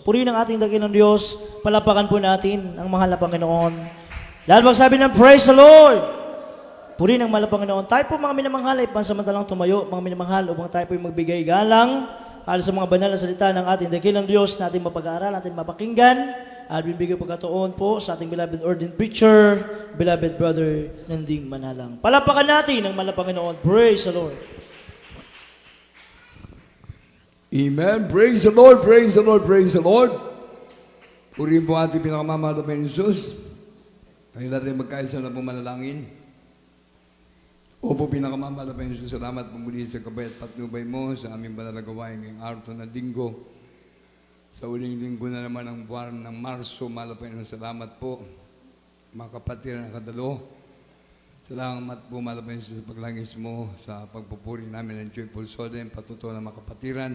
Puri ng ating Dakilang Diyos, palapakan po natin ang mahal na Panginoon. Lahat magsabi ng praise the Lord! Puri ng mahal na Panginoon. Tayo po mga minamahal ay pansamantalang tumayo, mga minamahal, upang tayo po magbigay galang alas sa mga banal na salita ng ating Dakilang Diyos na ating mapag-aaral, natin mapakinggan, at bibigay pagkatuon po sa ating beloved ordained preacher, beloved brother Nanding Manalang. Palapakan natin ang mahal na Panginoon. Praise the Lord! Amen. Praise the Lord, praise the Lord, praise the Lord. Purihin po ating pinakamamahal na Jesus. Tayo natin magkaisa na pumanalangin. Opo, pinakamamahal na Jesus, salamat po muli sa kabay at patnubay mo sa aming panalagawain ngayong araw na linggo. Sa uling linggo na naman ng buwan ng Marso, malapay ng salamat po. Mga kapatid na kadalo, salamat po malapay sa paglangis mo sa pagpupuri namin ng Joyful Sodem, patuto na makapatiran. kapatiran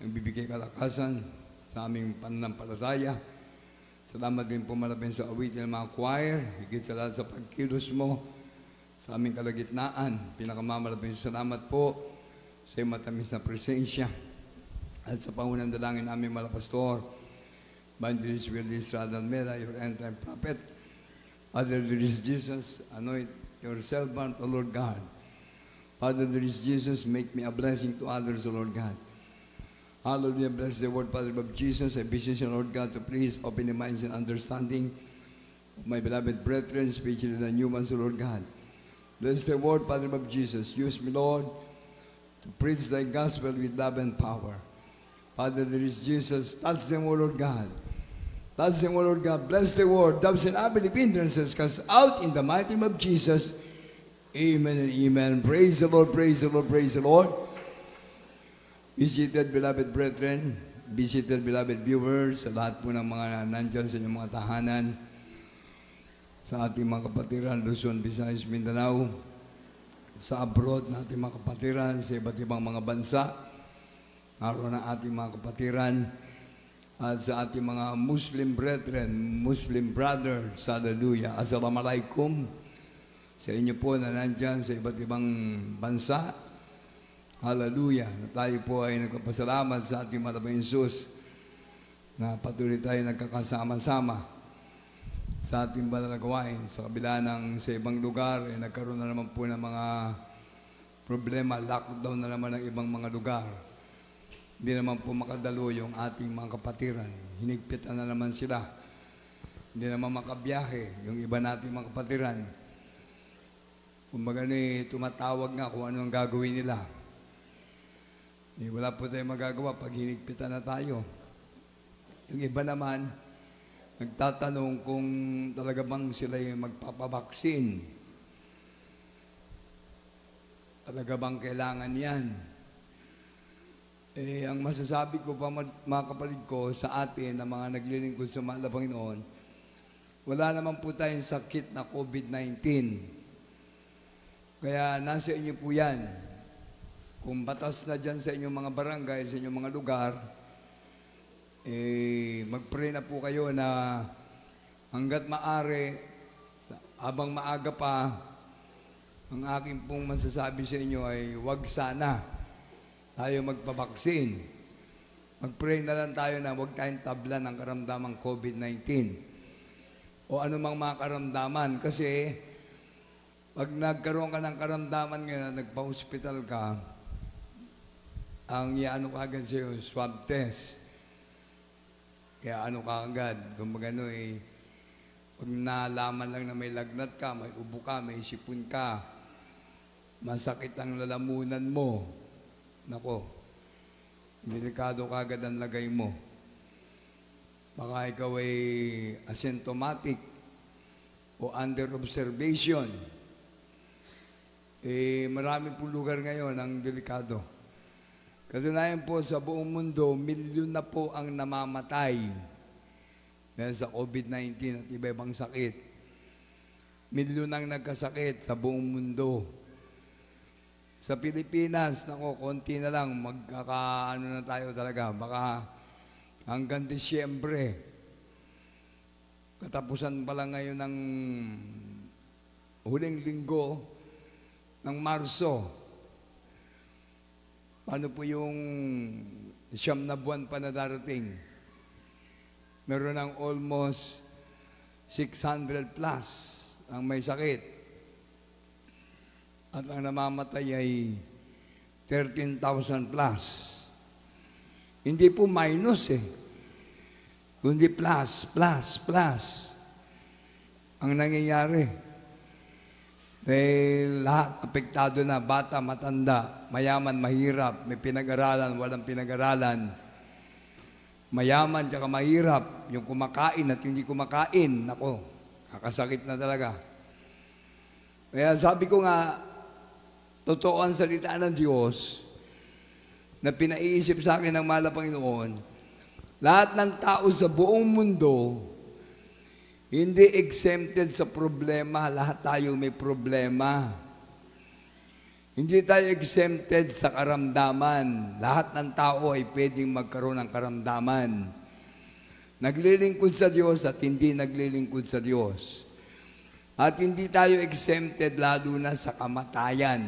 nagbibigay kalakasan sa aming pananampalataya. Salamat din po marapin sa awitin ng mga choir, higit sa lahat sa pagkilos mo sa aming kalagitnaan. Pinakamamalapin salamat po sa iyong matamis na presensya at sa pangunang dalangin aming malapastor, Evangelist Willie Estrada Almeida, your end-time prophet, Father, there is Jesus, anoint yourself, servant, O Lord God. Father, there is Jesus, make me a blessing to others, O Lord God. Hallelujah. Bless the word, Father, of Jesus. I beseech you, Lord God, to please open the minds and understanding my beloved brethren, especially the new ones, Lord God. Bless the word, Father, of Jesus. Use me, Lord, to preach thy gospel with love and power. Father, there is Jesus. Touch them, O Lord God. Touch them, O Lord God. Bless the word. Doubts and unbelief hindrances cast out in the mighty name of Jesus. Amen and amen. Praise the Lord, praise the Lord, praise the Lord. Visited, beloved brethren, visited, beloved viewers, sa lahat po ng mga nandyan sa inyong mga tahanan, sa ating mga kapatiran, Luzon, Visayas, Mindanao, sa abroad na ating mga kapatiran, sa iba't ibang mga bansa, araw na ating mga kapatiran, at sa ating mga Muslim brethren, Muslim brothers, hallelujah. Assalamualaikum sa inyo po na nandyan sa iba't ibang bansa, Hallelujah. Na tayo po ay nagpapasalamat sa ating matabayin Sus na patuloy tayo nagkakasama-sama sa ating banal gawain. Sa kabila ng sa ibang lugar, ay eh, nagkaroon na naman po ng mga problema, lockdown na naman ng ibang mga lugar. Hindi naman po makadalo yung ating mga kapatiran. Hinigpitan na naman sila. Hindi naman makabiyahe yung iba nating mga kapatiran. Kumbaga ni eh, tumatawag nga kung ano ang gagawin nila eh, wala po tayong magagawa pag hinigpitan na tayo. Yung iba naman, nagtatanong kung talaga bang sila yung magpapabaksin. Talaga bang kailangan yan? Eh, ang masasabi ko pa, mga kapatid ko, sa atin, ang mga naglilingkod sa mahal na Panginoon, wala naman po tayong sakit na COVID-19. Kaya nasa inyo po yan. Kung batas na dyan sa inyong mga barangay, sa inyong mga lugar, eh, mag-pray na po kayo na hanggat maari, habang maaga pa, ang aking pong masasabi sa inyo ay wag sana tayo magpabaksin. Mag-pray na lang tayo na wag tayong tabla ng karamdaman COVID-19 o anumang mga karamdaman kasi pag nagkaroon ka ng karamdaman ngayon na nagpa-hospital ka, ang iano ka agad sa'yo, swab test. Kaya ano ka agad, kung magano eh, pag nalaman lang na may lagnat ka, may ubo ka, may sipon ka, masakit ang lalamunan mo. Nako, delikado ka agad ang lagay mo. Baka ikaw ay asymptomatic o under observation. Eh, marami po lugar ngayon ang delikado. Katunayan po sa buong mundo, milyon na po ang namamatay dahil sa COVID-19 at iba ibang sakit. Milyon ang nagkasakit sa buong mundo. Sa Pilipinas, nako, konti na lang, magkakaano na tayo talaga. Baka hanggang Disyembre, katapusan pala ngayon ng huling linggo ng Marso, Paano po yung siyam na buwan pa na darating? Meron ng almost 600 plus ang may sakit. At ang namamatay ay 13,000 plus. Hindi po minus eh. Kundi plus, plus, plus ang nangyayari. Eh, lahat apektado na, bata, matanda, mayaman, mahirap, may pinag-aralan, walang pinag-aralan. Mayaman, tsaka mahirap, yung kumakain at hindi kumakain, nako, kakasakit na talaga. Kaya sabi ko nga, totoo ang salita ng Diyos na pinaiisip sa akin ng mala Panginoon, lahat ng tao sa buong mundo hindi exempted sa problema. Lahat tayo may problema. Hindi tayo exempted sa karamdaman. Lahat ng tao ay pwedeng magkaroon ng karamdaman. Naglilingkod sa Diyos at hindi naglilingkod sa Diyos. At hindi tayo exempted lalo na sa kamatayan.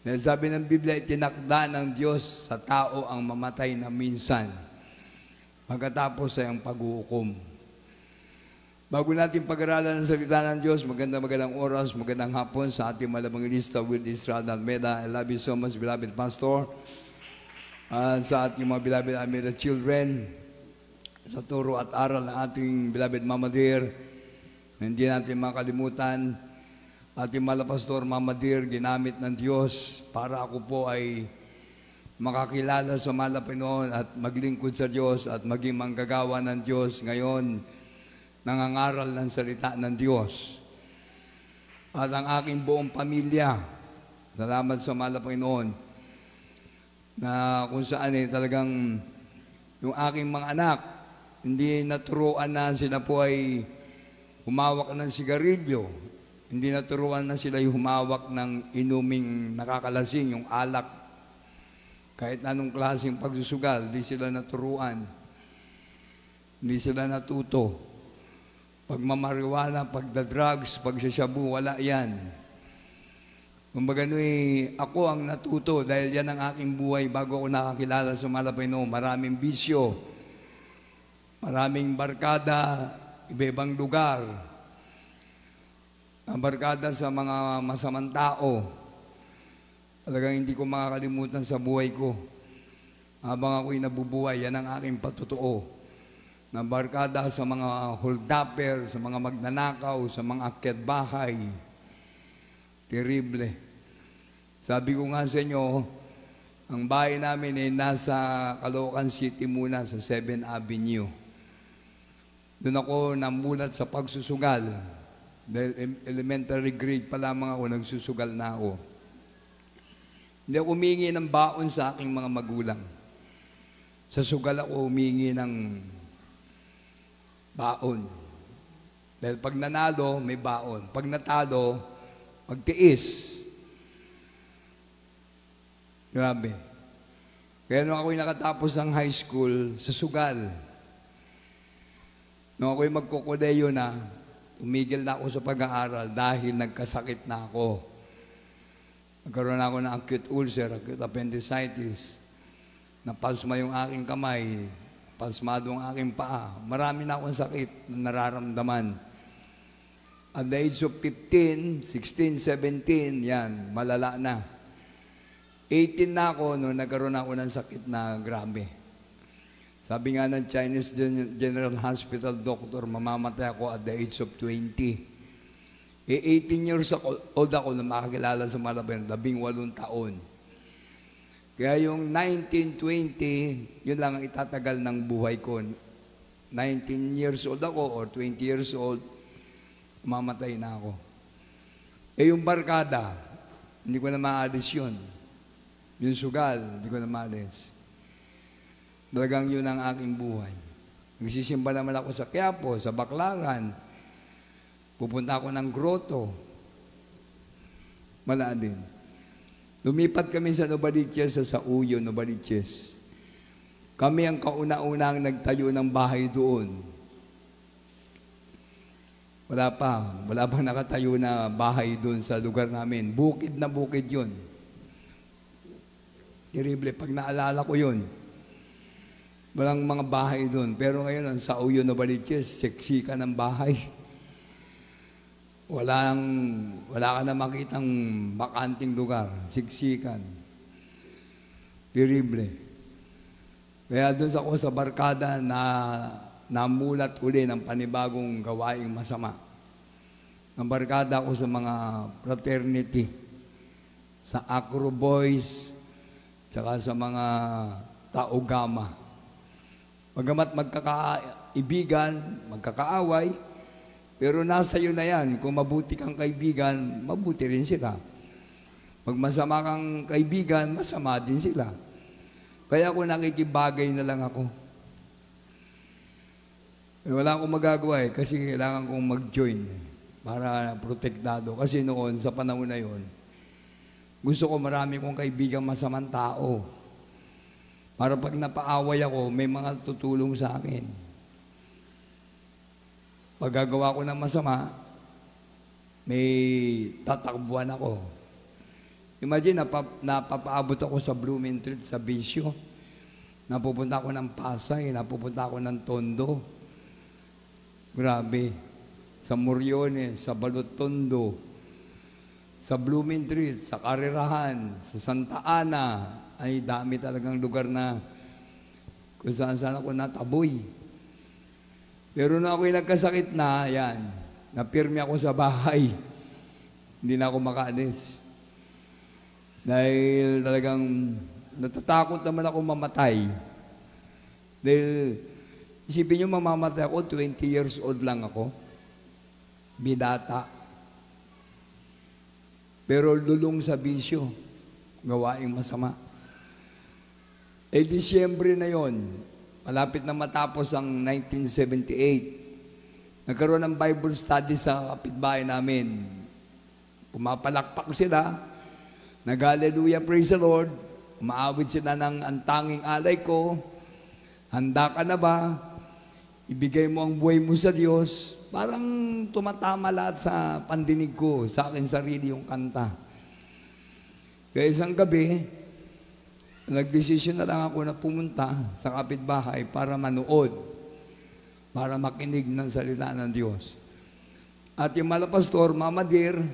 Dahil sabi ng Biblia, itinakda ng Diyos sa tao ang mamatay na minsan. Pagkatapos ay ang pag Bago natin pag-aralan ang salita ng Diyos, magandang magandang oras, magandang hapon sa ating malamanginista, Wilde and Almeida. I love you so much, beloved pastor. At sa ating mga beloved Almeida children, sa turo at aral ng ating beloved Mama Dear, na hindi natin makalimutan. Ating mala pastor Mama Dear, ginamit ng Diyos para ako po ay makakilala sa mala Pinoon at maglingkod sa Diyos at maging manggagawa ng Diyos ngayon nangangaral ng salita ng Diyos. At ang aking buong pamilya, salamat sa mala Panginoon, na kung saan eh, talagang yung aking mga anak, hindi naturuan na sila po ay humawak ng sigarilyo. Hindi naturuan na sila yung humawak ng inuming nakakalasing, yung alak. Kahit anong klaseng pagsusugal, hindi sila naturuan. Hindi sila natuto pagmamariwana, pagdadrugs, pagsasyabu, wala yan. Kumbaga ano eh, ako ang natuto dahil yan ang aking buhay bago ako nakakilala sa Malapino. Maraming bisyo, maraming barkada, ibebang ibang lugar, barkada sa mga masamang tao. Talagang hindi ko makakalimutan sa buhay ko. Habang ako'y nabubuhay, yan ang aking patutuo na barkada sa mga holdapper, sa mga magnanakaw, sa mga akyat bahay. Terrible. Sabi ko nga sa inyo, ang bahay namin ay nasa Caloocan City muna sa 7 Avenue. Doon ako namulat sa pagsusugal. Dahil elementary grade pa lamang ako, nagsusugal na ako. Hindi ako humingi ng baon sa aking mga magulang. Sa sugal ako humingi ng baon. Dahil pag nanalo, may baon. Pag natalo, magtiis. Grabe. Kaya nung ako'y nakatapos ng high school, sa sugal, nung ako'y magkukuleyo na, tumigil na ako sa pag-aaral dahil nagkasakit na ako. Nagkaroon ako ng acute ulcer, acute appendicitis. Napasma yung aking kamay, Pasmado ang aking paa. Marami na akong sakit na nararamdaman. At the age of 15, 16, 17, yan, malala na. 18 na ako nung nagkaroon ako ng sakit na grabe. Sabi nga ng Chinese General Hospital doctor, mamamatay ako at the age of 20. E 18 years old ako na makakilala sa Malabar, labing walong taon. Kaya yung 1920, yun lang ang itatagal ng buhay ko. 19 years old ako or 20 years old, mamatay na ako. Eh yung barkada, hindi ko na maalis yun. Yung sugal, hindi ko na maalis. Talagang yun ang aking buhay. Nagsisimba naman ako sa Quiapo, sa Baklaran. Pupunta ako ng Grotto. Wala din. Lumipat kami sa Novaliches, sa Sauyo, Novaliches. Kami ang kauna-unang nagtayo ng bahay doon. Wala pa, wala pa nakatayo na bahay doon sa lugar namin. Bukid na bukid yun. Terrible, pag naalala ko yun. Walang mga bahay doon. Pero ngayon, ang Sauyo, Novaliches, seksi ka ng bahay walang, wala ka na makitang bakanting lugar, siksikan, pirible. Kaya doon ako sa barkada na namulat uli ng panibagong gawaing masama. Ang barkada ko sa mga fraternity, sa Acro Boys, tsaka sa mga taugama. Pagamat magkakaibigan, magkakaaway, pero nasa iyo na yan. Kung mabuti kang kaibigan, mabuti rin sila. Pag masama kang kaibigan, masama din sila. Kaya ako nakikibagay na lang ako. Eh, wala akong magagawa eh, kasi kailangan kong mag-join eh, para protektado. Kasi noon, sa panahon na yon, gusto ko marami kong kaibigan masamang tao. Para pag napaaway ako, may mga tutulong sa akin paggagawa ko ng masama, may tatakbuhan ako. Imagine, napap napapaabot ako sa Bloomingdale, sa Bisyo. Napupunta ako ng Pasay, napupunta ako ng Tondo. Grabe. Sa Moriones, sa Tondo, sa Bloomingdale, sa Karirahan, sa Santa Ana. Ay, dami talagang lugar na kung saan saan ako nataboy. Pero na ako'y nagkasakit na, yan, napirmi ako sa bahay. Hindi na ako makaalis. Dahil talagang natatakot naman ako mamatay. Dahil isipin nyo mamamatay ako, 20 years old lang ako. Bidata. Pero lulong sa bisyo, gawaing masama. Eh, Disyembre na yon malapit na matapos ang 1978, nagkaroon ng Bible study sa kapitbahay namin. Pumapalakpak sila, nag-hallelujah, praise the Lord, umaawit sila ng antanging alay ko, handa ka na ba? Ibigay mo ang buhay mo sa Diyos. Parang tumatama lahat sa pandinig ko, sa akin sarili yung kanta. Kaya isang gabi, Nagdesisyon na lang ako na pumunta sa kapitbahay para manood, para makinig ng salita ng Diyos. At yung mala pastor, Mama Dear,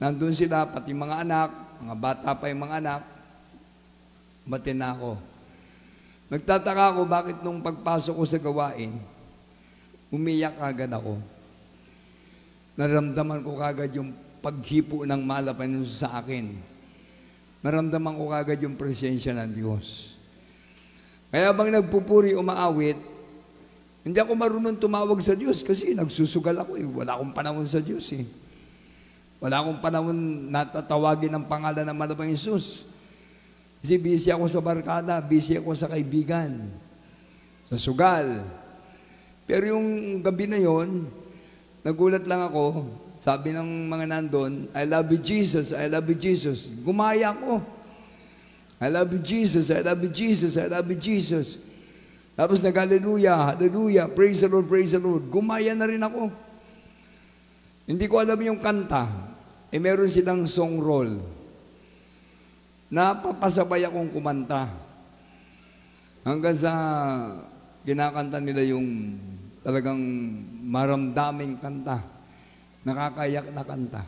nandun sila, pati mga anak, mga bata pa yung mga anak, matin ako. Nagtataka ako bakit nung pagpasok ko sa gawain, umiyak agad ako. Naramdaman ko kagad yung paghipo ng malapan sa akin naramdaman ko kagad yung presensya ng Diyos. Kaya bang nagpupuri, umaawit, hindi ako marunong tumawag sa Diyos kasi nagsusugal ako eh. Wala akong panahon sa Diyos eh. Wala akong panahon natatawagin ang pangalan ng Malabang Isus. Kasi busy ako sa barkada, busy ako sa kaibigan, sa sugal. Pero yung gabi na yon, nagulat lang ako, sabi ng mga nandun, I love you Jesus, I love you Jesus. Gumaya ko. I love you Jesus, I love you Jesus, I love you Jesus. Tapos nag-hallelujah, hallelujah, praise the Lord, praise the Lord. Gumaya na rin ako. Hindi ko alam yung kanta. Eh meron silang song roll. Napapasabay akong kumanta. Hanggang sa kinakanta nila yung talagang maramdaming kanta. Nakakayak na kanta.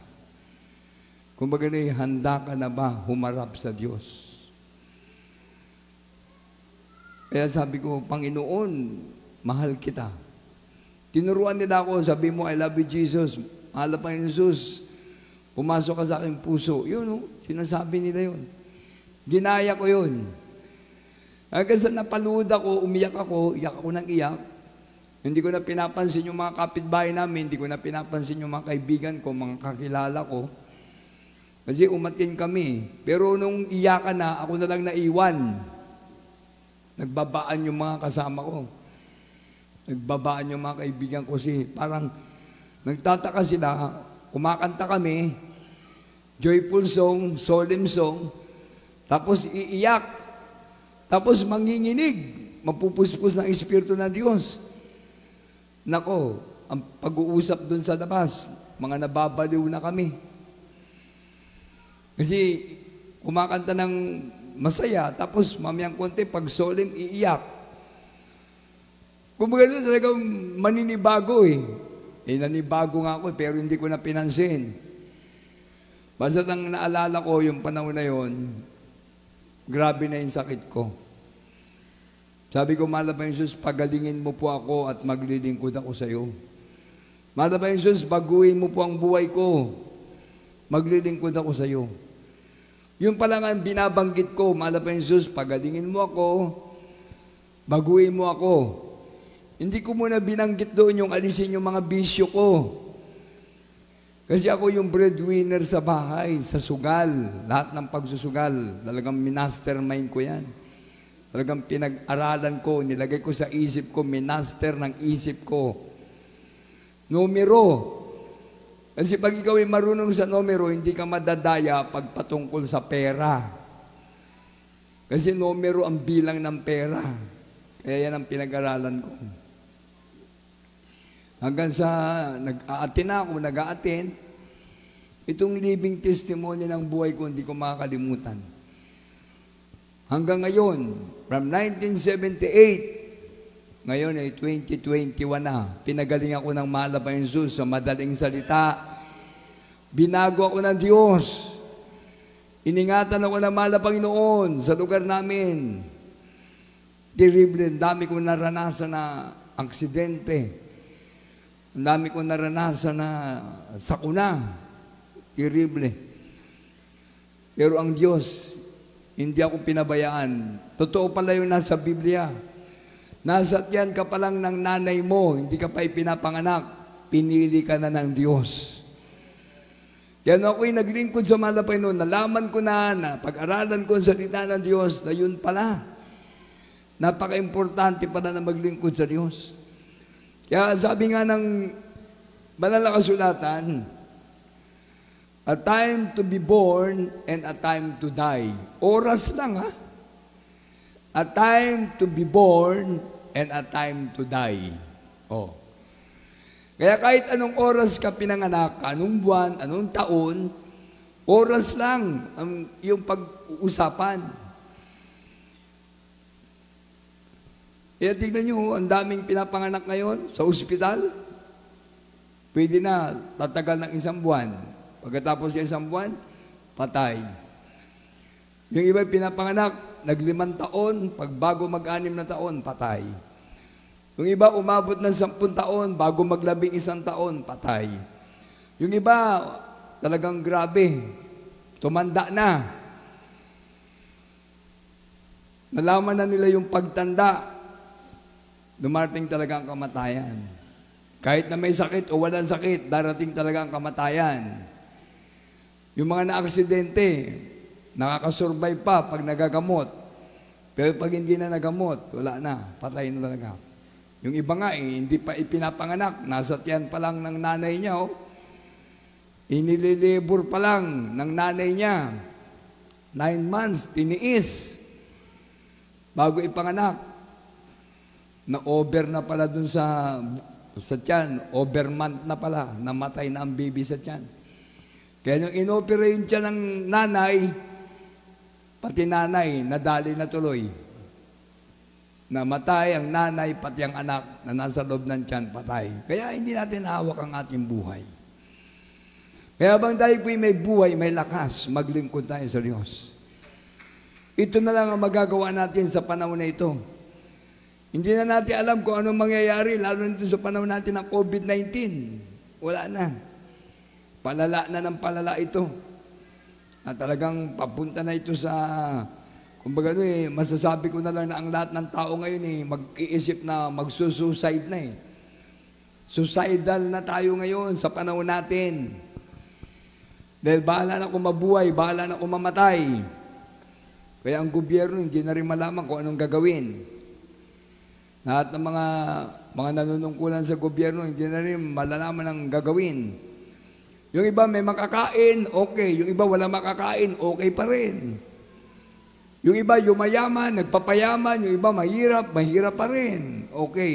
Kung bagay, handa ka na ba humarap sa Diyos? Kaya sabi ko, Panginoon, mahal kita. Tinuruan nila ako, sabi mo, I love you, Jesus. Mahal pa Jesus. Pumasok ka sa aking puso. Yun, oh, sinasabi nila yun. Ginaya ko yun. Kaya sa napalood ako, umiyak ako, iyak ako ng iyak. Hindi ko na pinapansin yung mga kapitbahay namin, hindi ko na pinapansin yung mga kaibigan ko, mga kakilala ko. Kasi umatin kami. Pero nung iyakan na, ako na lang naiwan. Nagbabaan yung mga kasama ko. Nagbabaan yung mga kaibigan ko si parang nagtataka sila, kumakanta kami, joyful song, solemn song, tapos iiyak, tapos manginginig, mapupuspos ng Espiritu ng Diyos. Nako, ang pag-uusap doon sa labas, mga nababaliw na kami. Kasi kumakanta ng masaya, tapos mamayang konti, pag solim, iiyak. Kumbaga doon talagang maninibago eh. Eh, nanibago nga ako, eh, pero hindi ko na pinansin. Basta nang naalala ko yung panahon na yon, grabe na yung sakit ko. Sabi ko, Mahal na Panginoon Jesus, pagalingin mo po ako at maglilingkod ako sa iyo. Mahal na Panginoon Jesus, baguhin mo po ang buhay ko. Maglilingkod ako sa iyo. Yung pala nga binabanggit ko, Mahal na Panginoon Jesus, pagalingin mo ako, baguhin mo ako. Hindi ko muna binanggit doon yung alisin yung mga bisyo ko. Kasi ako yung breadwinner sa bahay, sa sugal, lahat ng pagsusugal. Talagang mind ko yan. Talagang pinag-aralan ko, nilagay ko sa isip ko, minaster ng isip ko. Numero. Kasi pag ikaw ay marunong sa numero, hindi ka madadaya pagpatungkol sa pera. Kasi numero ang bilang ng pera. Kaya yan ang pinag-aralan ko. Hanggang sa nag-aatin ako, nag-aatin, itong living testimony ng buhay ko, hindi ko makakalimutan. Hanggang ngayon, From 1978, ngayon ay 2021 na, pinagaling ako ng malabayan Sus sa madaling salita. Binago ako ng Diyos. Iningatan ako ng mala noon sa lugar namin. Terrible, dami kong naranasan na aksidente. Ang dami kong naranasan na sakuna. Terrible. Pero ang Diyos, hindi ako pinabayaan. Totoo pala yung nasa Biblia. Nasakyan ka pa lang ng nanay mo, hindi ka pa ipinapanganak, pinili ka na ng Diyos. Kaya Yan ako'y naglingkod sa malapay noon, nalaman ko na, na pag-aralan ko ang salita ng Diyos, na yun pala. Napaka-importante pala na maglingkod sa Diyos. Kaya sabi nga ng banal na kasulatan, a time to be born and a time to die. Oras lang ha. A time to be born and a time to die. Oh. Kaya kahit anong oras ka pinanganak, anong buwan, anong taon, oras lang ang iyong pag-uusapan. Kaya tignan nyo, ang daming pinapanganak ngayon sa ospital. Pwede na, tatagal ng isang buwan. Pagkatapos ng isang buwan, patay. Yung iba pinapanganak, naglimang taon, pagbago mag-anim na taon, patay. Yung iba umabot ng sampun taon, bago maglabing isang taon, patay. Yung iba, talagang grabe, tumanda na. Nalaman na nila yung pagtanda, dumarating talaga ang kamatayan. Kahit na may sakit o walang sakit, darating talaga ang kamatayan. Yung mga naaksidente, Nakakasurvive pa pag nagagamot. Pero pag hindi na nagamot, wala na. Patay na talaga. Yung iba nga, eh, hindi pa ipinapanganak. Nasa tiyan pa lang ng nanay niya. Oh. Inililibor pa lang ng nanay niya. Nine months, tiniis. Bago ipanganak. Na-over na pala dun sa sa tiyan. Over month na pala. Namatay na ang baby sa tiyan. Kaya nung inoperate tiyan ng nanay, Pati nanay, nadali na tuloy. Namatay ang nanay, pati ang anak na nasa loob ng tiyan, patay. Kaya hindi natin hawak ang ating buhay. Kaya bang tayo po'y may buhay, may lakas, maglingkod tayo sa Diyos. Ito na lang ang magagawa natin sa panahon na ito. Hindi na natin alam kung anong mangyayari, lalo nito sa panahon natin ng COVID-19. Wala na. Palala na ng palala ito na talagang papunta na ito sa, Kung no, eh, masasabi ko na lang na ang lahat ng tao ngayon eh, mag-iisip na magsusuicide na eh. Suicidal na tayo ngayon sa panahon natin. Dahil bahala na kung mabuhay, bahala na kung mamatay. Kaya ang gobyerno hindi na rin malaman kung anong gagawin. Lahat ng mga mga nanunungkulan sa gobyerno hindi na rin malalaman ang gagawin. Yung iba may makakain, okay. Yung iba wala makakain, okay pa rin. Yung iba yumayaman, nagpapayaman. Yung iba mahirap, mahirap pa rin. Okay.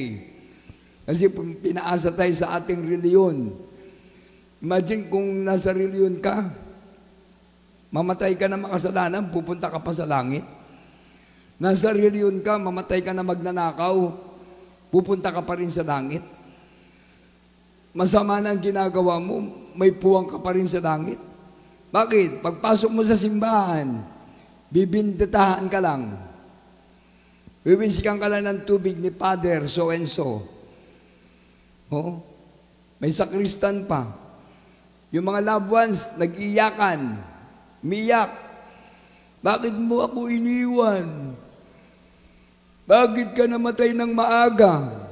Kasi pinaasa tayo sa ating reliyon. Imagine kung nasa reliyon ka, mamatay ka na makasalanan, pupunta ka pa sa langit. Nasa reliyon ka, mamatay ka na magnanakaw, pupunta ka pa rin sa langit. Masama na ang ginagawa mo, may puwang ka pa rin sa langit. Bakit? Pagpasok mo sa simbahan, bibinditahan ka lang. Bibinsikan ka lang ng tubig ni Father so and so. Oh, may sakristan pa. Yung mga loved ones, nag-iyakan, miyak. Bakit mo ako iniwan? Bakit ka namatay ng maaga?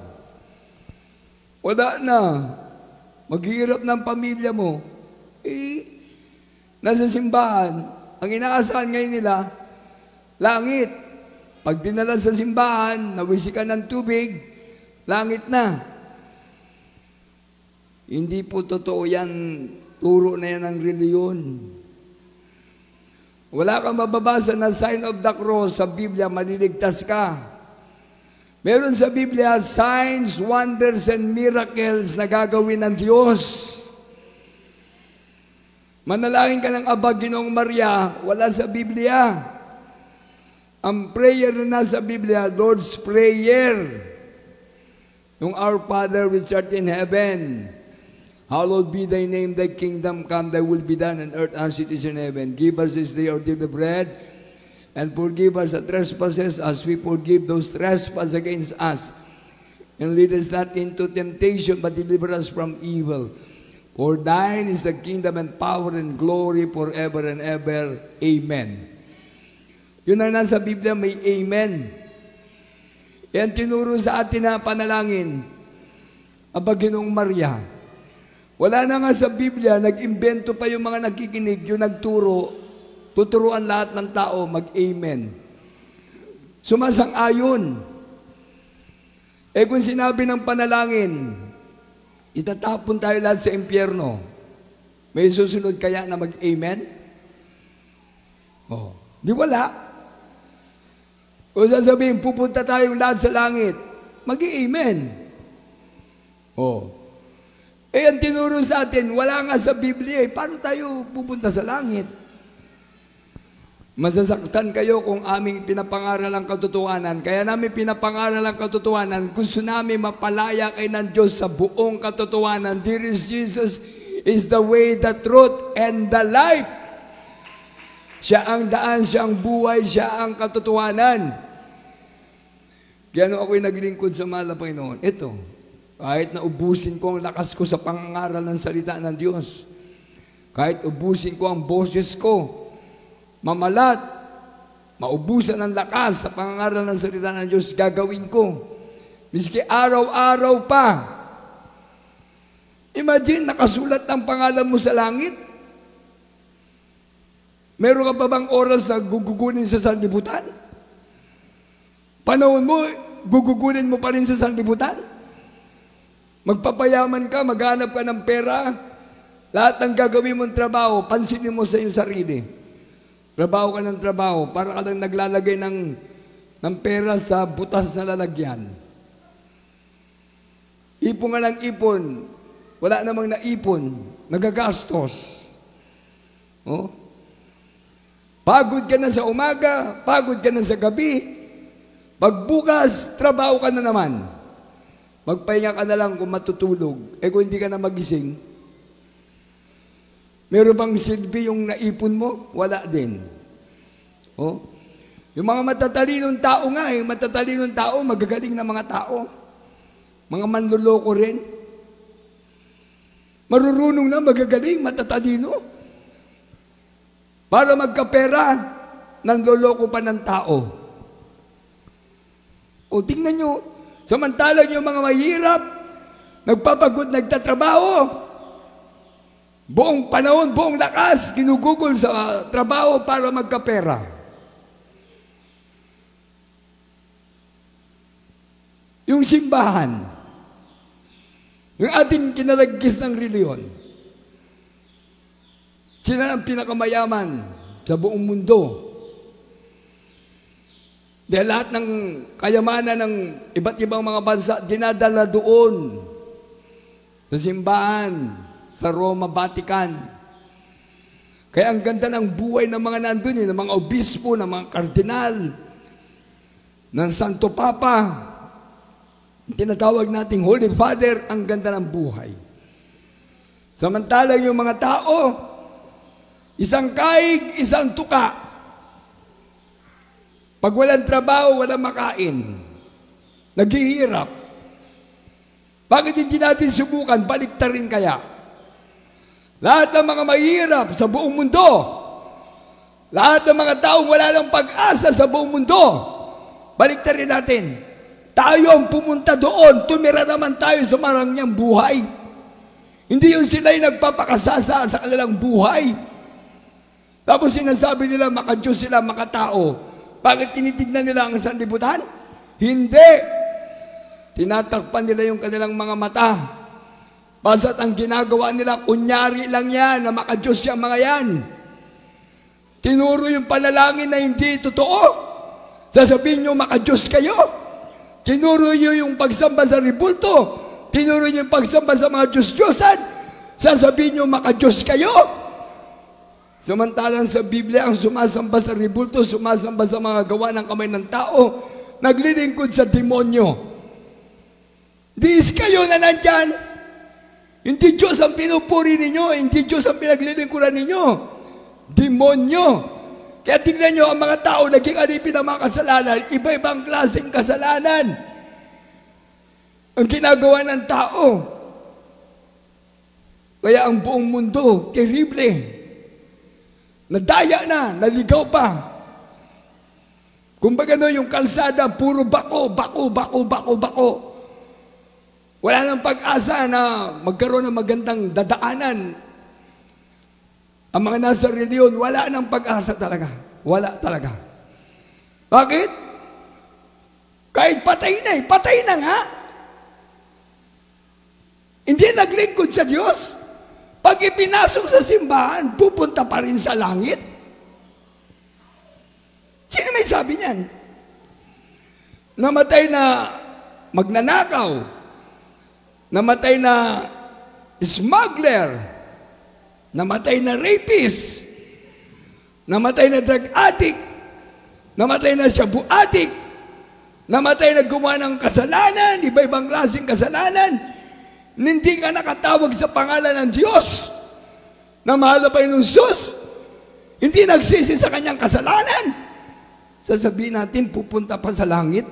Wala na maghihirap ng pamilya mo, eh, nasa simbahan, ang inaasahan ngayon nila, langit. Pag dinala sa simbahan, nagwisikan ng tubig, langit na. Hindi po totoo yan, turo na yan ng reliyon. Wala kang mababasa na sign of the cross sa Biblia, maliligtas ka. Meron sa Biblia, signs, wonders, and miracles na gagawin ng Diyos. Manalangin ka ng Aba, Ginoong Maria, wala sa Biblia. Ang prayer na nasa Biblia, Lord's Prayer. Yung Our Father which art in heaven, hallowed be thy name, thy kingdom come, thy will be done on earth as it is in heaven. Give us this day our daily bread, And forgive us our trespasses as we forgive those trespass against us. And lead us not into temptation, but deliver us from evil. For thine is the kingdom and power and glory forever and ever. Amen. Yun ang nasa Biblia, may Amen. Yan tinuro sa atin na panalangin Aba Ginoong Maria. Wala na nga sa Biblia, nag-imbento pa yung mga nakikinig, yung nagturo tuturuan lahat ng tao mag-amen. Sumasang-ayon. Eh kung sinabi ng panalangin, itatapon tayo lahat sa impyerno, may susunod kaya na mag-amen? Oh, di wala. O sasabihin, pupunta tayo lahat sa langit, mag-amen. Oh, eh, ang tinuro sa atin, wala nga sa Biblia eh. Paano tayo pupunta sa langit? Masasaktan kayo kung aming pinapangaral ang katotohanan. Kaya namin pinapangaral ang katotohanan. Gusto namin mapalaya kay ng Diyos sa buong katotohanan. There is Jesus is the way, the truth, and the life. Siya ang daan, siya ang buhay, siya ang katotohanan. Gano'n ako'y naglingkod sa mahal na Panginoon. Ito, kahit na ubusin ko ang lakas ko sa pangangaral ng salita ng Diyos, kahit ubusin ko ang boses ko, mamalat, maubusan ng lakas sa pangangaral ng salita ng Diyos, gagawin ko. Miski araw-araw pa. Imagine, nakasulat ang pangalan mo sa langit. Meron ka pa bang oras na gugugunin sa sanlibutan? Panahon mo, gugugunin mo pa rin sa sanlibutan? Magpapayaman ka, maghanap ka ng pera, lahat ng gagawin mong trabaho, pansinin mo sa iyong sarili. Trabaho ka ng trabaho para ka lang naglalagay ng, ng pera sa butas na lalagyan. Ipon ka ng ipon. Wala namang naipon. Nagagastos. Oh? Pagod ka na sa umaga, pagod ka na sa gabi. Pagbukas, trabaho ka na naman. Magpahinga ka na lang kung matutulog. Eh kung hindi ka na magising, Meron bang silbi yung naipon mo? Wala din. Oh. Yung mga matatalinong tao nga, yung matatalinong tao, magagaling na mga tao. Mga manluloko rin. Marurunong na, magagaling, matatalino. Para magkapera, nanloloko pa ng tao. O tingnan nyo, samantalang yung mga mahirap, nagpapagod, nagtatrabaho, Buong panahon, buong lakas, ginugugol sa trabaho para magkapera. Yung simbahan, yung ating kinalagkis ng reliyon, sila ang pinakamayaman sa buong mundo. Dahil lahat ng kayamanan ng iba't ibang mga bansa, dinadala doon sa simbahan, sa Roma, Vatican. Kaya ang ganda ng buhay ng mga nandun, eh, ng mga obispo, ng mga kardinal, ng Santo Papa, tinatawag nating Holy Father, ang ganda ng buhay. Samantalang yung mga tao, isang kaig, isang tuka. Pag walang trabaho, walang makain. Naghihirap. Bakit hindi natin subukan? Balikta rin kaya. Lahat ng mga mahirap sa buong mundo. Lahat ng mga taong wala ng pag-asa sa buong mundo. Baliktarin rin natin. Tayo ang pumunta doon, tumira naman tayo sa marangyang buhay. Hindi yung sila'y nagpapakasasa sa kanilang buhay. Tapos sinasabi nila, makadiyos sila, makatao. Bakit tinitignan nila ang sandibutan? Hindi. Tinatakpan nila yung kanilang mga mata Basat ang ginagawa nila, kunyari lang yan, na makajos yung mga yan. Tinuro yung panalangin na hindi totoo. Sasabihin nyo, makajos kayo. Tinuro nyo yung pagsamba sa ribulto. Tinuro nyo yung pagsamba sa mga Diyos-Diyosan. Sasabihin nyo, makajos kayo. Samantalang sa Biblia, ang sumasamba sa ribulto, sumasamba sa mga gawa ng kamay ng tao, naglilingkod sa demonyo. Diis kayo na nandyan. Hindi Diyos ang pinupuri ninyo, hindi Diyos ang pinaglilingkuran ninyo. Demonyo. Kaya tignan nyo, ang mga tao naging alipin ng mga kasalanan, iba-ibang klaseng kasalanan ang ginagawa ng tao. Kaya ang buong mundo, terrible. Nadaya na, naligaw pa. Kung baga no, yung kalsada, puro bako, bako, bako, bako, bako. Wala nang pag-asa na magkaroon ng magandang dadaanan. Ang mga nasa reliyon, wala nang pag-asa talaga. Wala talaga. Bakit? Kahit patay na eh, patay na nga. Hindi naglingkod sa Diyos. Pag ipinasok sa simbahan, pupunta pa rin sa langit. Sino may sabi niyan? Namatay na magnanakaw, namatay na smuggler, namatay na rapist, namatay na drug addict, namatay na shabu addict, namatay na gumawa ng kasalanan, iba-ibang klaseng kasalanan, hindi ka nakatawag sa pangalan ng Diyos na mahal pa yun ng Diyos, hindi nagsisi sa kanyang kasalanan, sasabihin natin, pupunta pa sa langit,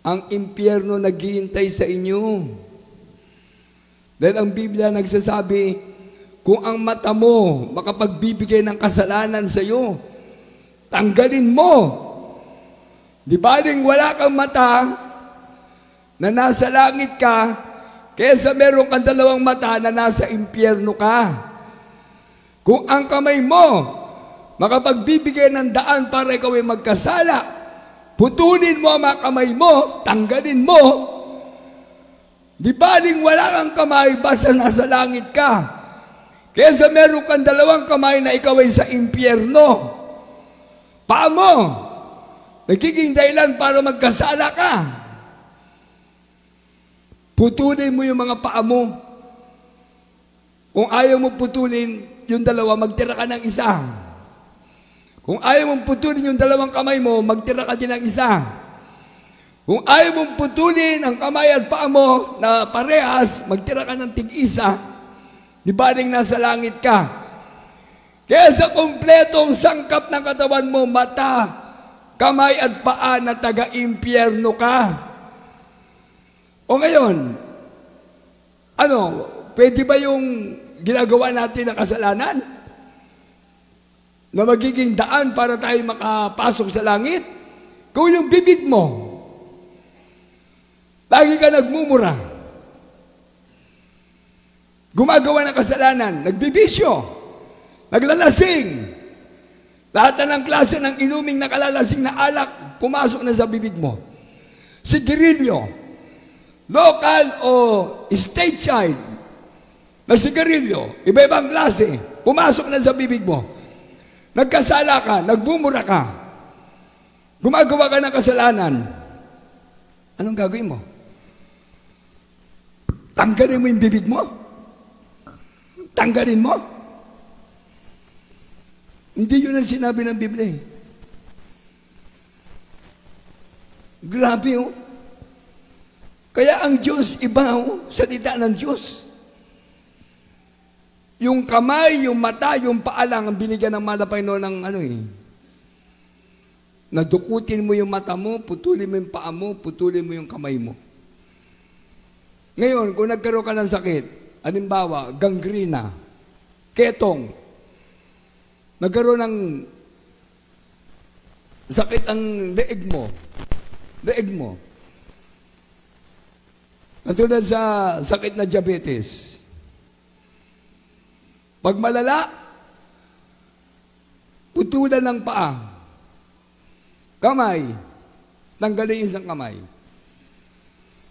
ang impyerno naghihintay sa inyo. Dahil ang Biblia nagsasabi, kung ang mata mo makapagbibigay ng kasalanan sa iyo, tanggalin mo. Di baling wala kang mata na nasa langit ka, kaysa meron kang dalawang mata na nasa impyerno ka. Kung ang kamay mo makapagbibigay ng daan para ikaw ay magkasala, putunin mo ang mga kamay mo, tanggalin mo. Di baling wala kang kamay basta nasa langit ka. Kesa meron kang dalawang kamay na ikaw ay sa impyerno. Paamo, mo, nagiging dahilan para magkasala ka. Putunin mo yung mga paamo. Kung ayaw mo putulin, yung dalawa, magtira ka ng isa. Kung ayaw mong putulin yung dalawang kamay mo, magtira ka din ng isa. Kung ayaw mong putulin ang kamay at paa mo na parehas, magtira ka ng tig-isa. Di baling nasa langit ka. Kaya sa kumpletong sangkap ng katawan mo, mata, kamay at paa na taga-impyerno ka. O ngayon, ano, pwede ba yung ginagawa natin na kasalanan? na magiging daan para tayo makapasok sa langit? Kung yung bibig mo, lagi ka nagmumura, gumagawa ng kasalanan, nagbibisyo, naglalasing, lahat na ng klase ng inuming nakalalasing na alak, pumasok na sa bibig mo. Sigarilyo, local o state child na sigarilyo, iba-ibang klase, pumasok na sa bibig mo. Nagkasala ka, nagbumura ka, gumagawa ka ng kasalanan, anong gagawin mo? Tanggalin mo yung bibig mo? Tanggalin mo? Hindi yun ang sinabi ng Biblia. Eh. Grabe oh. Kaya ang Diyos iba oh, salita ng Diyos. Yung kamay, yung mata, yung paa lang ang binigyan ng malapay noon ng ano eh. Nadukutin mo yung mata mo, putulin mo yung paa mo, putulin mo yung kamay mo. Ngayon, kung nagkaroon ka ng sakit, alimbawa, gangrena, ketong, nagkaroon ng sakit ang leeg mo, leeg mo, Katulad sa sakit na diabetes, pag malala, putulan ng paa. Kamay, tanggalin isang kamay.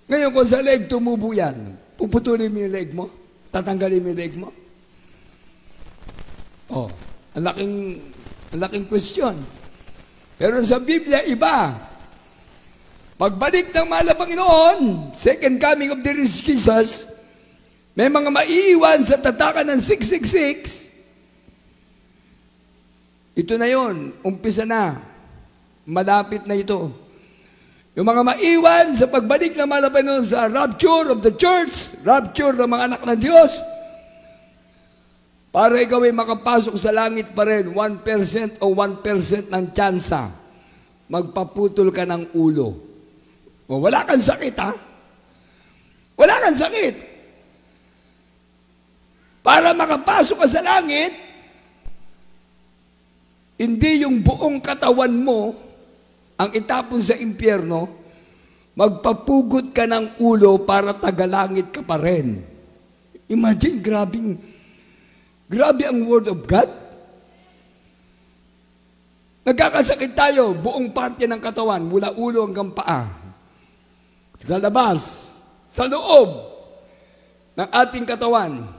Ngayon, kung sa leg tumubo yan, puputulin mo yung leg mo, tatanggalin mo yung leg mo. Oh, ang laking, ang laking question. Pero sa Biblia, iba. Pagbalik ng malapang Panginoon, second coming of the risen Jesus, may mga maiiwan sa tatakan ng 666. Ito na yon, umpisa na. Malapit na ito. Yung mga maiwan sa pagbalik ng malapit nun sa rapture of the church, rapture ng mga anak ng Diyos, para ikaw ay makapasok sa langit pa rin, 1% o 1% ng tsansa, magpaputol ka ng ulo. O, wala kang sakit, ha? Wala kang sakit. Para makapasok ka sa langit, hindi yung buong katawan mo ang itapon sa impyerno, magpapugot ka ng ulo para tagalangit ka pa rin. Imagine, grabing, grabe ang Word of God. Nagkakasakit tayo, buong parte ng katawan, mula ulo hanggang paa. Sa labas, sa loob ng ating katawan,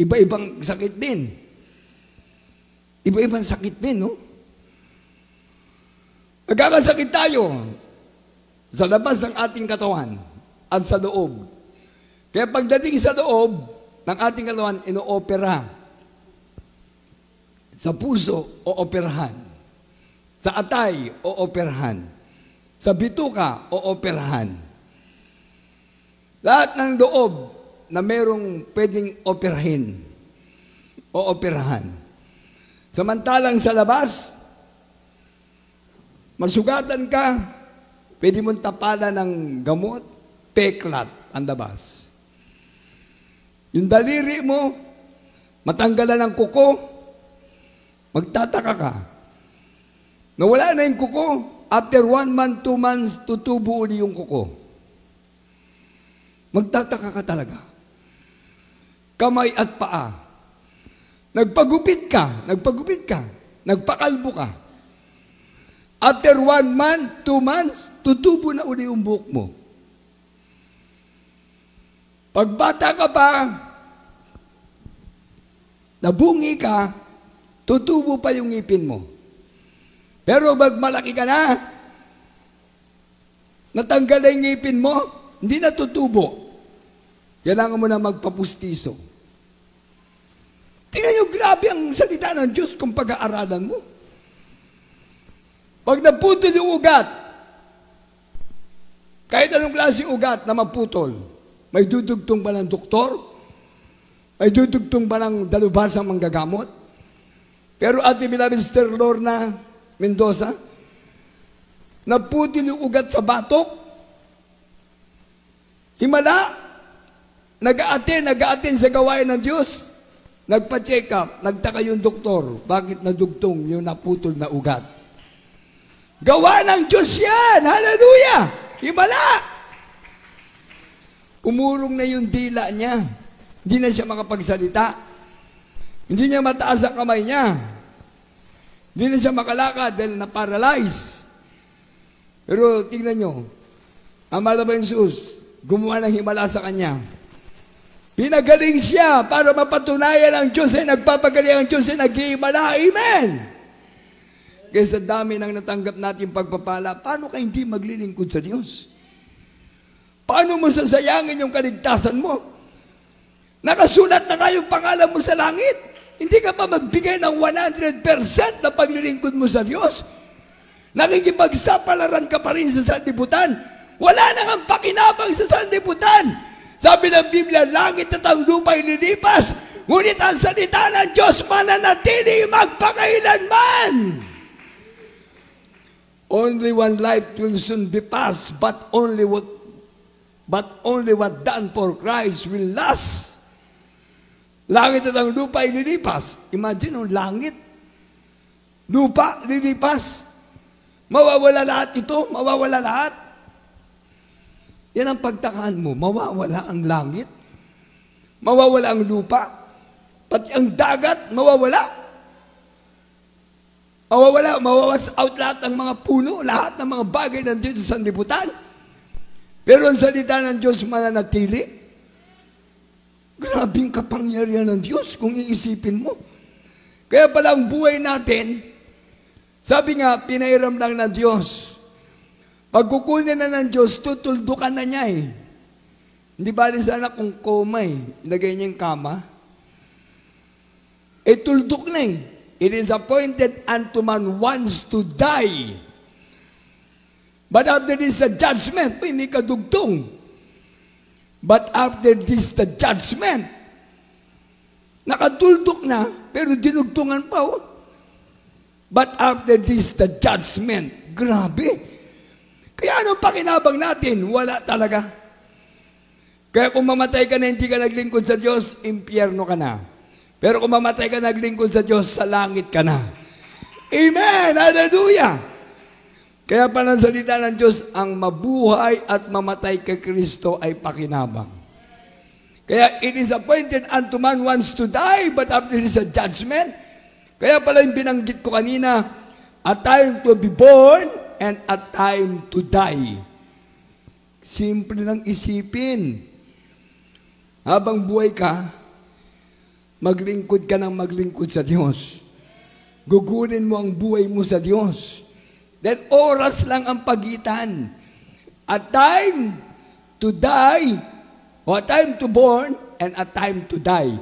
Iba-ibang sakit din. Iba-ibang sakit din, no? Nagkakasakit tayo sa labas ng ating katawan at sa loob. Kaya pagdating sa loob ng ating katawan, inoopera. Sa puso, o operahan. Sa atay, o operahan. Sa bituka, o operahan. Lahat ng loob, na merong pwedeng operahin o operahan. Samantalang sa labas, masugatan ka, pwede mong tapalan ng gamot, peklat ang labas. Yung daliri mo, matanggalan ng kuko, magtataka ka. Nawala na yung kuko, after one month, two months, tutubo ulit yung kuko. Magtataka ka talaga kamay at paa. Nagpagupit ka, nagpagupit ka, nagpakalbo ka. After one month, two months, tutubo na uli yung buhok mo. Pagbata ka pa, nabungi ka, tutubo pa yung ngipin mo. Pero pag malaki ka na, natanggal na yung ngipin mo, hindi na tutubo. Kailangan mo na magpapustiso. Tingnan nyo, grabe ang salita ng Diyos kung pag-aaralan mo. Pag naputol yung ugat, kahit anong klase ugat na maputol, may dudugtong ba ng doktor? May dudugtong ba ng dalubasang manggagamot? Pero ate Bilabin Sister Lorna Mendoza, naputol yung ugat sa batok, himala, nag-aatin, nag-aatin sa gawain ng Diyos. Nagpa-check up, nagtaka yung doktor, bakit nadugtong yung naputol na ugat? Gawa ng Diyos yan! Hallelujah! Himala! Umurong na yung dila niya. Hindi na siya makapagsalita. Hindi niya mataas ang kamay niya. Hindi na siya makalakad dahil na-paralyze. Pero tingnan nyo, ang malabang Jesus, gumawa ng himala sa kanya. Pinagaling siya para mapatunayan ang Diyos ay nagpapagaling ang Diyos ay nag-iimala. Amen! Kaya sa dami ng natanggap natin pagpapala, paano ka hindi maglilingkod sa Diyos? Paano mo sasayangin yung kaligtasan mo? Nakasulat na nga pangalan mo sa langit. Hindi ka pa magbigay ng 100% na paglilingkod mo sa Diyos. Nakikipagsapalaran ka pa rin sa sandibutan. Wala nang kang pakinabang sa sandibutan. Sabi ng Biblia, langit at ang lupa ililipas, ngunit ang salita ng Diyos mananatili magpakailanman. Only one life will soon be passed, but only what but only what done for Christ will last. Langit at ang lupa ililipas. Imagine ang langit, lupa, lilipas. Mawawala lahat ito, mawawala lahat. Yan ang pagtakaan mo. Mawawala ang langit. Mawawala ang lupa. Pati ang dagat, mawawala. Mawawala, mawawas out lahat ng mga puno, lahat ng mga bagay ng Diyos sa liputan. Pero ang salita ng Diyos mananatili. Grabing kapangyarihan ng Diyos kung iisipin mo. Kaya pala ang buhay natin, sabi nga, pinairam lang ng Diyos Pagkukunin na ng Diyos, tutuldukan na niya eh. Hindi ba rin sana kung koma eh. Ilagay niya yung kama. E tuldok na eh. It is appointed unto man wants to die. But after this, the judgment. Uy, may kadugtong. But after this, the judgment. Nakatuldok na, pero dinugtungan pa oh. But after this, the judgment. Grabe. Kaya anong pakinabang natin? Wala talaga. Kaya kung mamatay ka na hindi ka naglingkod sa Diyos, impyerno ka na. Pero kung mamatay ka naglingkod sa Diyos, sa langit ka na. Amen! Hallelujah! Kaya pa ng salita ng Diyos, ang mabuhay at mamatay kay Kristo ay pakinabang. Kaya it is appointed unto man once to die, but after is a judgment. Kaya pala yung binanggit ko kanina, a time to be born, and a time to die. Simple lang isipin. Habang buhay ka, maglingkod ka ng maglingkod sa Diyos. Gugunin mo ang buhay mo sa Diyos. Then oras lang ang pagitan. A time to die, o a time to born, and a time to die.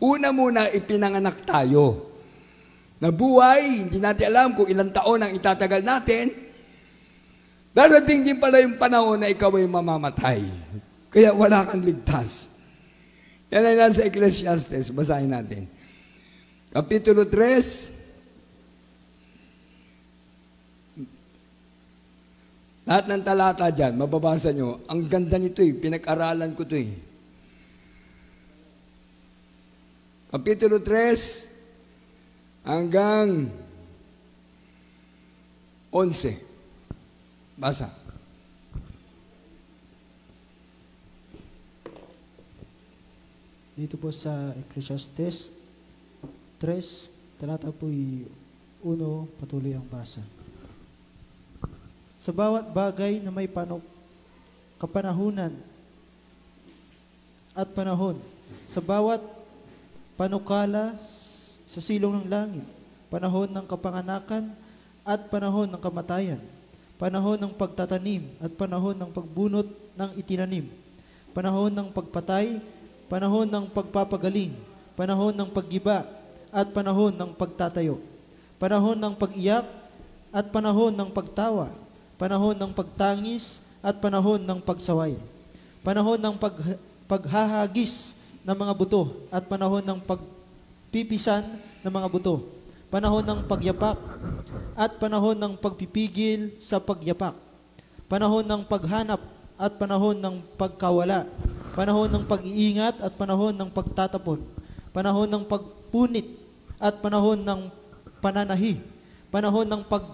Una muna, ipinanganak tayo na buhay, hindi natin alam kung ilang taon ang itatagal natin, darating din pala yung panahon na ikaw ay mamamatay. Kaya wala kang ligtas. Yan ay nasa Ecclesiastes. Basahin natin. Kapitulo 3, Lahat ng talata dyan, mababasa nyo, ang ganda nito eh, pinag-aralan ko to eh. Kapitulo 3, hanggang 11. Basa. Dito po sa Ecclesiastes 3, talata po 1, patuloy ang basa. Sa bawat bagay na may panok, kapanahunan at panahon, sa bawat panukala, sa silong ng langit, panahon ng kapanganakan at panahon ng kamatayan, panahon ng pagtatanim at panahon ng pagbunot ng itinanim, panahon ng pagpatay, panahon ng pagpapagaling, panahon ng paggiba at panahon ng pagtatayo, panahon ng pagiyak at panahon ng pagtawa, panahon ng pagtangis at panahon ng pagsaway, panahon ng pag paghahagis ng mga buto at panahon ng pag pipisan ng mga buto, panahon ng pagyapak, at panahon ng pagpipigil sa pagyapak, panahon ng paghanap at panahon ng pagkawala, panahon ng pag-iingat at panahon ng pagtatapon, panahon ng pagpunit at panahon ng pananahi, panahon ng pag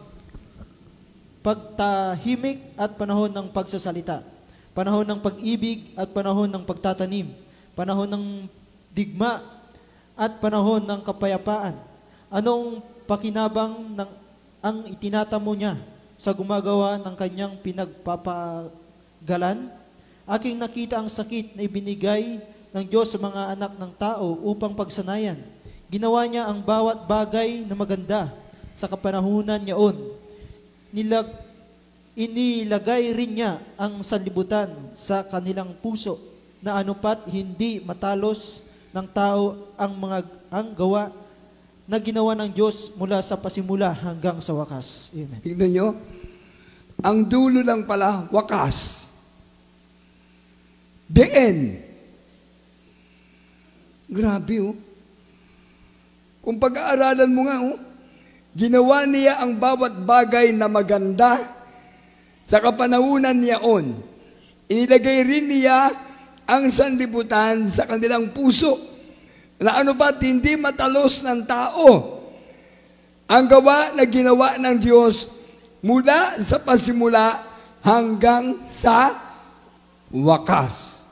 pagtahimik at panahon ng pagsasalita, panahon ng pag-ibig at panahon ng pagtatanim, panahon ng digma at panahon ng kapayapaan. Anong pakinabang ng, ang itinatamo niya sa gumagawa ng kanyang pinagpapagalan? Aking nakita ang sakit na ibinigay ng Diyos sa mga anak ng tao upang pagsanayan. Ginawa niya ang bawat bagay na maganda sa kapanahunan niyaon. Nilag, inilagay rin niya ang salibutan sa kanilang puso na anupat hindi matalos ng tao ang mga ang gawa na ginawa ng Diyos mula sa pasimula hanggang sa wakas. Amen. Tignan nyo, ang dulo lang pala, wakas. The end. Grabe, oh. Kung pag-aaralan mo nga, oh, ginawa niya ang bawat bagay na maganda sa kapanahunan niya on. Inilagay rin niya ang sanlibutan sa kanilang puso, na ano ba't hindi matalos ng tao ang gawa na ginawa ng Diyos mula sa pasimula hanggang sa wakas.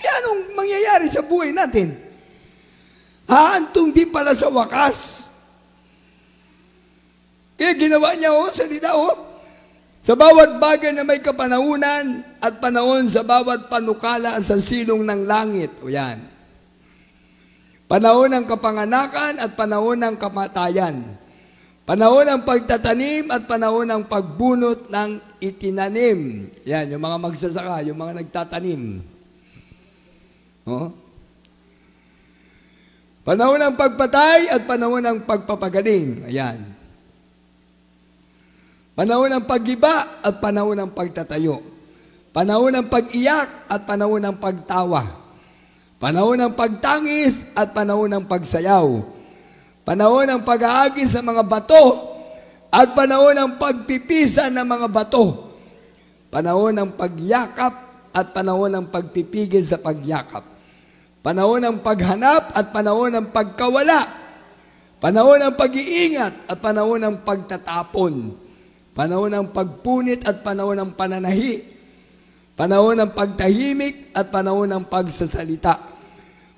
Kaya anong mangyayari sa buhay natin? Haantong di pala sa wakas. Kaya ginawa niya, oh, salita, oh, sa bawat bagay na may kapanahunan at panahon sa bawat panukala sa silong ng langit. O yan. Panahon ng kapanganakan at panahon ng kamatayan. Panahon ng pagtatanim at panahon ng pagbunot ng itinanim. Yan, yung mga magsasaka, yung mga nagtatanim. Oh. Panahon ng pagpatay at panahon ng pagpapagaling. Ayan. Panahon ng paggiba at panahon ng pagtatayo. Panahon ng pag-iyak at panahon ng pagtawa. Panahon ng pagtangis at panahon ng pagsayaw. Panahon ng pag-aagis sa mga bato at panahon ng pagpipisa ng mga bato. Panahon ng pagyakap at panahon ng pagpipigil sa pagyakap. Panahon ng paghanap at panahon ng pagkawala. Panahon ng pag-iingat at panahon ng pagtatapon panahon ng pagpunit at panahon ng pananahi, panahon ng pagtahimik at panahon ng pagsasalita,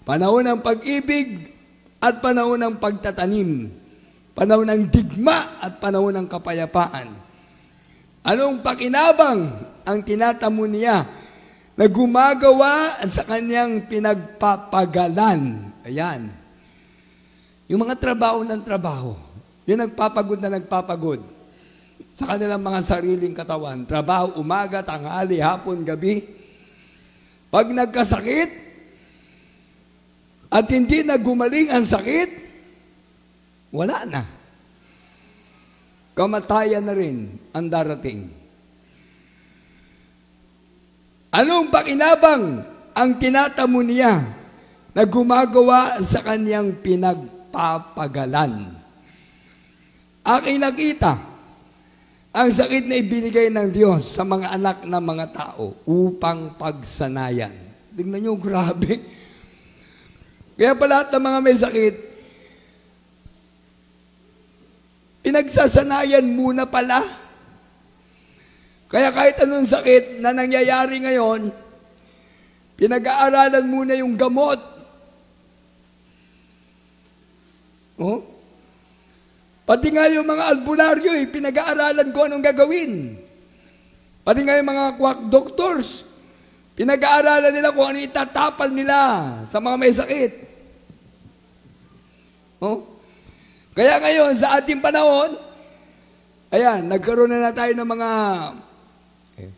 panahon ng pag-ibig at panahon ng pagtatanim, panahon ng digma at panahon ng kapayapaan. Anong pakinabang ang tinatamo niya na gumagawa sa kanyang pinagpapagalan? Ayan. Yung mga trabaho ng trabaho, yung nagpapagod na nagpapagod, sa kanilang mga sariling katawan. Trabaho umaga, tanghali, hapon, gabi. Pag nagkasakit at hindi nagumaling ang sakit, wala na. Kamatayan na rin ang darating. Anong pakinabang ang tinatamo niya na gumagawa sa kanyang pinagpapagalan? Aking nakita, ang sakit na ibinigay ng Diyos sa mga anak ng mga tao upang pagsanayan. Tingnan nyo, grabe. Kaya pa lahat ng mga may sakit, pinagsasanayan muna pala. Kaya kahit anong sakit na nangyayari ngayon, pinag-aaralan muna yung gamot. Oh? Pati nga yung mga albularyo, eh, pinag-aaralan ko anong gagawin. Pati nga yung mga quack doctors, pinag-aaralan nila kung ano itatapal nila sa mga may sakit. Oh? Kaya ngayon, sa ating panahon, ayan, nagkaroon na, na tayo ng mga eh,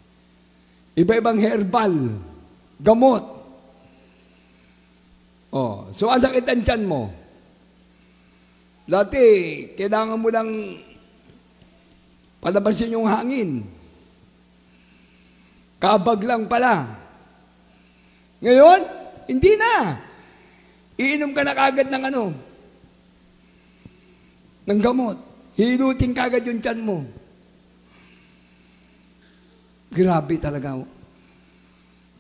iba-ibang herbal, gamot. Oh, so ang sakit ang tiyan mo. Dati, kailangan mo lang palabasin yung hangin. Kabag lang pala. Ngayon, hindi na. Iinom ka na kagad ng ano? Ng gamot. Hilutin kagad yung tiyan mo. Grabe talaga.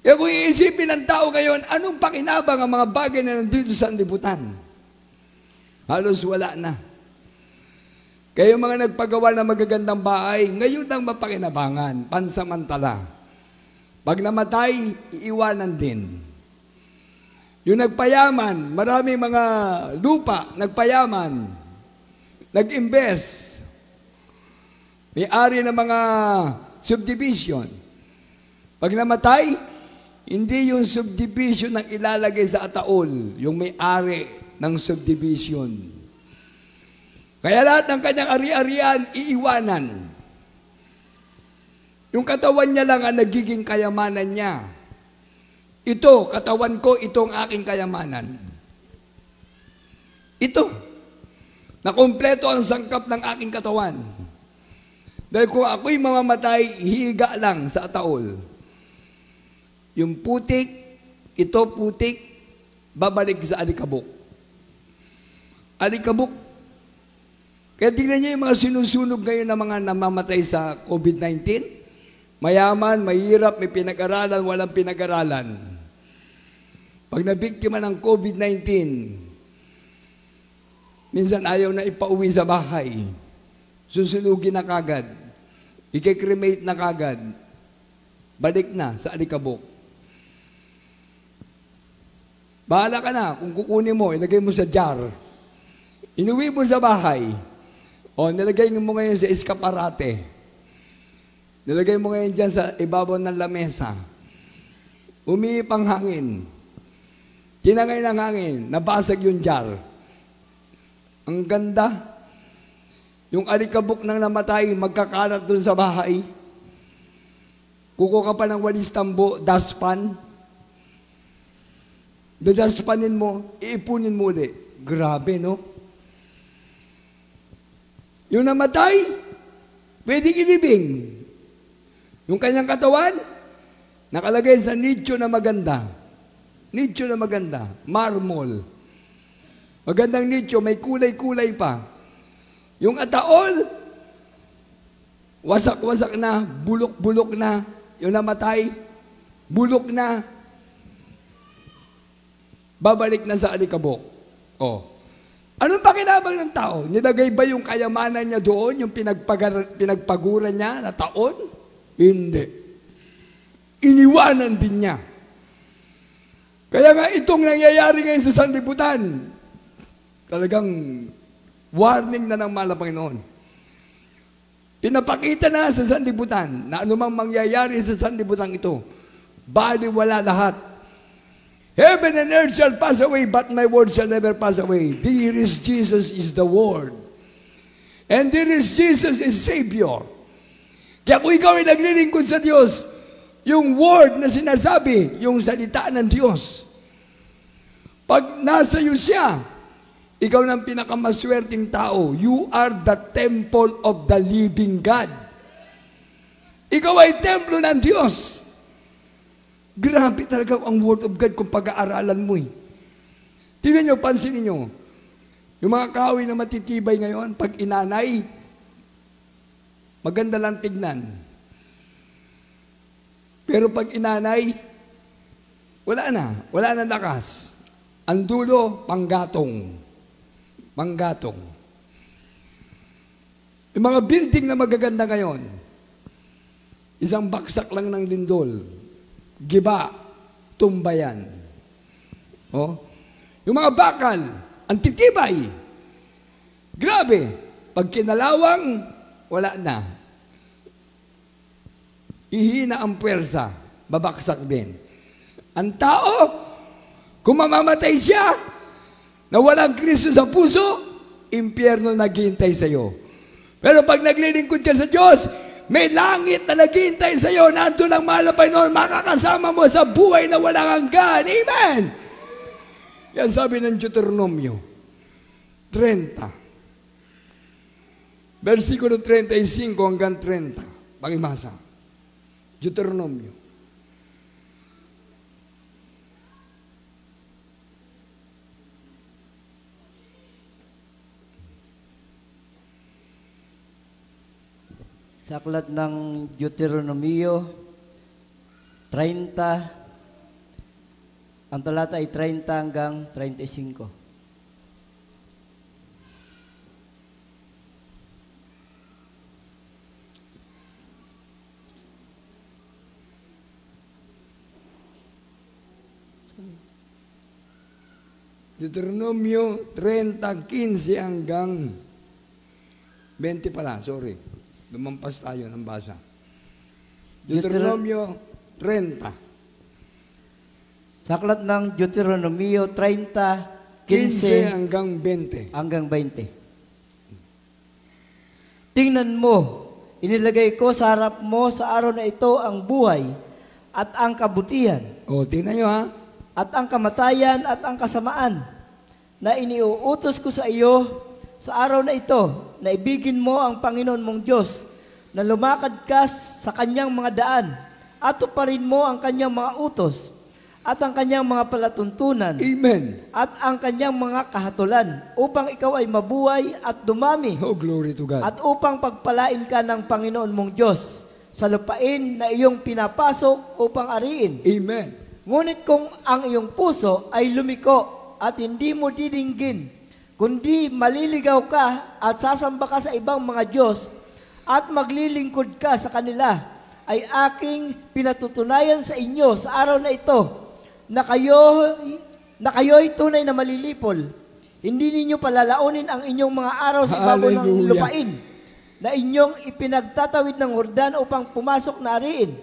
E kung iisipin ng tao ngayon, anong pakinabang ang mga bagay na nandito sa libutan? Halos wala na. Kayo mga nagpagawa ng magagandang bahay, ngayon lang mapakinabangan, pansamantala. Pag namatay, iiwanan din. Yung nagpayaman, marami mga lupa, nagpayaman, nag-invest, may-ari ng mga subdivision. Pag namatay, hindi yung subdivision ang ilalagay sa ataol, yung may-ari ng subdivision. Kaya lahat ng kanyang ari-arian, iiwanan. Yung katawan niya lang ang nagiging kayamanan niya. Ito, katawan ko, itong aking kayamanan. Ito, nakumpleto ang sangkap ng aking katawan. Dahil kung ako'y mamamatay, higa lang sa ataol. Yung putik, ito putik, babalik sa alikabok alikabok. Kaya tingnan niyo yung mga sinusunog ngayon ng mga namamatay sa COVID-19. Mayaman, mahirap, may pinag-aralan, walang pinag-aralan. Pag nabiktima ng COVID-19, minsan ayaw na ipauwi sa bahay. Susunugin na kagad. ike na kagad. Balik na sa alikabok. Bahala ka na kung kukunin mo, ilagay mo sa jar. Inuwi mo sa bahay. O, nilagay mo ngayon sa eskaparate. Nilagay mo ngayon dyan sa ibabaw ng lamesa. ang hangin. Tinangay ng hangin. Nabasag yung jar. Ang ganda. Yung alikabok ng namatay, magkakalat dun sa bahay. Kuko ka pa ng walis tambo, daspan. Dadaspanin mo, iipunin mo ulit. Grabe, no? Yung namatay, pwedeng ibibing. Yung kanyang katawan, nakalagay sa nicho na maganda. Nicho na maganda. Marmol. Magandang nicho, may kulay-kulay pa. Yung ataol, wasak-wasak na, bulok-bulok na. Yung namatay, bulok na. Babalik na sa alikabok. Oh, Anong pakinabang ng tao? Nilagay ba yung kayamanan niya doon, yung pinagpagar, pinagpaguran niya na taon? Hindi. Iniwanan din niya. Kaya nga itong nangyayari ngayon sa sanlibutan, talagang warning na ng malapang noon. Pinapakita na sa sanlibutan na anumang mangyayari sa sanlibutan ito, bali wala lahat Heaven and earth shall pass away, but my word shall never pass away. There is Jesus is the Word. And there is Jesus is Savior. Kaya kung ikaw ay naglilingkod sa Diyos, yung word na sinasabi, yung salita ng Diyos. Pag nasa iyo siya, ikaw ng pinakamaswerteng tao. You are the temple of the living God. Ikaw ay templo ng Diyos. Grabe talaga ang Word of God kung pag-aaralan mo eh. Tingnan nyo, pansinin niyo Yung mga kahoy na matitibay ngayon, pag inanay, maganda lang tignan. Pero pag inanay, wala na. Wala na lakas. Ang dulo, panggatong. Panggatong. Yung mga building na magaganda ngayon, isang baksak lang ng lindol giba, tumbayan. Oh. Yung mga bakal, ang titibay. Grabe. Pag kinalawang, wala na. Ihina ang pwersa, babaksak din. Ang tao, kung mamamatay siya, na walang Kristo sa puso, impyerno naghihintay sa iyo. Pero pag naglilingkod ka sa Diyos, may langit na naghihintay sa iyo. Nandun ang malapay na Makakasama mo sa buhay na walang hanggan. Amen! Yan sabi ng Deuteronomio 30. Versikulo 35 hanggang 30. Pakimasa. Deuteronomio sa aklat ng Deuteronomio 30, ang talata ay 30 hanggang 35. Deuteronomio 30, 15 hanggang 20 pala, sorry. Lumampas tayo ng basa. Deuteronomio 30. Sa aklat ng Deuteronomio 30, 15, hanggang 20. Hanggang 20. Tingnan mo, inilagay ko sa harap mo sa araw na ito ang buhay at ang kabutihan. O, tingnan nyo ha. At ang kamatayan at ang kasamaan na iniuutos ko sa iyo sa araw na ito na ibigin mo ang Panginoon mong Diyos, na lumakad ka sa kanyang mga daan, at tuparin mo ang kanyang mga utos, at ang kanyang mga palatuntunan. Amen. At ang kanyang mga kahatulan upang ikaw ay mabuhay at dumami. Oh, glory to God. At upang pagpalain ka ng Panginoon mong Diyos sa lupain na iyong pinapasok upang ariin. Amen. Ngunit kung ang iyong puso ay lumiko at hindi mo didinggin kundi maliligaw ka at sasamba ka sa ibang mga Diyos at maglilingkod ka sa kanila ay aking pinatutunayan sa inyo sa araw na ito na kayo na kayo'y tunay na malilipol. Hindi ninyo palalaunin ang inyong mga araw sa ibabaw ng lupain na inyong ipinagtatawid ng Hordan upang pumasok na nariin.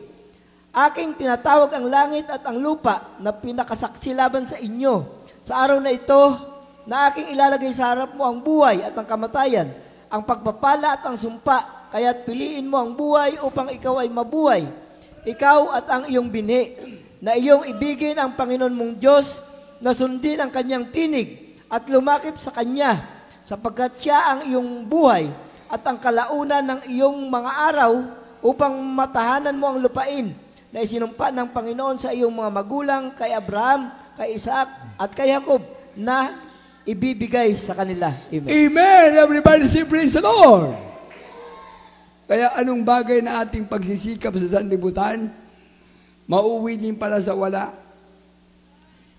Aking tinatawag ang langit at ang lupa na pinakasaksi laban sa inyo. Sa araw na ito, na aking ilalagay sa harap mo ang buhay at ang kamatayan, ang pagpapala at ang sumpa, kaya't piliin mo ang buhay upang ikaw ay mabuhay, ikaw at ang iyong bini, na iyong ibigin ang Panginoon mong Diyos, na sundin ang kanyang tinig at lumakip sa kanya, sapagkat siya ang iyong buhay at ang kalaunan ng iyong mga araw upang matahanan mo ang lupain na isinumpa ng Panginoon sa iyong mga magulang, kay Abraham, kay Isaac, at kay Jacob, na ibibigay sa kanila. Amen. Amen. Everybody say praise the Lord. Kaya anong bagay na ating pagsisikap sa sanlibutan, mauwi din pala sa wala.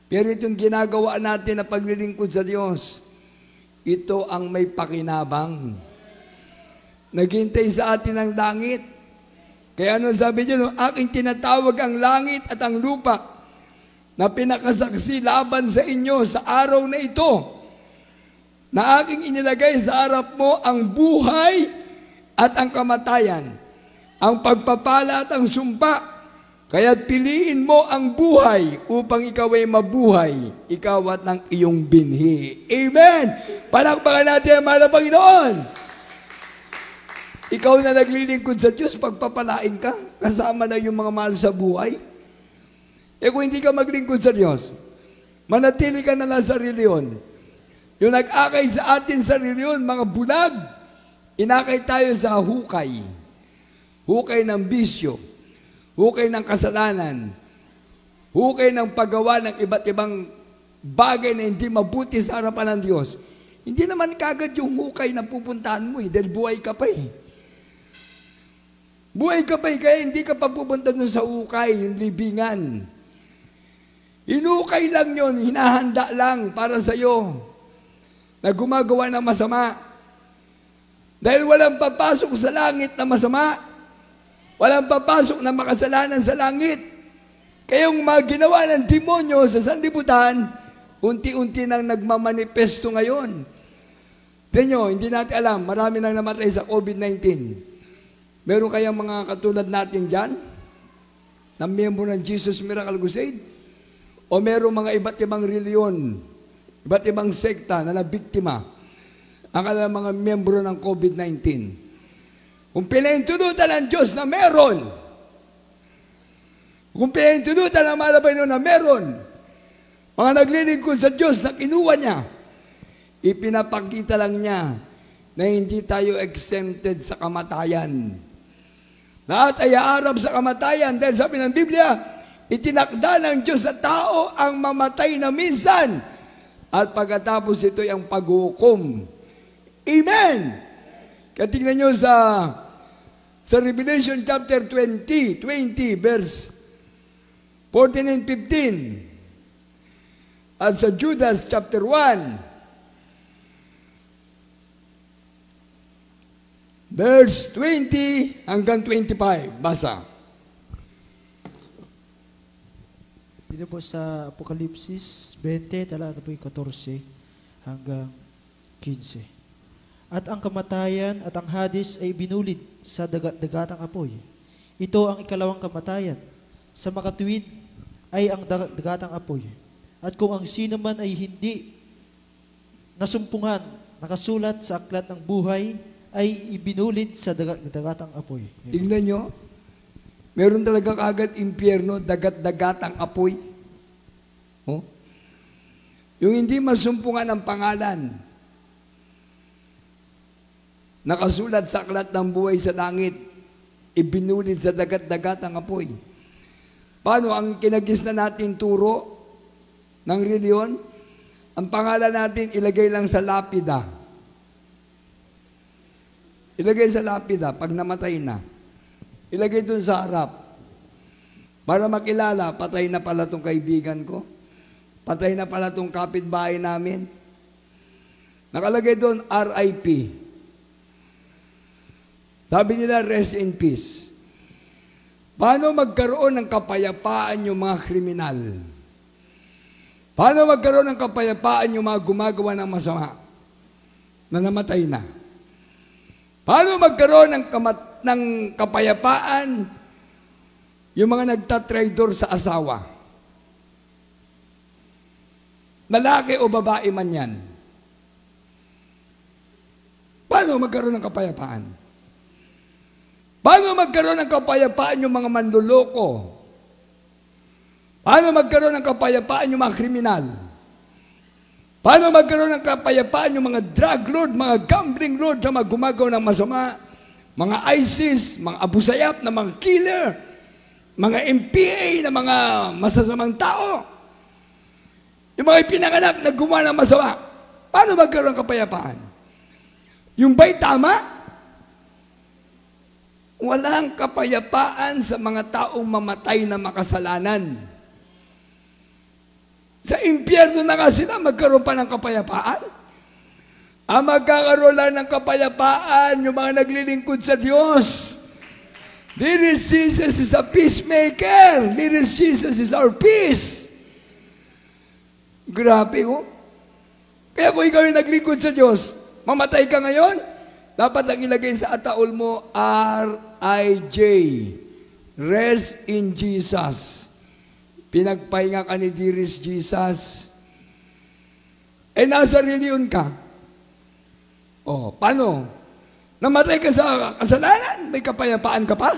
Pero itong ginagawa natin na paglilingkod sa Diyos, ito ang may pakinabang. Naghintay sa atin ang langit. Kaya ano sabi niyo, no, aking tinatawag ang langit at ang lupa na pinakasaksi laban sa inyo sa araw na ito na aking inilagay sa harap mo ang buhay at ang kamatayan, ang pagpapala at ang sumpa. Kaya piliin mo ang buhay upang ikaw ay mabuhay, ikaw at ang iyong binhi. Amen! Palakpakan natin ang mahal na Panginoon! Ikaw na naglilingkod sa Diyos, pagpapalain ka, kasama na yung mga mahal sa buhay. E kung hindi ka maglingkod sa Diyos, manatili ka na lang sa reliyon, yung nag-akay sa atin sarili yun, mga bulag. Inakay tayo sa hukay. Hukay ng bisyo. Hukay ng kasalanan. Hukay ng paggawa ng iba't ibang bagay na hindi mabuti sa harapan ng Diyos. Hindi naman kagad yung hukay na pupuntahan mo eh, dahil buhay ka pa eh. Buhay ka pa eh, kaya hindi ka pa pupunta dun sa hukay, yung libingan. Inukay lang yon, hinahanda lang para sa'yo na gumagawa ng masama. Dahil walang papasok sa langit na masama. Walang papasok na makasalanan sa langit. Kayong mga ginawa ng demonyo sa sandibutan, unti-unti nang nagmamanipesto ngayon. Tignan hindi natin alam, marami nang namatay sa COVID-19. Meron kayang mga katulad natin dyan, na miyembro ng Jesus Miracle Crusade, o meron mga iba't ibang reliyon iba't ibang sekta na nabiktima ang kanilang mga miyembro ng COVID-19. Kung pinaintudutan ng Diyos na meron, kung pinaintudutan ng malabay nun na meron, mga naglilingkod sa Diyos na kinuha niya, ipinapakita lang niya na hindi tayo exempted sa kamatayan. Lahat ay aarap sa kamatayan dahil sabi ng Biblia, itinakda ng Diyos sa tao ang mamatay na minsan at pagkatapos ito ay ang paghukom. Amen! Katingnan nyo sa, sa Revelation chapter 20, 20 verse 14 and 15. At sa Judas chapter 1, verse 20 hanggang 25. Basa. Dito po sa Apokalipsis 20, talata po 14 hanggang 15. At ang kamatayan at ang hadis ay binulid sa dagat ng apoy. Ito ang ikalawang kamatayan. Sa makatuwid ay ang dagat-dagat ng apoy. At kung ang sino man ay hindi nasumpungan, nakasulat sa aklat ng buhay, ay ibinulid sa dagat-dagat ng apoy. Amen. Tingnan nyo, Meron talaga agad impyerno, dagat-dagat ang apoy. Oh? Yung hindi masumpungan ang pangalan, nakasulat sa aklat ng buhay sa langit, ibinulid sa dagat-dagat ang apoy. Paano ang kinagis na natin turo ng reliyon? Ang pangalan natin ilagay lang sa lapida. Ilagay sa lapida pag namatay na. Ilagay dun sa harap. Para makilala, patay na pala tong kaibigan ko. Patay na pala tong kapitbahay namin. Nakalagay doon, RIP. Sabi nila, rest in peace. Paano magkaroon ng kapayapaan yung mga kriminal? Paano magkaroon ng kapayapaan yung mga gumagawa ng masama na namatay na? Paano magkaroon ng kamat ng kapayapaan, yung mga nagtatraidor sa asawa. Lalaki o babae man yan. Paano magkaroon ng kapayapaan? Paano magkaroon ng kapayapaan yung mga manluloko? Paano magkaroon ng kapayapaan yung mga kriminal? Paano magkaroon ng kapayapaan yung mga drug lord, mga gambling lord na gumagawa ng masama? mga ISIS, mga Abu Sayyaf na mga killer, mga MPA na mga masasamang tao. Yung mga ipinanganak na gumawa ng masama. Paano magkaroon ng kapayapaan? Yung ba'y tama? Walang kapayapaan sa mga taong mamatay na makasalanan. Sa impyerno na nga sila, magkaroon pa ng kapayapaan? ang ah, magkakaroon lang ng kapayapaan yung mga naglilingkod sa Diyos. Little Jesus is a peacemaker. Little Jesus is our peace. Grabe, oh. Kaya kung ikaw yung naglingkod sa Diyos, mamatay ka ngayon, dapat ang ilagay sa ataol mo, R-I-J. Rest in Jesus. Pinagpahinga ka ni Dearest Jesus. E nasa reliyon ka Oh, paano? Namatay ka sa kasalanan, may kapayapaan ka pa?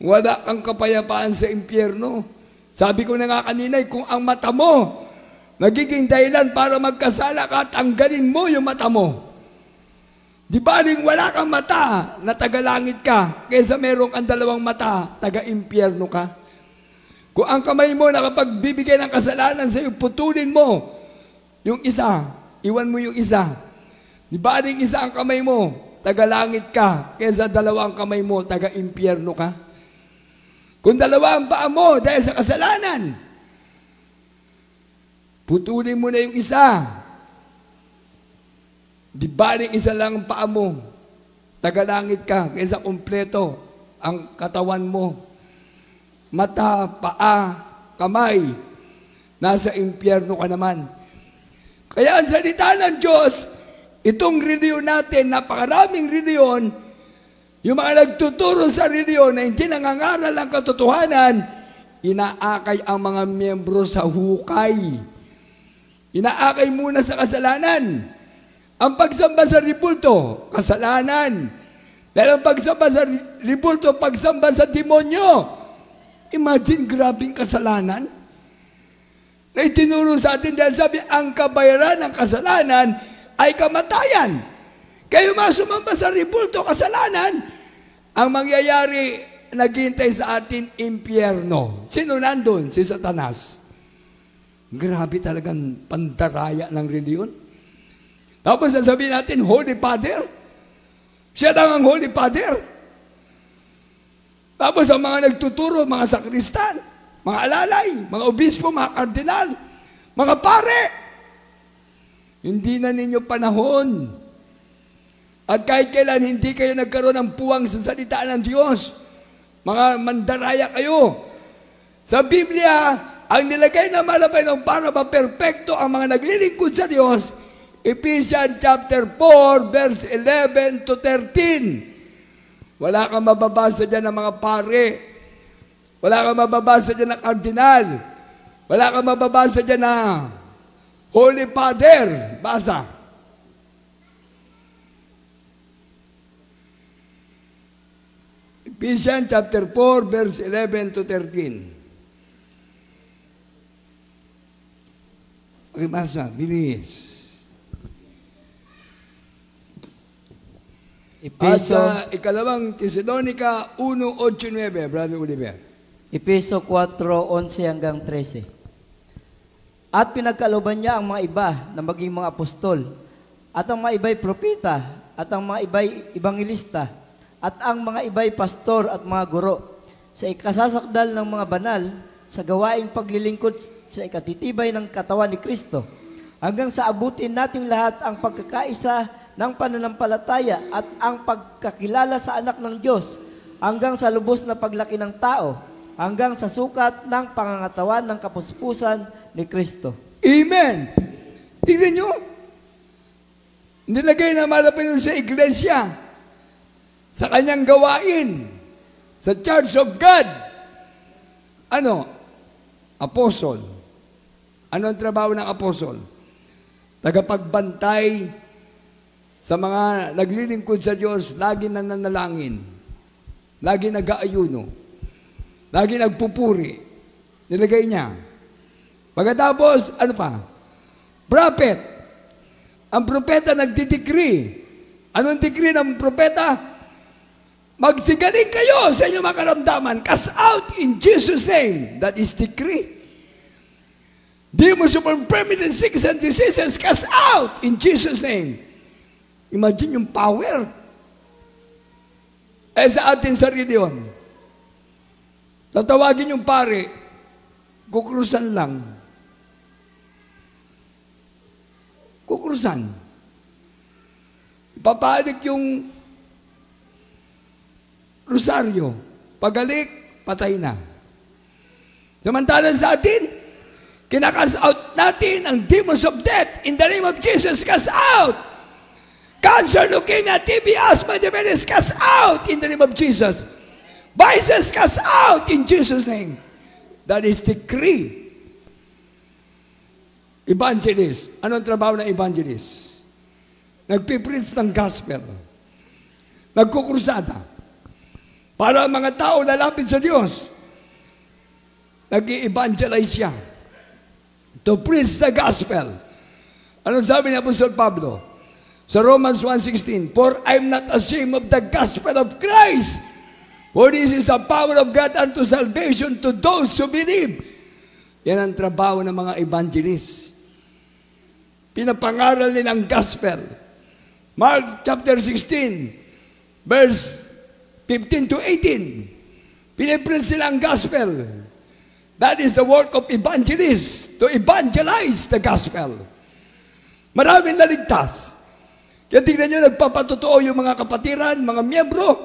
Wala kang kapayapaan sa impyerno. Sabi ko na nga kanina, eh, kung ang mata mo nagiging dahilan para magkasala ka, tanggalin mo yung mata mo. Di baling wala kang mata na taga-langit ka kaysa meron kang dalawang mata, taga-impyerno ka. Kung ang kamay mo nakapagbibigay ng kasalanan sa iyo, putulin mo yung isa, iwan mo yung isa. Di ba rin isa ang kamay mo, taga langit ka, kesa dalawang kamay mo, taga-impyerno ka? Kung dalawa ang paa mo dahil sa kasalanan, putulin mo na yung isa. Di ba rin isa lang ang paa mo, taga langit ka, kesa kumpleto ang katawan mo. Mata, paa, kamay, nasa impyerno ka naman. Kaya ang salita ng Diyos, Itong reliyon natin, napakaraming reliyon, yung mga nagtuturo sa reliyon na hindi nangangaral ang katotohanan, inaakay ang mga miyembro sa hukay. Inaakay muna sa kasalanan. Ang pagsamba sa ripulto, kasalanan. Pero ang pagsamba sa ripulto, pagsamba sa demonyo. Imagine, grabing kasalanan na itinuro sa atin dahil sabi, ang kabayaran ng kasalanan ay kamatayan. Kayo sumamba sa ribulto kasalanan, ang mangyayari naghintay sa atin, impyerno. Sino nandun? Si Satanas. Grabe talagang pandaraya ng reliyon. Tapos sasabihin natin, Holy Father. Siya lang ang Holy Father. Tapos ang mga nagtuturo, mga sakristan, mga alalay, mga obispo, mga kardinal, mga pare, hindi na ninyo panahon. At kahit kailan hindi kayo nagkaroon ng puwang sa salita ng Diyos, mga mandaraya kayo. Sa Biblia, ang nilagay na malabay ng para maperpekto ang mga naglilingkod sa Diyos, Ephesians chapter 4, verse 11 to 13. Wala kang mababasa dyan ng mga pare. Wala kang mababasa dyan ng kardinal. Wala kang mababasa dyan na Holy Father, basa. Ephesians chapter 4, verse 11 to 13. Okay, basa, bilis. Epeso, At sa ikalawang Tesalonica 1.8.9, Brother Oliver. Epeso 4.11 hanggang 13. At pinagkalooban niya ang mga iba na maging mga apostol. At ang mga iba'y propita. At ang mga iba'y ibangelista. At ang mga iba'y pastor at mga guro. Sa ikasasakdal ng mga banal, sa gawaing paglilingkod sa ikatitibay ng katawan ni Kristo, hanggang sa abutin nating lahat ang pagkakaisa ng pananampalataya at ang pagkakilala sa anak ng Diyos hanggang sa lubos na paglaki ng tao, hanggang sa sukat ng pangangatawan ng kapuspusan ni Kristo. Amen! Tignan nyo, nilagay na malapit sa iglesia, sa kanyang gawain, sa charge of God. Ano? Apostle. Ano ang trabaho ng apostle? Tagapagbantay sa mga naglilingkod sa Diyos, lagi na nanalangin, lagi nag-aayuno, lagi nagpupuri. Nilagay niya, Pagkatapos, ano pa? Prophet. Ang propeta nagdidegree. Anong degree ng propeta? Magsigaling kayo sa inyong makaramdaman. Cast out in Jesus' name. That is decree. Demons upon permanent sickness and diseases, cast out in Jesus' name. Imagine yung power. Eh sa atin sarili yun. Tatawagin yung pare, kukrusan lang. kukursan. Ipapalik yung rosaryo. Pagalik, patay na. Samantalang sa atin, kinakas out natin ang demons of death. In the name of Jesus, cast out! Cancer, leukemia, TB, asthma, diabetes, cast out in the name of Jesus. Vices, cast out in Jesus' name. That is decree Evangelist. Anong trabaho ng evangelist? Nagpipreach ng gospel. Nagkukrusada. Para ang mga tao lalapit sa Diyos. Nag-evangelize siya. To preach the gospel. Anong sabi ni Apostol Pablo? Sa Romans 1.16, For I am not ashamed of the gospel of Christ, for this is the power of God unto salvation to those who believe. Yan ang trabaho ng mga evangelist. Pinapangaral nila ang gospel. Mark chapter 16, verse 15 to 18. Piniprint sila ang gospel. That is the work of evangelists, to evangelize the gospel. Maraming naligtas. Kaya tingnan nyo, nagpapatotoo yung mga kapatiran, mga miyembro,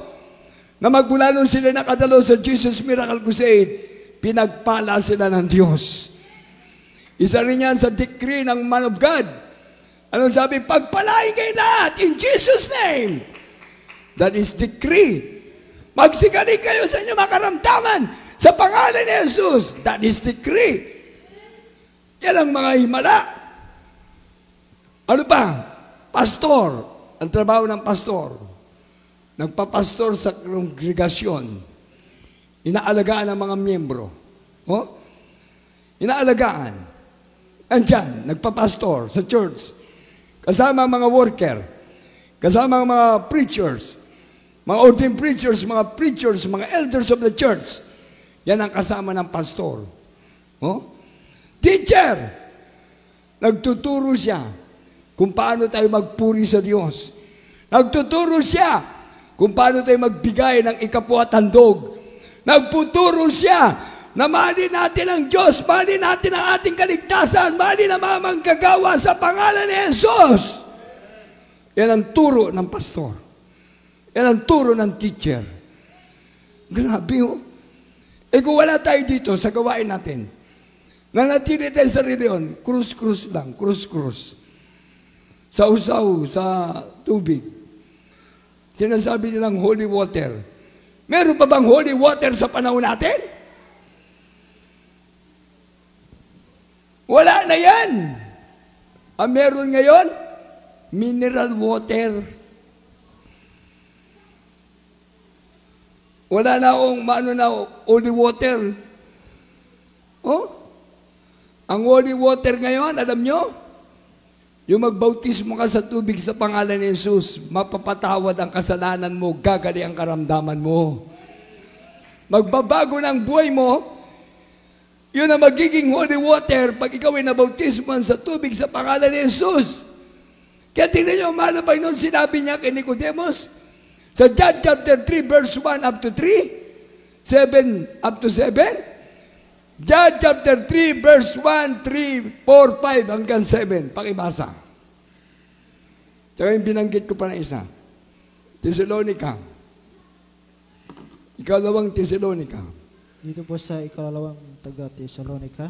na magmula nun sila nakadalo sa Jesus Miracle Crusade, pinagpala sila ng Diyos. Isa rin yan sa decree ng man of God. Anong sabi? Pagpalain kayo lahat in Jesus' name. That is decree. Magsikaling kayo sa inyong makaramdaman sa pangalan ni Jesus. That is decree. Yan ang mga himala. Ano pa? Pastor. Ang trabaho ng pastor. Nagpapastor sa kongregasyon. Inaalagaan ang mga miyembro. Oh? Inaalagaan andyan, nagpapastor sa church. Kasama mga worker, kasama mga preachers, mga ordained preachers, mga preachers, mga elders of the church. Yan ang kasama ng pastor. Oh? Teacher! Nagtuturo siya kung paano tayo magpuri sa Diyos. Nagtuturo siya kung paano tayo magbigay ng ikapwa at handog. Nagputuro siya na mahalin natin ang Diyos, mahalin natin ang ating kaligtasan, mahalin ang mga manggagawa sa pangalan ni Jesus. Yan ang turo ng pastor. Yan ang turo ng teacher. Grabe oh. Eh kung wala tayo dito sa gawain natin, na natili tayo sa reliyon, krus-krus lang, krus-krus. Sausaw sa tubig. Sinasabi nilang holy water. Meron pa bang holy water sa panahon natin? Wala na yan. Ang ah, meron ngayon, mineral water. Wala na akong maano na, holy water. Oh? Ang holy water ngayon, alam nyo, yung magbautismo ka sa tubig sa pangalan ni Jesus, mapapatawad ang kasalanan mo, gagaling ang karamdaman mo. Magbabago ng buhay mo, yun ang magiging holy water pag ikaw ay nabautisman sa tubig sa pangalan ni Jesus. Kaya tingnan nyo, mahal na Panginoon, sinabi niya kay Nicodemus, sa John chapter 3, verse 1 up to 3, 7 up to 7, John chapter 3, verse 1, 3, 4, 5, hanggang 7. Pakibasa. Tsaka yung binanggit ko pa na isa. Thessalonica. Ikalawang Thessalonica. Dito po sa ikalawang taga Tesalonica.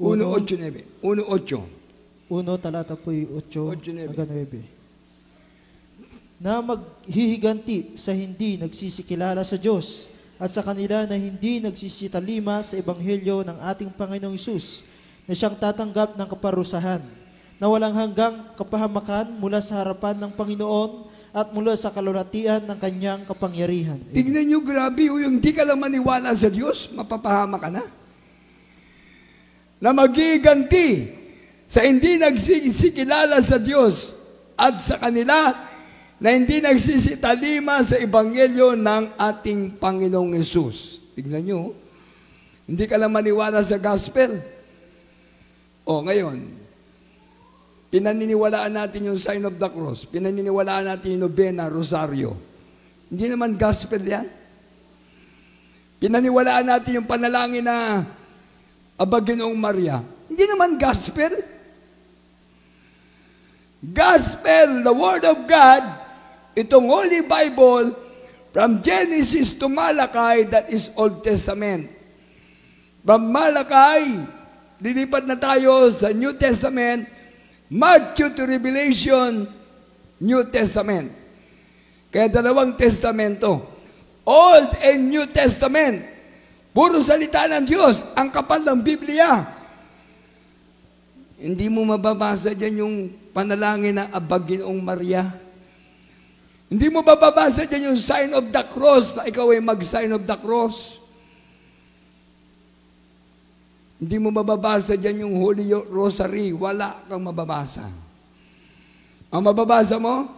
1.8. 1.8. 1 talata po yung 8 hanggang 9. Na maghihiganti sa hindi nagsisikilala sa Diyos at sa kanila na hindi nagsisitalima sa ebanghelyo ng ating Panginoong Isus na siyang tatanggap ng kaparusahan na walang hanggang kapahamakan mula sa harapan ng Panginoon at mula sa kalulatian ng kanyang kapangyarihan. Tingnan nyo, grabe, o oh, yung di ka lang maniwala sa Diyos, mapapahama ka na na magiganti sa hindi nagsisikilala sa Diyos at sa kanila na hindi nagsisitalima sa Ebanghelyo ng ating Panginoong Yesus. Tignan nyo, hindi ka lang maniwala sa gospel. O ngayon, pinaniniwalaan natin yung sign of the cross, pinaniniwalaan natin yung novena, rosaryo. Hindi naman gospel yan. Pinaniwalaan natin yung panalangin na Aba Abaginoong Maria. Hindi naman gospel. Gospel, the Word of God, itong Holy Bible, from Genesis to Malachi, that is Old Testament. From Malachi, lilipat na tayo sa New Testament, Matthew to Revelation, New Testament. Kaya dalawang testamento, Old and New Testament. Puro salita ng Diyos, ang kapal ng Biblia. Hindi mo mababasa dyan yung panalangin ng Abaginoong Maria. Hindi mo mababasa dyan yung sign of the cross na ikaw ay mag-sign of the cross. Hindi mo mababasa dyan yung Holy Rosary. Wala kang mababasa. Ang mababasa mo,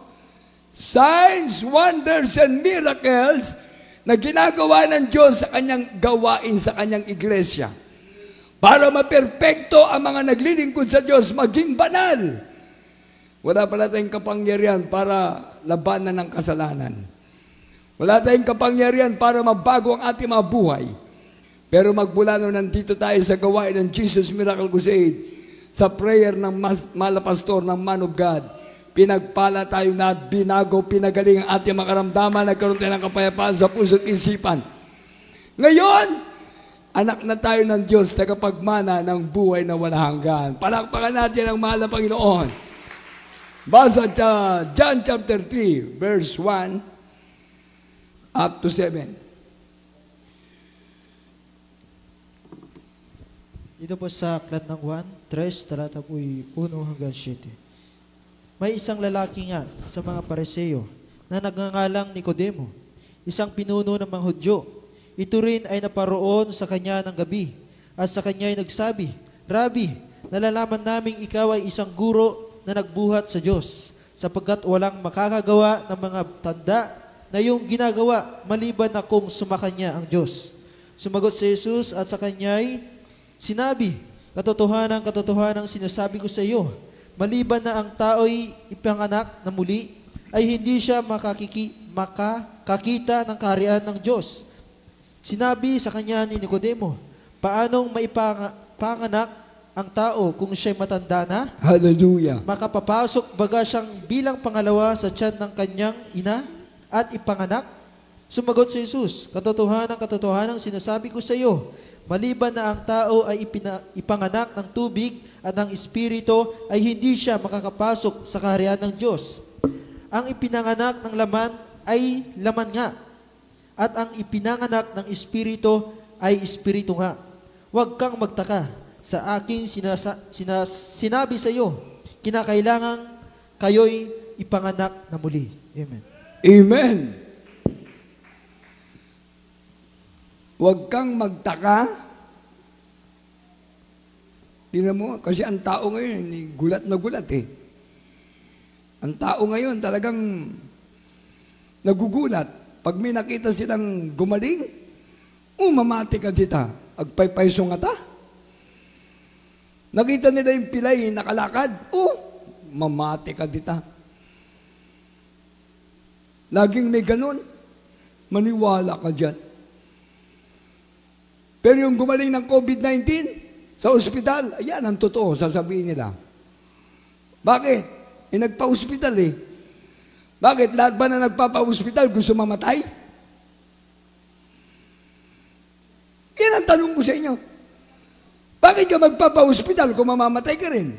signs, wonders, and miracles na ginagawa ng Diyos sa kanyang gawain sa kanyang iglesia. Para maperpekto ang mga naglilingkod sa Diyos, maging banal. Wala pala tayong kapangyarihan para labanan ng kasalanan. Wala tayong kapangyarihan para mabago ang ating mga buhay. Pero magmula nung nandito tayo sa gawain ng Jesus Miracle Crusade, sa prayer ng mas, mala pastor ng man of God, pinagpala tayo na binago, pinagaling ang ating mga karamdaman, nagkaroon tayo ng kapayapaan sa puso't isipan. Ngayon, anak na tayo ng Diyos, kapagmana ng buhay na walang hanggan. Palakpakan natin ang mahal na Panginoon. Basa sa John chapter 3, verse 1 up to 7. Dito po sa aklat ng 1, 3, talata po'y 1 hanggang 7. May isang lalaki nga sa mga pareseyo na nagngangalang Nicodemo, isang pinuno ng mga Hudyo. Ito rin ay naparoon sa kanya ng gabi at sa kanya ay nagsabi, Rabbi, nalalaman naming ikaw ay isang guro na nagbuhat sa Diyos sapagkat walang makakagawa ng mga tanda na yung ginagawa maliban na kung sumakanya ang Diyos. Sumagot si Jesus at sa kanya ay sinabi, Katotohanan, katotohanan, sinasabi ko sa iyo, maliban na ang tao'y ipanganak na muli, ay hindi siya makakiki, makakakita ng kaharian ng Diyos. Sinabi sa kanya ni Nicodemo, paanong maipanganak ang tao kung siya'y matanda na? Hallelujah! Makapapasok baga siyang bilang pangalawa sa tiyan ng kanyang ina at ipanganak? Sumagot si Jesus, katotohanan, katotohanan, sinasabi ko sa iyo, maliban na ang tao ay ipina, ipanganak ng tubig at ang espiritu ay hindi siya makakapasok sa kaharian ng Diyos. Ang ipinanganak ng laman ay laman nga, at ang ipinanganak ng espiritu ay espiritu nga. Huwag kang magtaka sa aking sinasa, sinas, sinabi sa iyo, kinakailangan kayo'y ipanganak na muli. Amen. Amen. Huwag kang magtaka Tingnan mo, kasi ang tao ngayon, gulat na gulat eh. Ang tao ngayon talagang nagugulat. Pag may nakita silang gumaling, umamati oh, ka dita. Ah. Agpaypayso nga ta. Nakita nila yung pilay nakalakad, oh, mamati ka dita. Ah. Laging may ganun. Maniwala ka dyan. Pero yung gumaling ng COVID-19, sa ospital, ayan ang totoo, sasabihin nila. Bakit? Eh, nagpa-ospital eh. Bakit? Lahat ba na nagpapa-ospital gusto mamatay? Yan ang tanong ko sa inyo. Bakit ka magpapa-ospital kung mamamatay ka rin?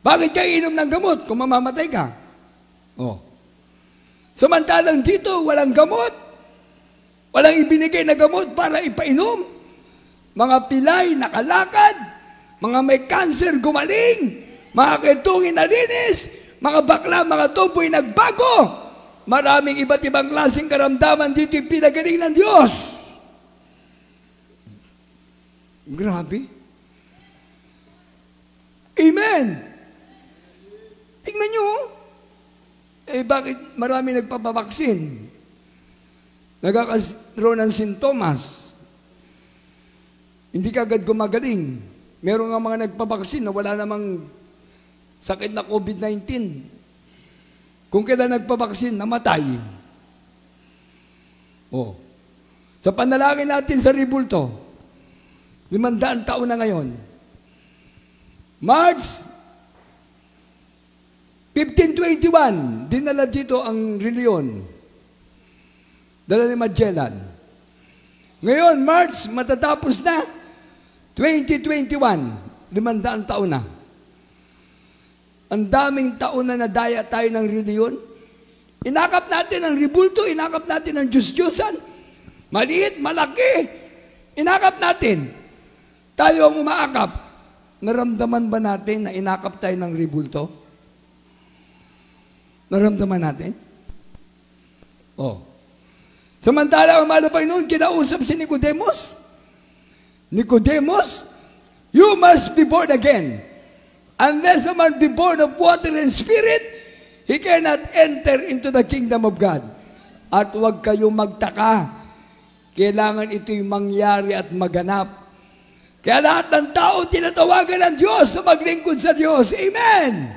Bakit ka inom ng gamot kung mamamatay ka? Oh. Samantalang dito, walang gamot. Walang ibinigay na gamot para ipainom mga pilay nakalakad, mga may cancer gumaling, mga kitungin nalinis, mga bakla, mga tumboy nagbago. Maraming iba't ibang klaseng karamdaman dito yung pinagaling ng Diyos. Grabe. Amen. Tingnan nyo. Oh. Eh bakit marami nagpapabaksin? Nagkakaroon ng sintomas hindi ka agad gumagaling. Meron nga mga nagpabaksin na wala namang sakit na COVID-19. Kung kailan nagpabaksin, namatay. Oh. Sa panalangin natin sa ribulto, limandaan taon na ngayon, March 1521, dinala dito ang reliyon. Dala ni Magellan. Ngayon, March, matatapos na. 2021, limandaang taon na. Ang daming taon na nadaya tayo ng reliyon. Inakap natin ang ribulto, inakap natin ang Diyos-Diyosan. Maliit, malaki. Inakap natin. Tayo ang umaakap. Naramdaman ba natin na inakap tayo ng ribulto? Naramdaman natin? Oh. Samantala, umalabay noon, kinausap si Nicodemus. Nicodemus, you must be born again. Unless a man be born of water and spirit, he cannot enter into the kingdom of God. At huwag kayong magtaka. Kailangan ito'y mangyari at maganap. Kaya lahat ng tao tinatawagan ng Diyos sa maglingkod sa Diyos. Amen!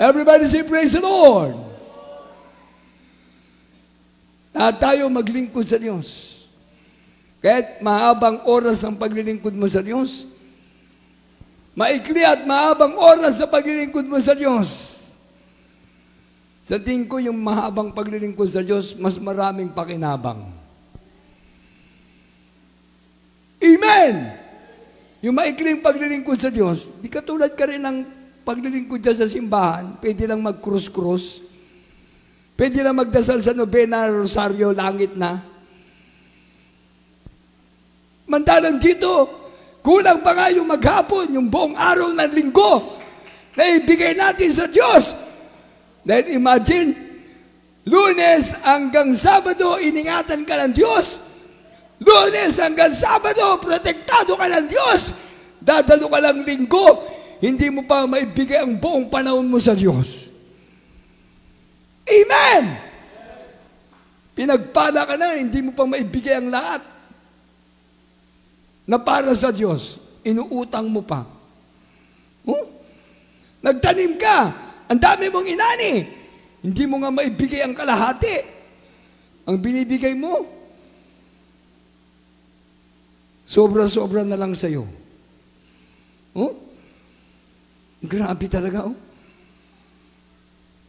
Everybody say, praise the Lord! Lahat tayo maglingkod sa Diyos. Kahit mahabang oras ang paglilingkod mo sa Diyos, maikli at mahabang oras sa paglilingkod mo sa Diyos. Sa tingin ko, yung mahabang paglilingkod sa Diyos, mas maraming pakinabang. Amen! Yung maikling paglilingkod sa Diyos, di katulad ka rin ng paglilingkod dyan sa simbahan, pwede lang mag-cross-cross, pwede lang magdasal sa novena, rosaryo, langit na, Mantalang dito, kulang pa nga yung maghapon, yung buong araw ng linggo na ibigay natin sa Diyos. Then imagine, lunes hanggang Sabado, iningatan ka ng Diyos. Lunes hanggang Sabado, protektado ka ng Diyos. Dadalo ka lang linggo, hindi mo pa maibigay ang buong panahon mo sa Diyos. Amen! Pinagpala ka na, hindi mo pa maibigay ang lahat na para sa Diyos, inuutang mo pa. Huh? Nagtanim ka, ang dami mong inani, hindi mo nga maibigay ang kalahati. Ang binibigay mo, sobra-sobra na lang sa'yo. Huh? Grabe talaga, oh.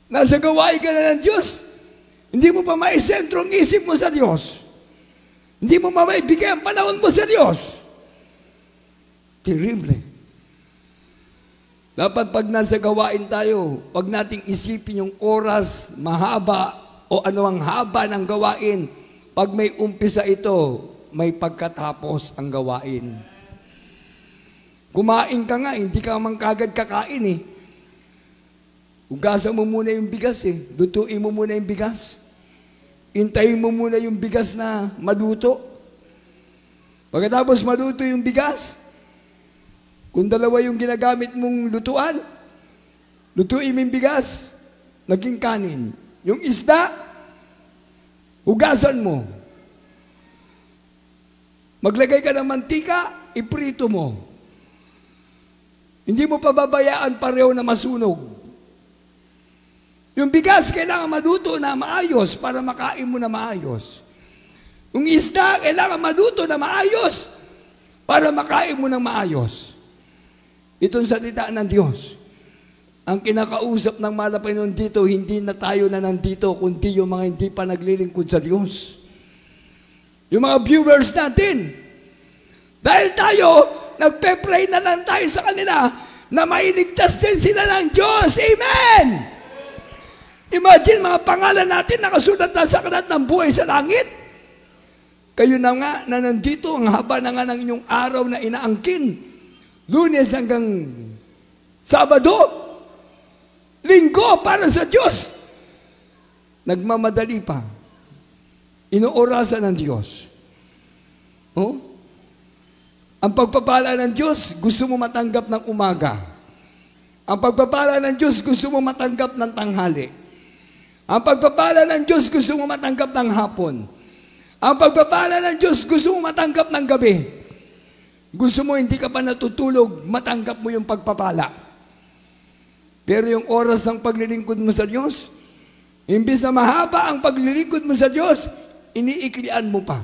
Nasa gawain ka na ng Diyos. Hindi mo pa maisentro ang isip mo sa Diyos. Hindi mo maibigay ang panahon mo sa Diyos. Terrible. Dapat pag nasa gawain tayo, pag nating isipin yung oras, mahaba, o anumang haba ng gawain, pag may umpisa ito, may pagkatapos ang gawain. Kumain ka nga, hindi ka man kagad kakain eh. Ugasan mo muna yung bigas eh. Lutuin mo muna yung bigas. Intayin mo muna yung bigas na maduto. Pagkatapos maduto yung bigas, kung dalawa yung ginagamit mong lutuan, lutuin mo bigas, naging kanin. Yung isda, hugasan mo. Maglagay ka ng mantika, iprito mo. Hindi mo pababayaan pareho na masunog. Yung bigas, kailangan maduto na maayos para makain mo na maayos. Yung isda, kailangan maduto na maayos para makain mo ng maayos. Itong salita ng Diyos. Ang kinakausap ng malapay noon dito, hindi na tayo na nandito, kundi yung mga hindi pa naglilingkod sa Diyos. Yung mga viewers natin. Dahil tayo, nagpe-pray na lang tayo sa kanila na mailigtas din sila ng Diyos. Amen! Imagine mga pangalan natin nakasulat na sa kalat ng buhay sa langit. Kayo na nga na nandito, ang haba na nga ng inyong araw na inaangkin Lunes hanggang Sabado. Linggo para sa Diyos. Nagmamadali pa. Inuorasan ng Diyos. Oh? Ang pagpapala ng Diyos, gusto mo matanggap ng umaga. Ang pagpapala ng Diyos, gusto mo matanggap ng tanghali. Ang pagpapala ng Diyos, gusto mo matanggap ng hapon. Ang pagpapala ng Diyos, gusto mo matanggap ng gabi. Gusto mo, hindi ka pa natutulog, matanggap mo yung pagpapala. Pero yung oras ng paglilingkod mo sa Diyos, imbis na mahaba ang paglilingkod mo sa Diyos, iniiklian mo pa.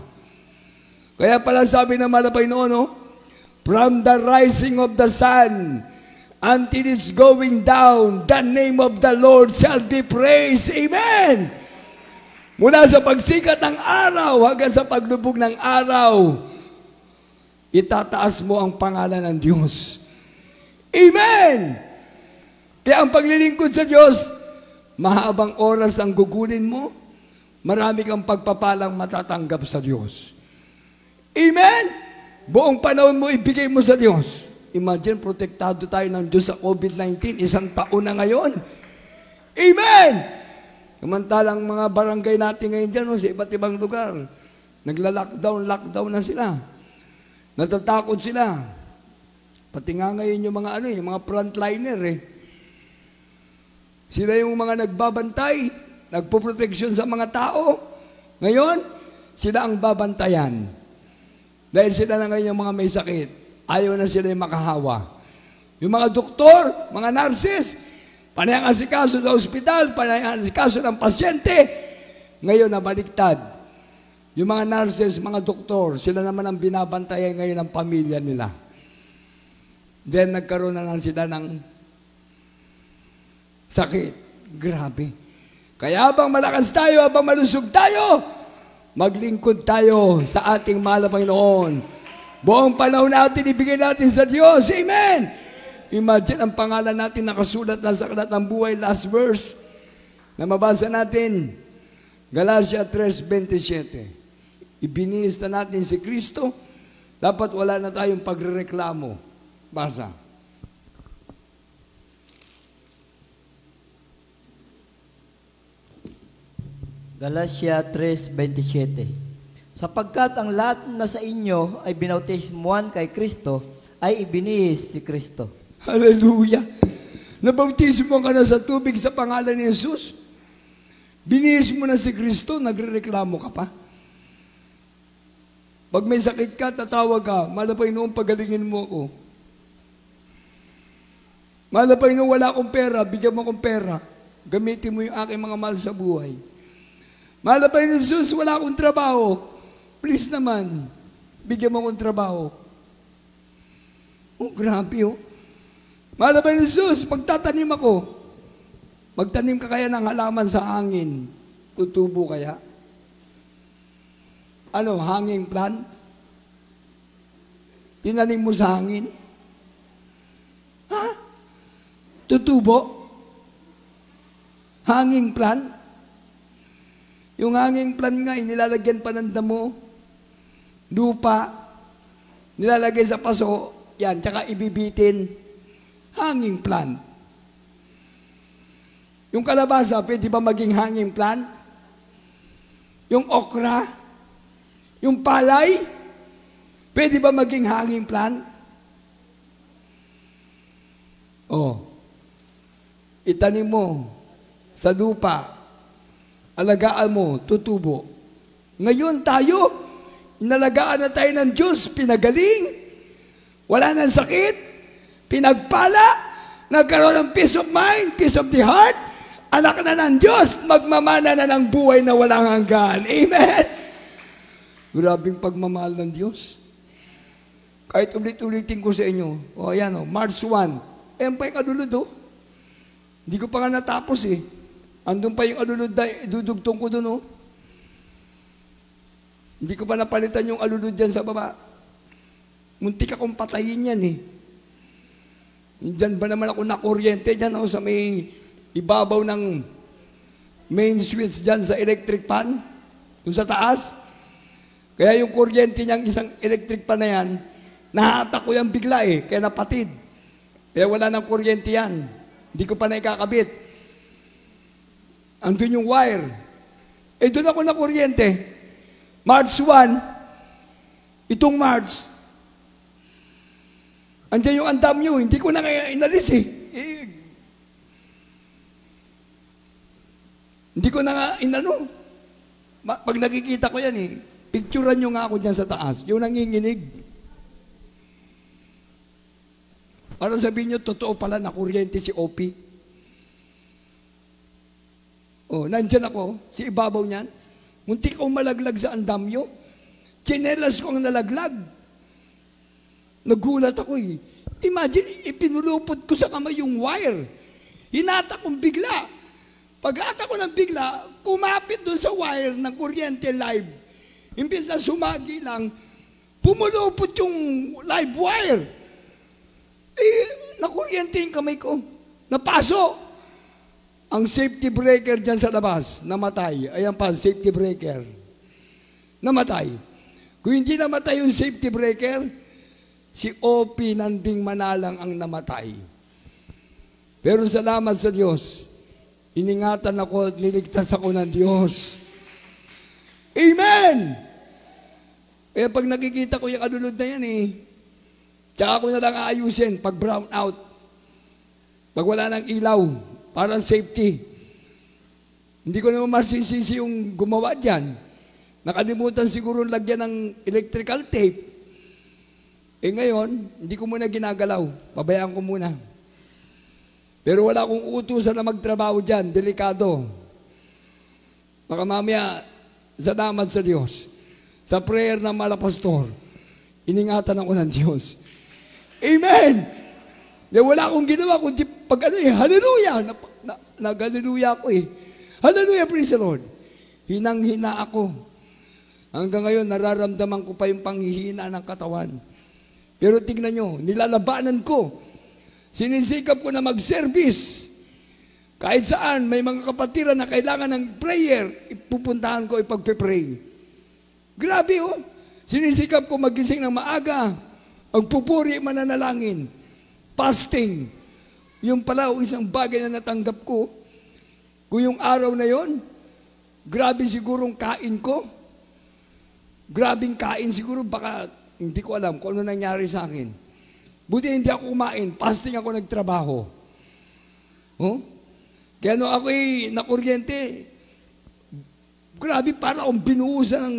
Kaya pala sabi ng malapay noon, no? From the rising of the sun until its going down, the name of the Lord shall be praised. Amen! Mula sa pagsikat ng araw hanggang sa paglubog ng araw, itataas mo ang pangalan ng Diyos. Amen! Kaya ang paglilingkod sa Diyos, mahabang oras ang gugunin mo, marami kang pagpapalang matatanggap sa Diyos. Amen! Buong panahon mo, ibigay mo sa Diyos. Imagine, protektado tayo ng Diyos sa COVID-19, isang taon na ngayon. Amen! Samantalang mga barangay natin ngayon dyan, sa iba't ibang lugar, nagla-lockdown, lockdown na sila. Natatakot sila. Pati nga ngayon yung mga ano eh, mga frontliner eh. Sila yung mga nagbabantay, nagpo-protection sa mga tao. Ngayon, sila ang babantayan. Dahil sila na ngayon yung mga may sakit. Ayaw na sila yung makahawa. Yung mga doktor, mga nurses, panay ang asikaso sa ospital, panay ang asikaso ng pasyente, ngayon nabaliktad. Yung mga nurses, mga doktor, sila naman ang binabantayan ngayon ng pamilya nila. Then nagkaroon na lang sila ng sakit. Grabe. Kaya habang malakas tayo, habang malusog tayo, maglingkod tayo sa ating mahal Panginoon. Buong panahon natin, ibigay natin sa Diyos. Amen! Imagine ang pangalan natin nakasulat na sa kalat ng buhay, last verse, na mabasa natin. Galatia 3.27 Ibinihis na natin si Kristo, dapat wala na tayong pagrereklamo. Basa. Galatia 3.27 Sapagkat ang lahat na sa inyo ay binautismuan kay Kristo, ay ibinihis si Kristo. Hallelujah! Nabautismo ka na sa tubig sa pangalan ni Jesus. Binihis mo na si Kristo, nagrereklamo ka pa. Pag may sakit ka, tatawag ka, malapay noong pagalingin mo ako. Malapay noong wala akong pera, bigyan mo akong pera. Gamitin mo yung aking mga mahal sa buhay. Malapay ni Jesus, wala akong trabaho. Please naman, bigyan mo akong trabaho. Oh, grabe oh. Malapay noong Jesus, magtatanim ako. Magtanim ka kaya ng halaman sa hangin. Tutubo kaya ano, hanging plant? Tinanim mo sa hangin? Ha? Tutubo? Hanging plant? Yung hanging plant nga, inilalagyan pa ng damo, lupa, nilalagay sa paso, yan, tsaka ibibitin, hanging plant. Yung kalabasa, pwede ba maging hanging plant? Yung okra, yung palay, pwede ba maging hanging plant? Oh, itanim mo sa lupa, alagaan mo, tutubo. Ngayon tayo, inalagaan na tayo ng Diyos, pinagaling, wala nang sakit, pinagpala, nagkaroon ng peace of mind, peace of the heart, anak na ng Diyos, magmamana na ng buhay na walang hanggan. Amen? Grabing pagmamahal ng Diyos. Kahit ulit-ulitin ko sa inyo, o oh, ayan o, oh, March 1, eh, ayan pa yung adulod Oh. Hindi ko pa nga natapos eh. Andun pa yung alulod na dudugtong ko doon Oh. Hindi ko pa napalitan yung alulod dyan sa baba. Muntik akong patayin yan eh. Diyan ba naman ako nakuryente dyan oh, sa may ibabaw ng main switch dyan sa electric pan? Doon sa taas? Kaya yung kuryente niyang isang electric pa na yan, nahatak ko yan bigla eh, kaya napatid. Kaya wala ng kuryente yan. Hindi ko pa na ikakabit. Andun yung wire. Eh doon ako na kuryente. March 1, itong March, andiyan yung andamyo, hindi ko na kaya inalis eh. eh hindi ko na nga inano. Pag nakikita ko yan eh, Picturean nyo nga ako dyan sa taas, yung nanginginig. Para sabihin nyo, totoo pala na kuryente si Opie. Oh, nandiyan ako, si ibabaw niyan. Muntik akong malaglag sa andamyo. Chinelas ko ang nalaglag. Nagulat ako eh. Imagine, ipinulupot ko sa kamay yung wire. Hinata kong bigla. Pag ata ko ng bigla, kumapit doon sa wire ng kuryente live. Imbis na sumagi lang, pumulupot yung live wire. Eh, nakuryente yung kamay ko. Napaso. Ang safety breaker dyan sa labas, namatay. Ayan pa, safety breaker. Namatay. Kung hindi namatay yung safety breaker, si OP Nanding Manalang ang namatay. Pero salamat sa Diyos. Iningatan ako at niligtas ako ng Diyos. Amen! Kaya eh, pag nakikita ko yung kanunod na yan eh, tsaka ko na lang aayusin pag brown out. Pag wala ng ilaw, parang safety. Hindi ko naman masisisi yung gumawa dyan. Nakalimutan siguro lagyan ng electrical tape. Eh ngayon, hindi ko muna ginagalaw. Pabayaan ko muna. Pero wala akong utusan na magtrabaho dyan. Delikado. Baka mamaya, Salamat sa Diyos. Sa prayer ng mga pastor, iningatan ako ng Diyos. Amen! Na wala akong ginawa, kundi pag ano eh, hallelujah! Na, na, nag-hallelujah ako eh. Hallelujah, praise the Lord! Hinang-hina ako. Hanggang ngayon, nararamdaman ko pa yung panghihina ng katawan. Pero tignan nyo, nilalabanan ko. Sinisikap ko na mag-service. Kahit saan, may mga kapatiran na kailangan ng prayer, ipupuntahan ko ipagpe-pray. Grabe oh! Sinisikap ko magising ng maaga. Ang pupuri, mananalangin. Fasting. Yung pala, oh, isang bagay na natanggap ko. Kung yung araw na yon, grabe sigurong kain ko. Grabing kain siguro, baka hindi ko alam kung ano nangyari sa akin. Buti hindi ako kumain, fasting ako nagtrabaho. Huh? Oh? Kaya no, ako'y nakuryente. Grabe, para akong binuusan ng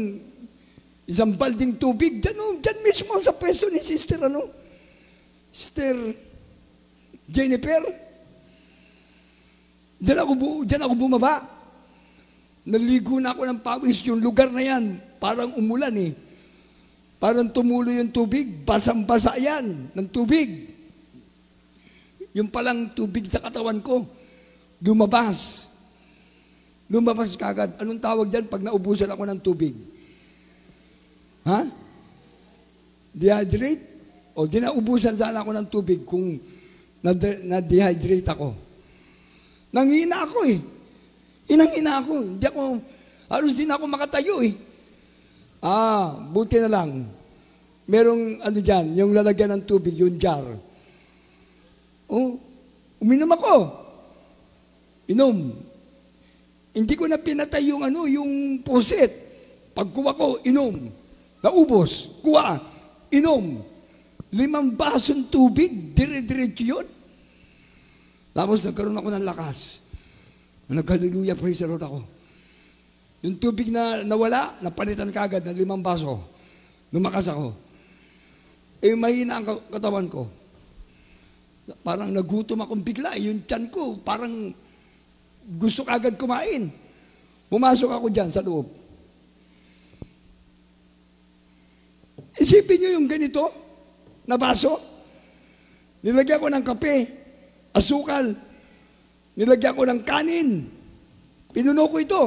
isang balding tubig. Diyan, no, oh, diyan mismo sa pwesto ni Sister, ano? Sister Jennifer. Diyan ako, bu- diyan ako bumaba. Naligo na ako ng pawis. Yung lugar na yan, parang umulan eh. Parang tumulo yung tubig, basang-basa yan ng tubig. Yung palang tubig sa katawan ko Lumabas. Lumabas kagad. Anong tawag dyan pag naubusan ako ng tubig? Ha? Dehydrate? O dinaubusan sana ako ng tubig kung na-dehydrate ako. Nangina ako eh. Inangina ako. Hindi ako, halos din ako makatayo eh. Ah, buti na lang. Merong ano dyan, yung lalagyan ng tubig, yung jar. Oh, uminom ako inom. Hindi ko na pinatay yung ano, yung puset. Pagkuha ko, inom. Naubos, kuha, inom. Limang basong tubig, dire-diretso yun. Tapos nagkaroon ako ng lakas. Nag-hallelujah, praise the Lord ako. Yung tubig na nawala, napalitan ka agad ng limang baso. Lumakas ako. Eh, mahina ang katawan ko. Parang nagutom akong bigla. Yung tiyan ko, parang gusto ka agad kumain. Pumasok ako dyan sa loob. Isipin nyo yung ganito na baso. Nilagyan ko ng kape, asukal, nilagyan ko ng kanin. Pinuno ko ito.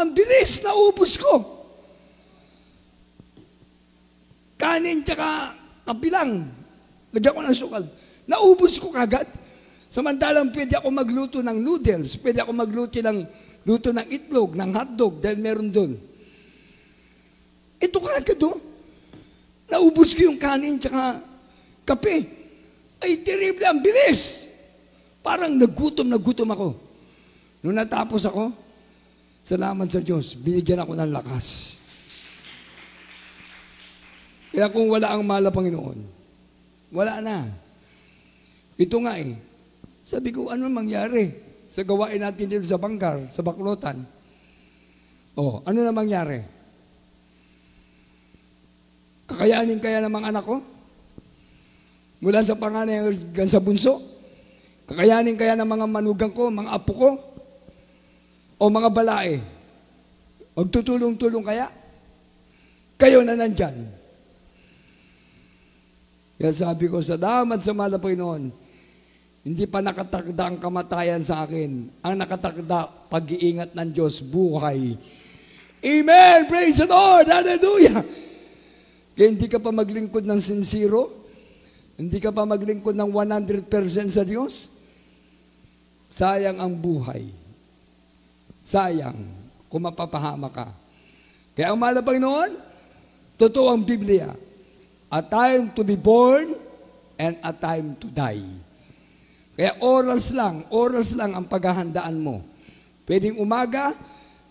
Ang bilis na ubos ko kanin tsaka kapilang. Lagyan ko ng sukal. Naubos ko kagad. Samantalang pwede ako magluto ng noodles, pwede ako magluto ng, luto ng itlog, ng hotdog, dahil meron doon. Ito ka do. Oh. Naubos ko yung kanin tsaka kape. Ay, terrible, ang bilis. Parang nagutom, nagutom ako. Nung natapos ako, salamat sa Diyos, binigyan ako ng lakas. Kaya kung wala ang mala, Panginoon, wala na. Ito nga eh, sabi ko, ano mangyari sa gawain natin dito sa bangkar, sa baklotan? Oh, ano na mangyari? Kakayanin kaya ng mga anak ko? Mula sa panganay hanggang sa bunso? Kakayanin kaya ng mga manugang ko, mga apo ko? O mga balae? Magtutulong-tulong kaya? Kayo na nandyan. Kaya sabi ko, damat sa mga na Panginoon hindi pa nakatakda ang kamatayan sa akin. Ang nakatakda, pag-iingat ng Diyos, buhay. Amen! Praise the Lord! Hallelujah! Kaya hindi ka pa maglingkod ng sinsiro, hindi ka pa maglingkod ng 100% sa Diyos, sayang ang buhay. Sayang kung mapapahama ka. Kaya ang mahal Panginoon, totoo ang Biblia. A time to be born and a time to die. Kaya oras lang, oras lang ang paghahandaan mo. Pwedeng umaga,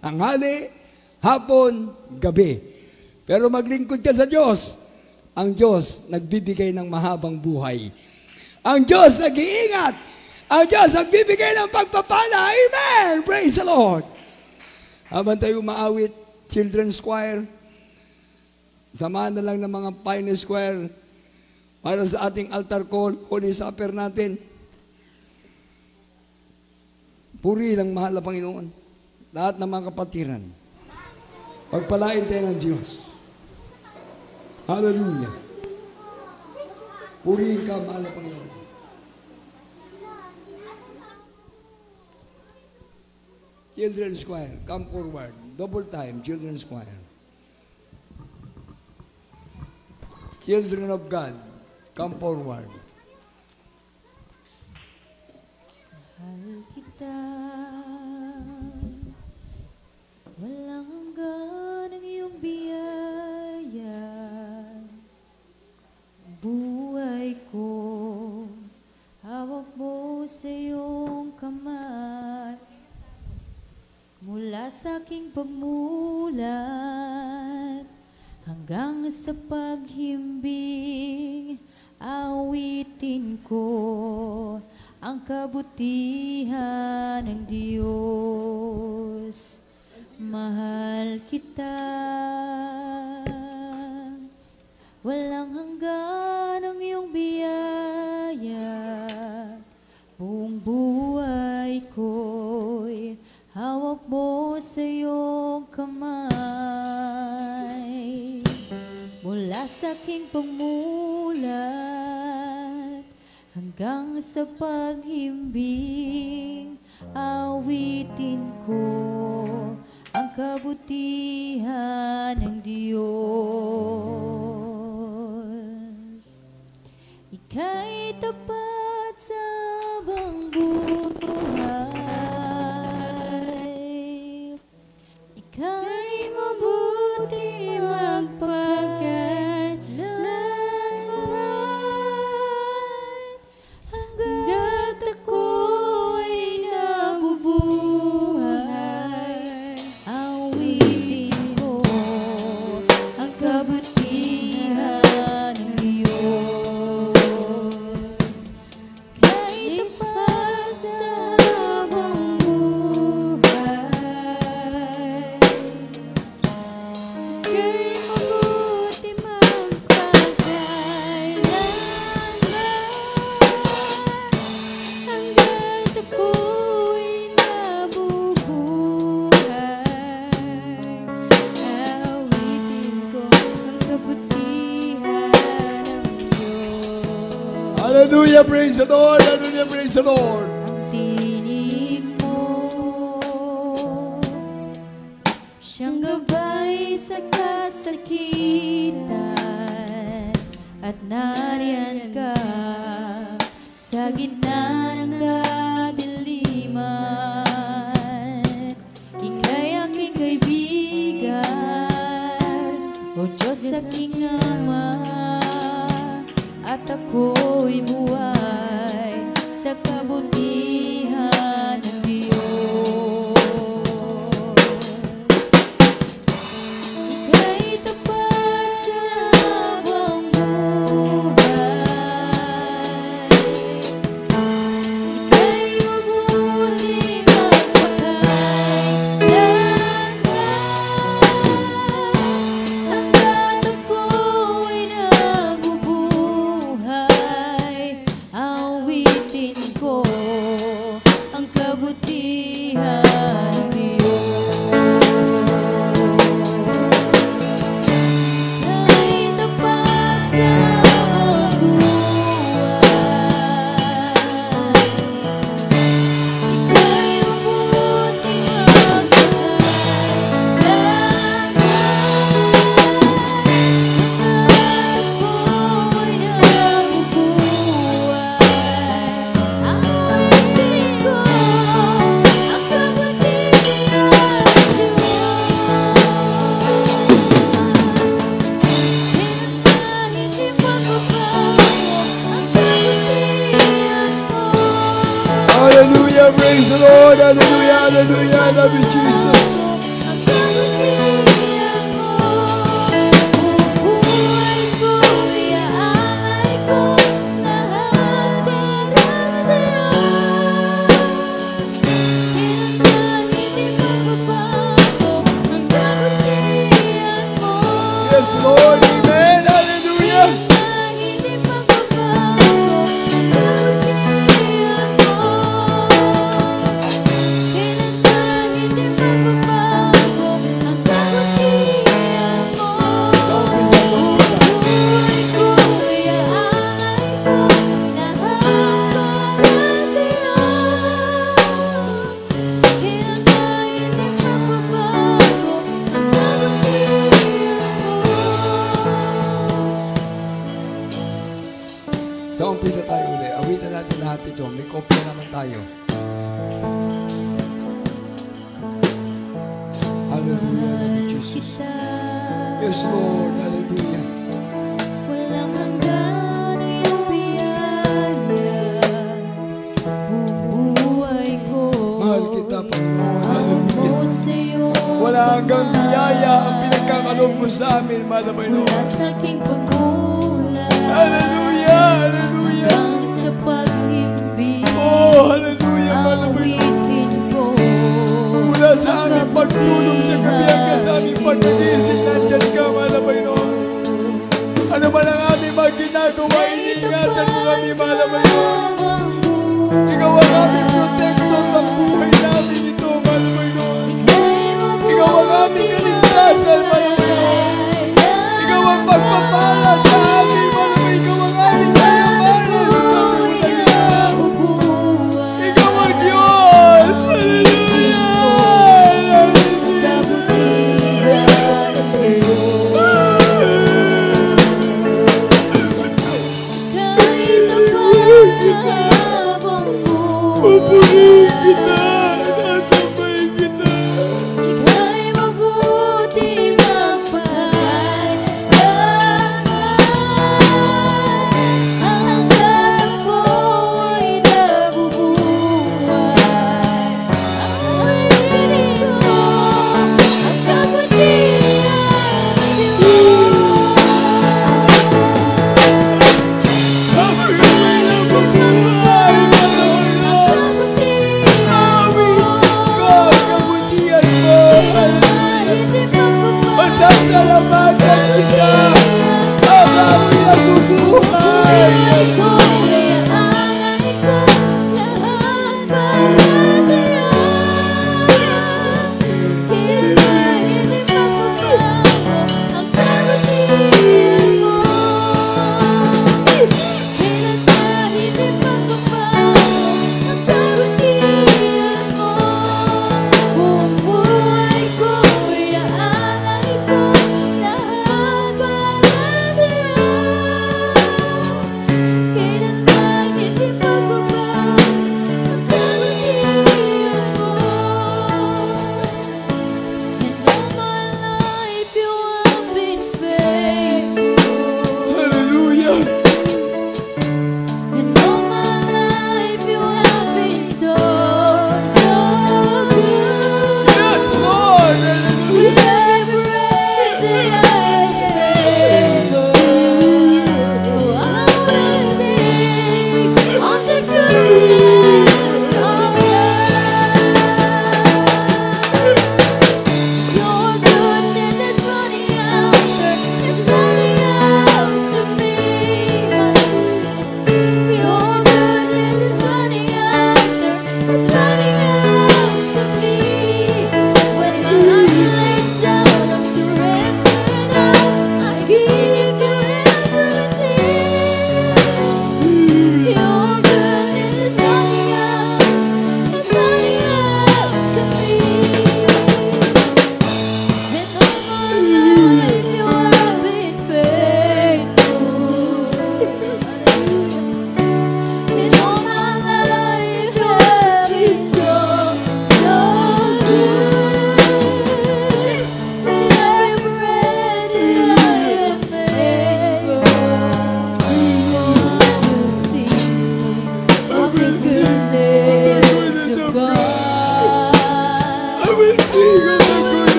tanghali, hapon, gabi. Pero maglingkod ka sa Diyos. Ang Diyos nagbibigay ng mahabang buhay. Ang Diyos nag-iingat. Ang Diyos nagbibigay ng pagpapala. Amen! Praise the Lord! Habang tayo maawit, Children's Choir, samahan na lang ng mga Pioneer Square para sa ating altar call, Holy Supper natin. Puri ng mahal na Panginoon. Lahat ng mga kapatiran. Pagpalain tayo ng Diyos. Hallelujah. Purihin ka, mahal na Panginoon. Children's Choir, come forward. Double time, Children's Choir. Children of God, come forward. pagmulat hanggang sa paghimbing awitin ko ang kabutihan ng Diyos. the Lord.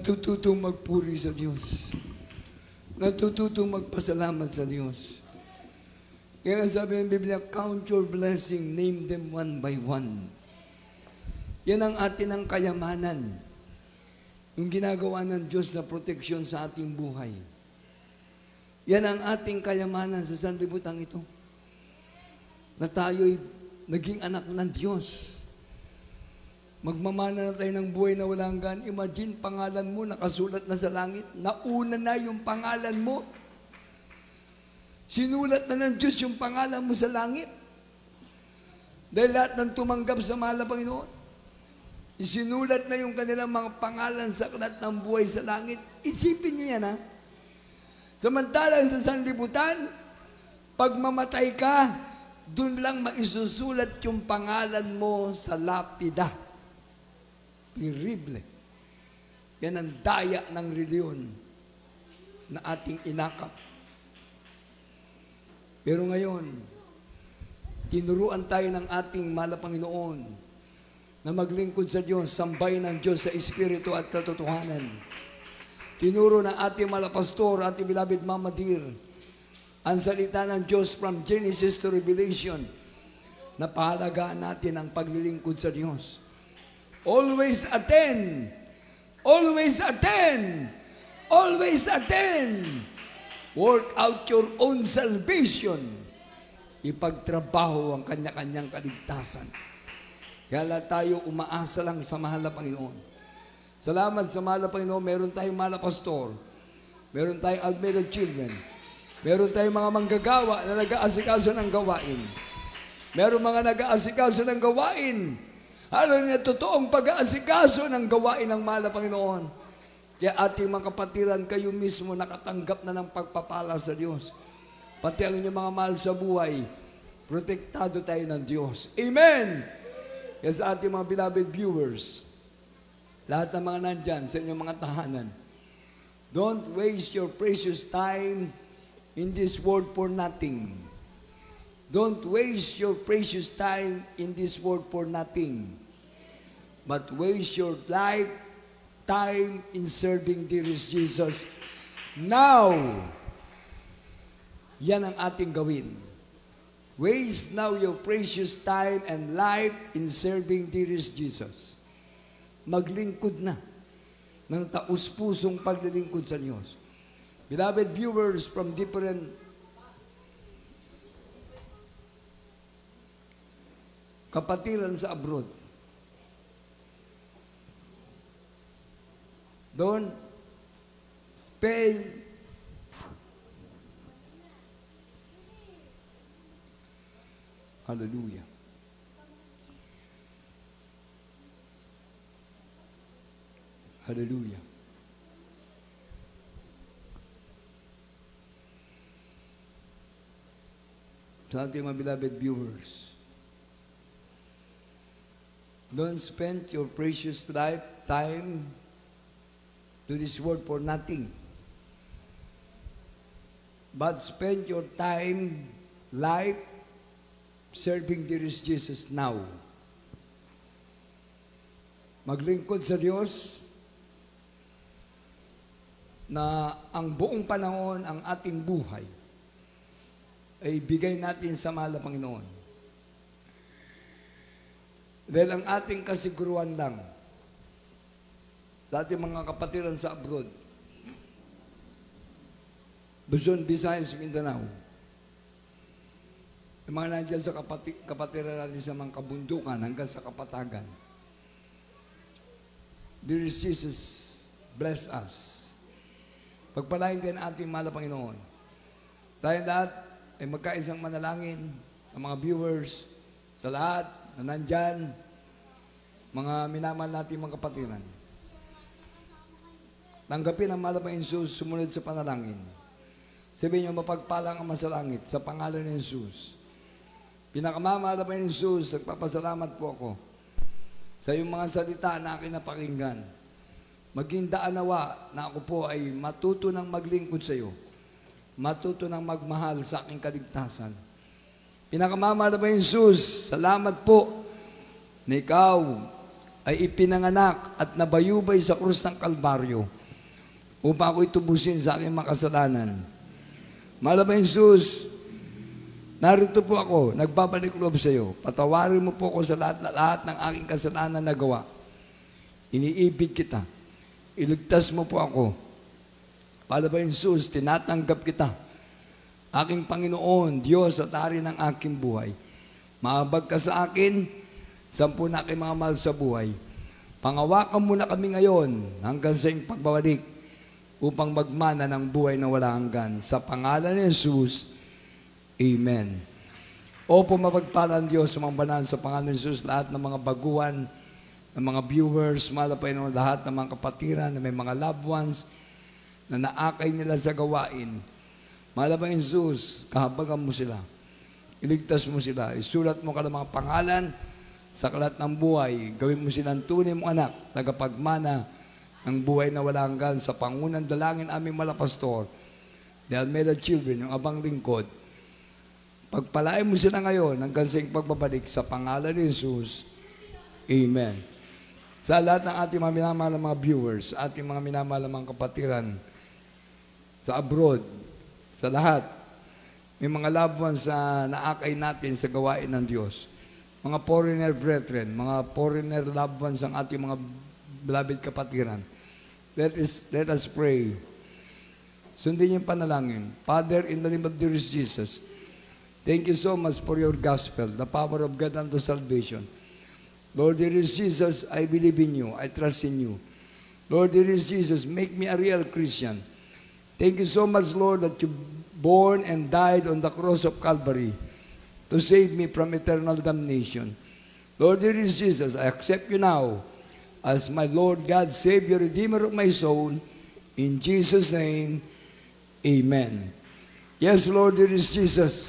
Natututong magpuri sa Diyos. Natututong magpasalamat sa Diyos. Kaya sabi ng Biblia, count your blessing, name them one by one. Yan ang atin ang kayamanan. Yung ginagawa ng Diyos sa proteksyon sa ating buhay. Yan ang ating kayamanan sa sanlibutan ito. Na tayo'y naging anak ng Diyos. Magmamana na tayo ng buhay na walang hanggan. Imagine, pangalan mo nakasulat na sa langit. Nauna na yung pangalan mo. Sinulat na ng Diyos yung pangalan mo sa langit. Dahil lahat ng tumanggap sa mahal na Panginoon. Isinulat na yung kanilang mga pangalan sa aklat ng buhay sa langit. Isipin niyo yan, ha? Samantalang sa sanlibutan, pag mamatay ka, doon lang maisusulat yung pangalan mo sa lapida. Terrible. Yan ang daya ng reliyon na ating inakap. Pero ngayon, tinuruan tayo ng ating malapanginoon na maglingkod sa Diyos, sambay ng Diyos sa Espiritu at katotohanan. Tinuro ng ating malapastor, ating bilabid Mama Dear, ang salita ng Diyos from Genesis to Revelation na pahalagaan natin ang paglilingkod sa Diyos. Always attend. Always attend. Always attend. Work out your own salvation. Ipagtrabaho ang kanya-kanyang kaligtasan. Kaya tayo umaasa lang sa mahal na Panginoon. Salamat sa mahal na Panginoon. Meron tayong mahal na pastor. Meron tayong Almeida Children. Meron tayong mga manggagawa na nag-aasikaso ng gawain. Meron mga nag-aasikaso ng gawain alam ano niya, totoong pag-aasikaso ng gawain ng mahal na Panginoon. Kaya ating mga kapatiran, kayo mismo nakatanggap na ng pagpapala sa Diyos. Pati ang inyong mga mahal sa buhay, protektado tayo ng Diyos. Amen! Kaya sa ating mga beloved viewers, lahat ng mga nandyan, sa inyong mga tahanan, don't waste your precious time in this world for nothing. Don't waste your precious time in this world for nothing but waste your life, time in serving dearest Jesus. Now, yan ang ating gawin. Waste now your precious time and life in serving dearest Jesus. Maglingkod na ng taus-pusong paglilingkod sa Diyos. Beloved viewers from different kapatiran sa abroad, don't pay Hallelujah. Hallelujah. beloved viewers, don't spend your precious life, time to this world for nothing. But spend your time, life, serving dearest Jesus now. Maglingkod sa Diyos na ang buong panahon, ang ating buhay, ay bigay natin sa mahal Panginoon. Dahil ang ating kasiguruan lang, Dati mga kapatiran sa abroad. Luzon, Visayas, Mindanao. Yung mga nandiyan sa kapati kapatiran natin sa mga kabundukan hanggang sa kapatagan. Dear Jesus, bless us. Pagpalain din ating mahal Panginoon. Tayo lahat ay magkaisang manalangin sa mga viewers, sa lahat na nandyan, mga minamahal natin mga kapatiran. Tanggapin ang malapang Jesus sumunod sa panalangin. Sabihin niyo, mapagpalang ang masalangit sa pangalan ni Jesus. Pinakamamahal pa ni Jesus, nagpapasalamat po ako sa iyong mga salita na akin napakinggan. Maging daanawa na ako po ay matuto ng maglingkod sa iyo. Matuto ng magmahal sa aking kaligtasan. Pinakamamahal pa ni Jesus, salamat po na ikaw ay ipinanganak at nabayubay sa krus ng Kalbaryo upang ako'y tubusin sa aking makasalanan. Malabang Jesus, narito po ako, nagbabalik loob sa iyo. Patawarin mo po ako sa lahat, lahat ng aking kasalanan na gawa. Iniibig kita. Iligtas mo po ako. Malabang Jesus, tinatanggap kita. Aking Panginoon, Diyos at Ari ng aking buhay. Mahabag ka sa akin, sampu na aking mga mahal sa buhay. Pangawakan mo na kami ngayon hanggang sa iyong pagbabalik upang magmana ng buhay na wala hanggan. Sa pangalan ni Jesus, Amen. Opo, mapagpalang Diyos, sumambanan sa pangalan ni Jesus lahat ng mga baguhan, ng mga viewers, malapay ng lahat ng mga kapatiran, na may mga loved ones, na naakay nila sa gawain. Malapay ni Jesus, kahabagan mo sila. Iligtas mo sila. Isulat mo ka ng mga pangalan sa kalat ng buhay. Gawin mo silang tunay mong anak, tagapagmana, ang buhay na walang hanggan sa pangunang dalangin aming malapastor, the Almeda Children, yung abang lingkod. Pagpalain mo sila ngayon ng kansing pagbabalik sa pangalan ni Jesus. Amen. Sa lahat ng ating mga minamahal mga viewers, ating mga minamahal mga kapatiran, sa abroad, sa lahat, may mga labuan sa naakay natin sa gawain ng Diyos. Mga foreigner brethren, mga foreigner loved ones ang ating mga beloved kapatiran. Let us, let us pray. Sundin niyo panalangin. Father, in the name of dearest Jesus, thank you so much for your gospel, the power of God unto salvation. Lord, dearest Jesus, I believe in you. I trust in you. Lord, dearest Jesus, make me a real Christian. Thank you so much, Lord, that you born and died on the cross of Calvary to save me from eternal damnation. Lord, dearest Jesus, I accept you now as my Lord God, Savior, Redeemer of my soul. In Jesus' name, Amen. Yes, Lord, there is Jesus.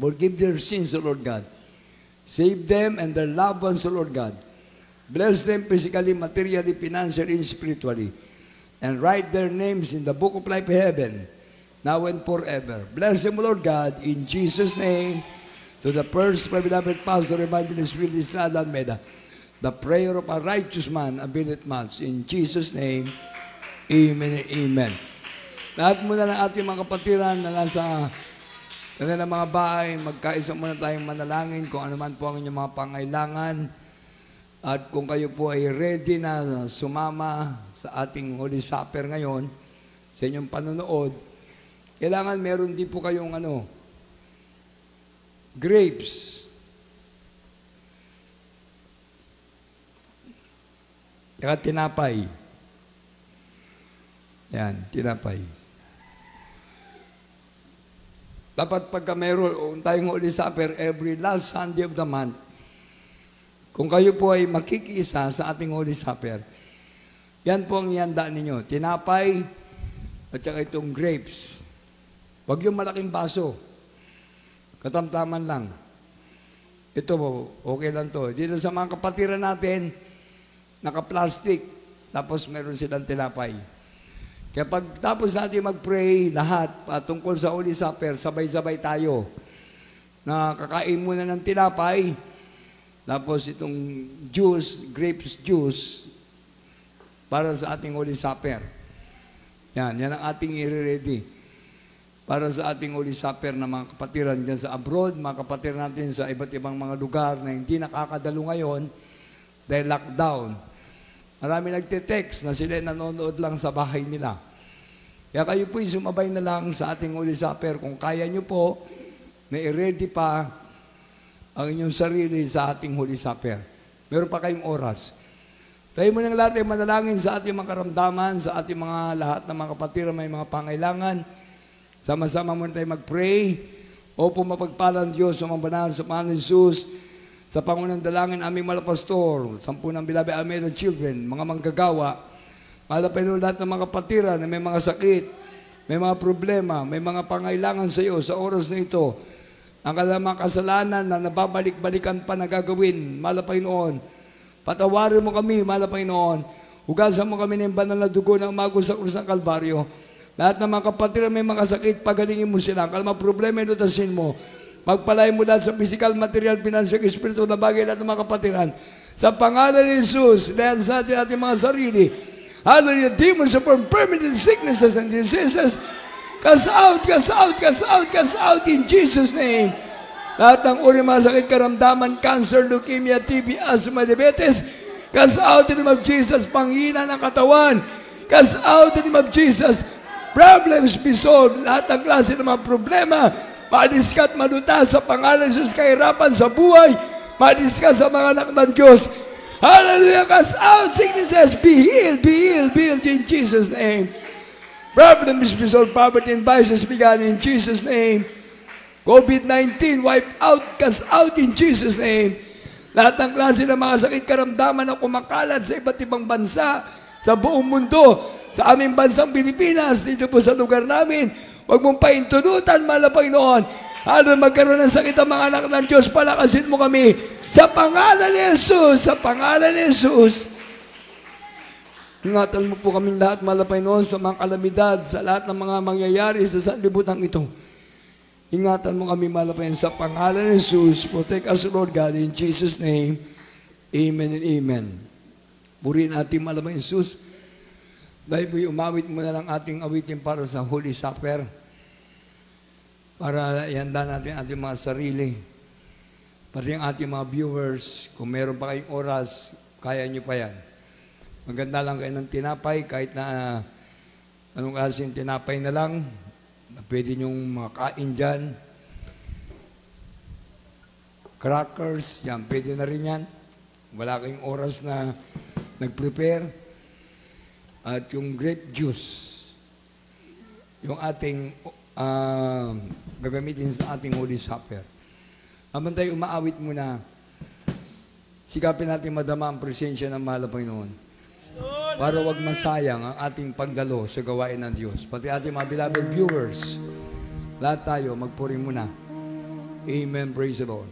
Forgive their sins, O Lord God. Save them and their loved ones, O Lord God. Bless them physically, materially, financially, and spiritually. And write their names in the book of life heaven, now and forever. Bless them, Lord God, in Jesus' name. To the first, beloved pastor, evangelist, Will Estrada Almeida the prayer of a righteous man availeth much. In Jesus' name, Amen Amen. Lahat muna ng ating mga kapatiran na nasa kanilang mga bahay, magkaisa muna tayong manalangin kung ano man po ang inyong mga pangailangan. At kung kayo po ay ready na sumama sa ating Holy Supper ngayon, sa inyong panonood, kailangan meron din po kayong ano, grapes. Saka tinapay. Yan, tinapay. Dapat pagka mayroon tayong Holy Supper every last Sunday of the month, kung kayo po ay makikisa sa ating Holy Supper, yan po ang ihanda ninyo. Tinapay at saka itong grapes. Huwag yung malaking baso. Katamtaman lang. Ito po, okay lang to. Dito sa mga kapatiran natin, naka-plastic. Tapos meron silang tinapay. Kaya pag tapos natin mag-pray, lahat, patungkol sa Holy Supper, sabay-sabay tayo. Na kakain muna ng tinapay, tapos itong juice, grapes juice, para sa ating Holy Supper. Yan, yan ang ating i-ready para sa ating Holy Supper na mga kapatiran dyan sa abroad, mga kapatiran natin sa iba't ibang mga lugar na hindi nakakadalo ngayon dahil lockdown. Marami nagte-text na sila nanonood lang sa bahay nila. Kaya kayo po sumabay na lang sa ating Holy supper. Kung kaya nyo po, na i-ready pa ang inyong sarili sa ating Holy supper. Meron pa kayong oras. Tayo mo ng lahat ay manalangin sa ating mga karamdaman, sa ating mga lahat ng mga kapatid may mga pangailangan. Sama-sama muna tayo mag-pray. O mapagpalang Diyos, umambanahan sa Panginoon Jesus sa pangunang dalangin aming malapastor, sampu ng Bilabe Almeida Children, mga manggagawa, malapin nyo lahat ng mga kapatira na may mga sakit, may mga problema, may mga pangailangan sa iyo sa oras na ito. Ang kalamang kasalanan na nababalik-balikan pa na gagawin, malapay noon. Patawarin mo kami, malapay noon. Hugasan mo kami ng banal na dugo ng mago sa krus ng Kalbaryo. Lahat ng mga kapatira may mga sakit, pagalingin mo sila. Ang kalamang problema, inutasin mo. Magpalay mo lahat sa physical, material, financial, spiritual na bagay lahat ng mga kapatiran. Sa pangalan ni Jesus, lahat sa atin ating mga sarili. Hallelujah, demons upon permanent sicknesses and diseases. Cast out, cast out, cast out, cast out in Jesus' name. Lahat ng uri mga sakit, karamdaman, cancer, leukemia, TB, asthma, diabetes, cast out in the name of Jesus, panghina ng katawan, cast out in the name of Jesus, problems be solved, lahat ng klase ng mga problema, Maalis ka at manuta sa pangalan ng kahirapan sa buhay. Maalis ka sa mga anak ng Diyos. Hallelujah! Cast out sicknesses. Be healed, be healed, be healed in Jesus' name. Problems be solved, poverty and vices began in Jesus' name. COVID-19, wipe out, cast out in Jesus' name. Lahat ng klase ng mga sakit, karamdaman na kumakalat sa iba't ibang bansa, sa buong mundo, sa aming bansang Pilipinas, dito po sa lugar namin, Huwag mong paintunutan, mahal na Panginoon. Ano magkaroon ng sakit ang mga anak ng Diyos, palakasin mo kami. Sa pangalan ni Jesus, sa pangalan ni Jesus. Ingatan mo po kami lahat, mahal na Panginoon, sa mga kalamidad, sa lahat ng mga mangyayari sa sanlibutan ito. Ingatan mo kami, mahal Panginoon, sa pangalan ni Jesus. Protect us, Lord God, in Jesus' name. Amen and amen. Purihin natin, mahal na Panginoon, Jesus. Dahil umawit muna ng ating awitin para sa Holy Supper. Para ihanda natin ating mga sarili. Pati ang ating mga viewers, kung meron pa kayong oras, kaya nyo pa yan. Maganda lang kayo ng tinapay, kahit na uh, anong klaseng tinapay na lang, na pwede nyong makain dyan. Crackers, yan, pwede na rin yan. Wala kayong oras na nag-prepare at yung grape juice, yung ating uh, gagamitin sa ating Holy Supper. Habang tayo umaawit muna, sikapin natin madama ang presensya ng mahal na Panginoon. Para wag masayang ang ating pagdalo sa gawain ng Diyos. Pati ating mga beloved viewers, lahat tayo magpuri muna. Amen. Praise the Lord.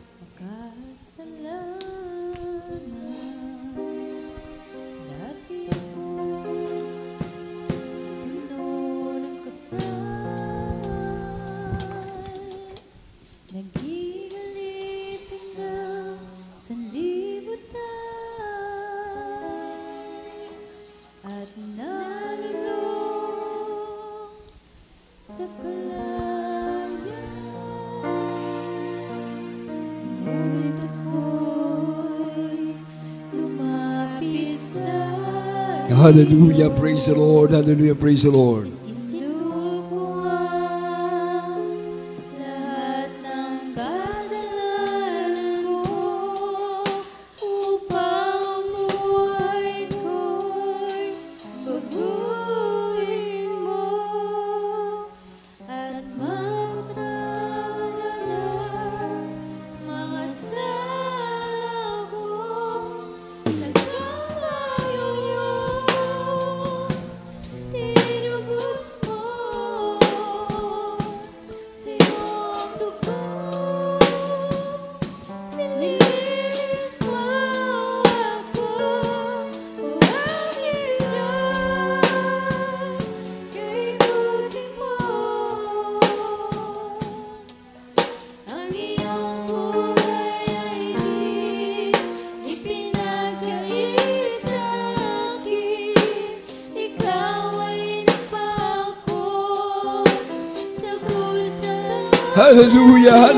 Hallelujah. Praise the Lord. Hallelujah. Praise the Lord.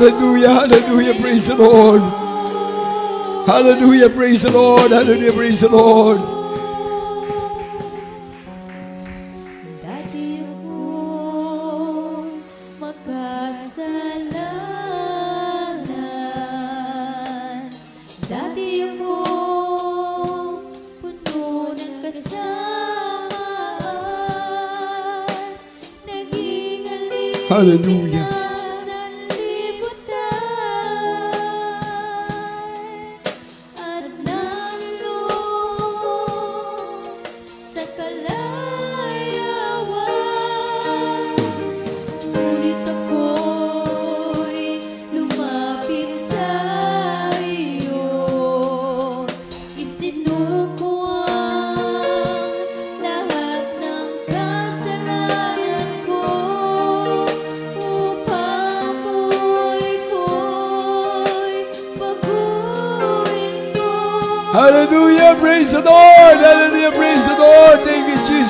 Hallelujah, hallelujah, praise the Lord. Hallelujah, praise the Lord, hallelujah, praise the Lord. Hallelujah.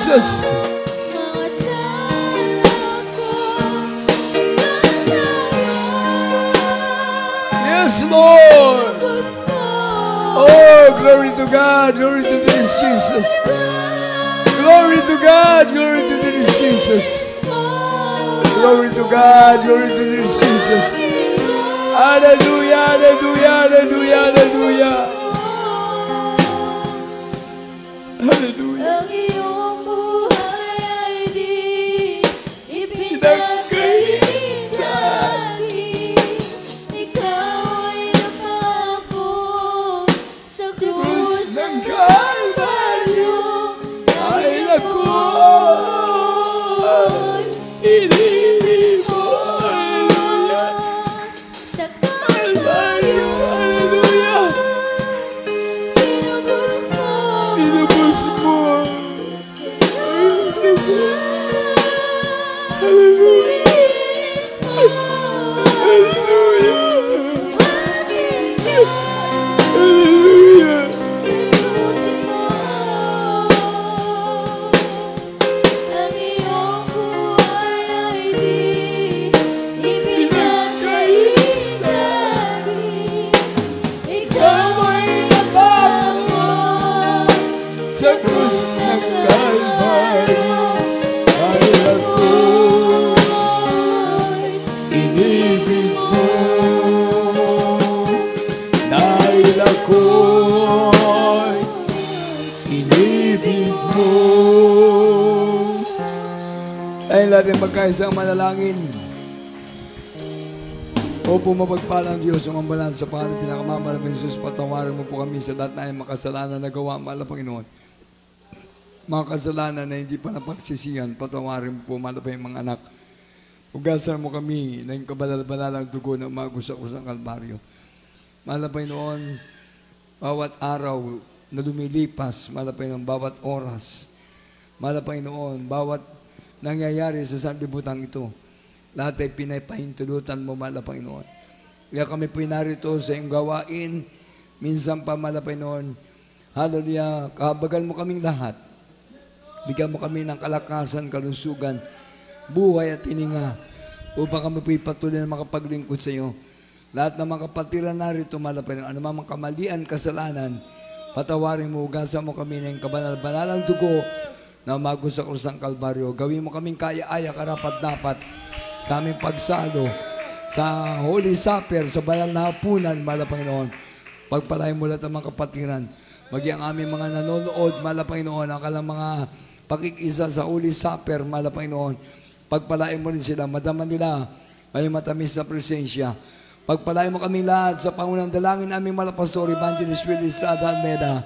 Jesus. Yes, Lord. Oh, glory to God, glory to this Jesus. Glory to God, glory to this Jesus. Glory to God, glory to this Jesus. Hallelujah, hallelujah, hallelujah, hallelujah. Ay natin magkaisang manalangin. Opo, mapagpala ang Diyos ang ambalan sa pangalan pinakamamalapin Jesus. Patawarin mo po kami sa lahat na ay makasalanan na gawa, mahal Panginoon. Mga kasalanan na hindi pa napagsisihan, patawarin mo po, mahal mga anak. Ugasan mo kami ng kabalal-balalang dugo na umagus ako sa Kalbaryo. Mahal Panginoon, bawat araw na lumilipas, mahal Panginoon, bawat oras, mahal Panginoon, bawat nangyayari sa sanlibutan ito. Lahat ay pinapahintulutan mo, mala Panginoon. Kaya kami po narito sa iyong gawain, minsan pa, mala Panginoon. Hallelujah, kahabagan mo kaming lahat. Bigyan mo kami ng kalakasan, kalusugan, buhay at hininga upang kami po ipatuloy na makapaglingkod sa iyo. Lahat ng mga kapatira narito, malapit ano anumang kamalian, kasalanan, patawarin mo, ugasan mo kami ng kabanal-banalang dugo na umago sa krus Kalbaryo. Gawin mo kaming kaya-aya, karapat-dapat sa aming pagsalo, sa Holy Supper, sa banal na hapunan, Mala Panginoon. Pagpalain mo lahat ang mga kapatiran. Maging ang aming mga nanonood, Mala Panginoon, ang kalang mga pakikisa sa Holy Supper, Mala Panginoon. Pagpalain mo rin sila, madama nila ay matamis na presensya. Pagpalain mo kami lahat sa pangunang dalangin aming malapastor, Evangelist Willis Sada Almeida.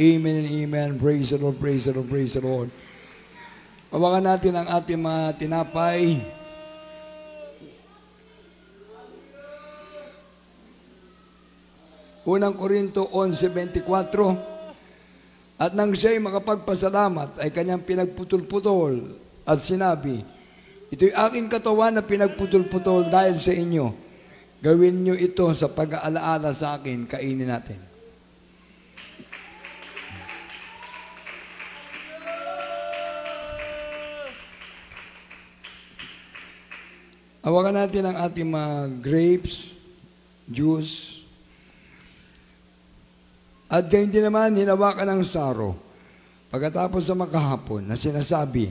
Amen and amen. Praise the Lord, praise the Lord, praise the Lord. Hawakan natin ang ating mga tinapay. Unang Korinto 11.24 At nang siya'y makapagpasalamat ay kanyang pinagputol-putol at sinabi, Ito'y aking katawan na pinagputol-putol dahil sa inyo. Gawin niyo ito sa pag-aalaala sa akin, kainin natin. Awagan natin ang ating mga grapes, juice. At ganyan din naman, hinawakan ang saro. Pagkatapos sa makahapon na sinasabi,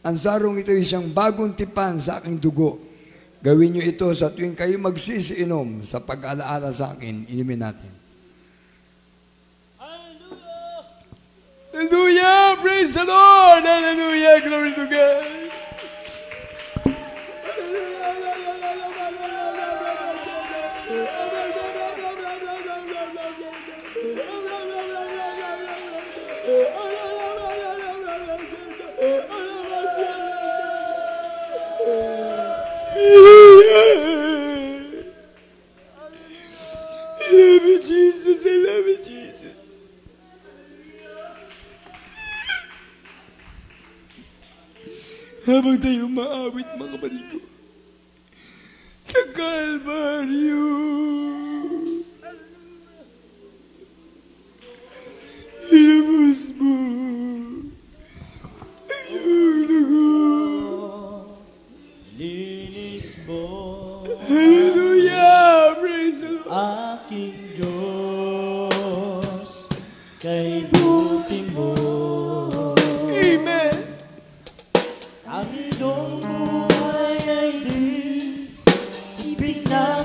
ang sarong ito ay isang bagong tipan sa aking dugo. Gawin niyo ito sa tuwing kayo magsisinom sa pag-alaala sa akin. Inumin natin. Hallelujah! Hallelujah! Praise the Lord! Hallelujah! Glory to God! Habang tayo maawit mga kapatid ko, sa kalbaryo. Ilabas mo. Hallelujah! Praise the Lord. Aking Diyos, kay Amen. Ang iyong buhay ay di ibig na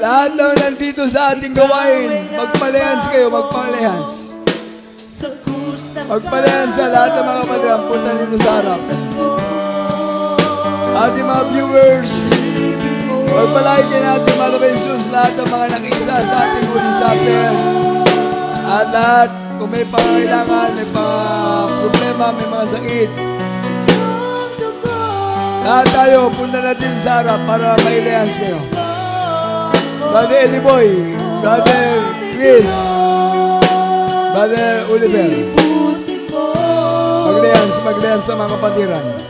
lahat na nandito sa ating gawain, magpalehans kayo, magpalehans. Magpalehans sa lahat ng mga madram, punta dito sa harap. Ating mga viewers, magpalain kayo natin, Malo Jesus, lahat ng mga nakisa sa ating huli sa atin. At lahat, kung may pangailangan, may mga problema, may mga sakit, lahat tayo, punta natin sa harap para mailehans kayo. Brother Eddie Boy, Brother Chris, Brother Oliver. Magdayan, magdayan sa mga patiran.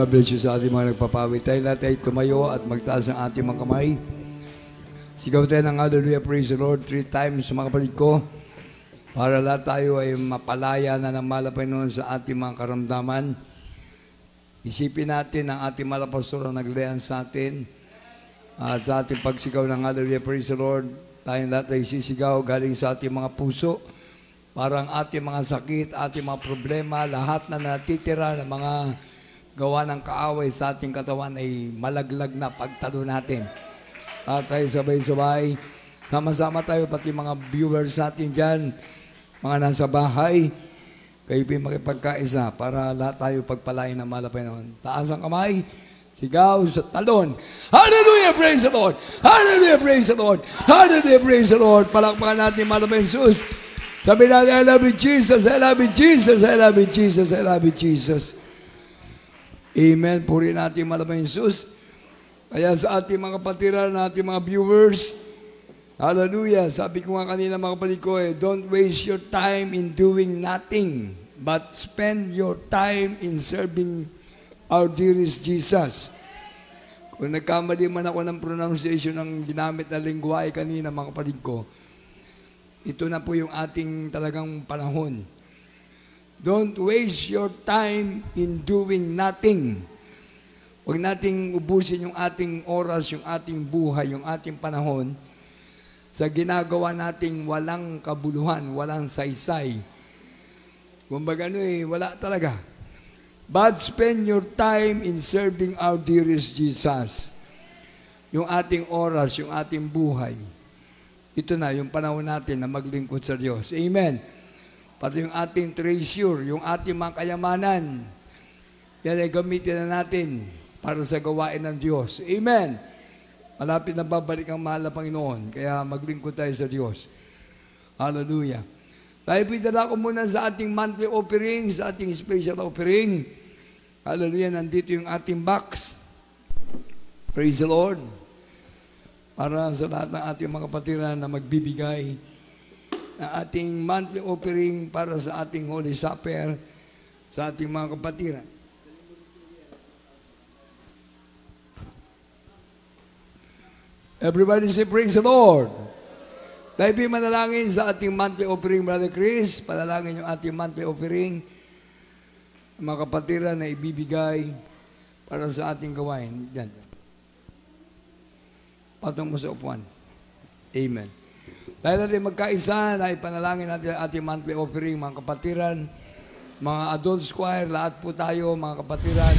God bless you sa ating mga nagpapawit. Tayo natin ay tumayo at magtaas ang ating mga kamay. Sigaw tayo ng Hallelujah, praise the Lord, three times mga kapatid ko. Para lahat tayo ay mapalaya na ng malapay noon sa ating mga karamdaman. Isipin natin ang ating malapastor na naglayan sa atin. At sa ating pagsigaw ng Hallelujah, praise the Lord, tayong lahat ay sisigaw galing sa ating mga puso. Parang ating mga sakit, ating mga problema, lahat na natitira ng mga gawa ng kaaway sa ating katawan ay malaglag na pagtalo natin. At tayo sabay-sabay, sama-sama tayo, pati mga viewers natin dyan, mga nasa bahay, kayo po makipagkaisa para lahat tayo pagpalain ng malapay noon. Taas ang kamay, sigaw sa talon. Hallelujah! Praise the Lord! Hallelujah! Praise the Lord! Hallelujah! Praise the Lord! Palakpakan natin malapay Jesus. Sabi natin, I love you, Jesus! I love you, Jesus! I love you, Jesus! I love you, Jesus! Amen. Puri natin malamang Jesus. Kaya sa ating mga kapatiran, natin mga viewers, Hallelujah. Sabi ko nga kanina mga kapatid ko, eh, don't waste your time in doing nothing, but spend your time in serving our dearest Jesus. Kung nagkamali man ako ng pronunciation ng ginamit na lingwahe kanina mga kapatid ko, ito na po yung ating talagang panahon Don't waste your time in doing nothing. Huwag nating ubusin yung ating oras, yung ating buhay, yung ating panahon sa ginagawa nating walang kabuluhan, walang saysay. Kumbaga ano eh, wala talaga. But spend your time in serving our dearest Jesus. Yung ating oras, yung ating buhay. Ito na yung panahon natin na maglingkod sa Diyos. Amen pati yung ating treasure, yung ating mga kayamanan, yan ay gamitin na natin para sa gawain ng Diyos. Amen. Malapit na babalik ang mahal na Panginoon, kaya maglingkod tayo sa Diyos. Hallelujah. Tayo pinadala ko muna sa ating monthly offering, sa ating special offering. Hallelujah, nandito yung ating box. Praise the Lord. Para sa lahat ng ating mga kapatiran na magbibigay na ating monthly offering para sa ating Holy Supper sa ating mga kapatiran. Everybody say praise the Lord. Tayo po manalangin sa ating monthly offering, Brother Chris. Panalangin yung ating monthly offering. Mga kapatiran na ibibigay para sa ating gawain. Yan. Patong mo sa upuan. Amen. Dahil natin magkaisa na ipanalangin natin ang ating monthly offering, mga kapatiran, mga adult choir, lahat po tayo, mga kapatiran.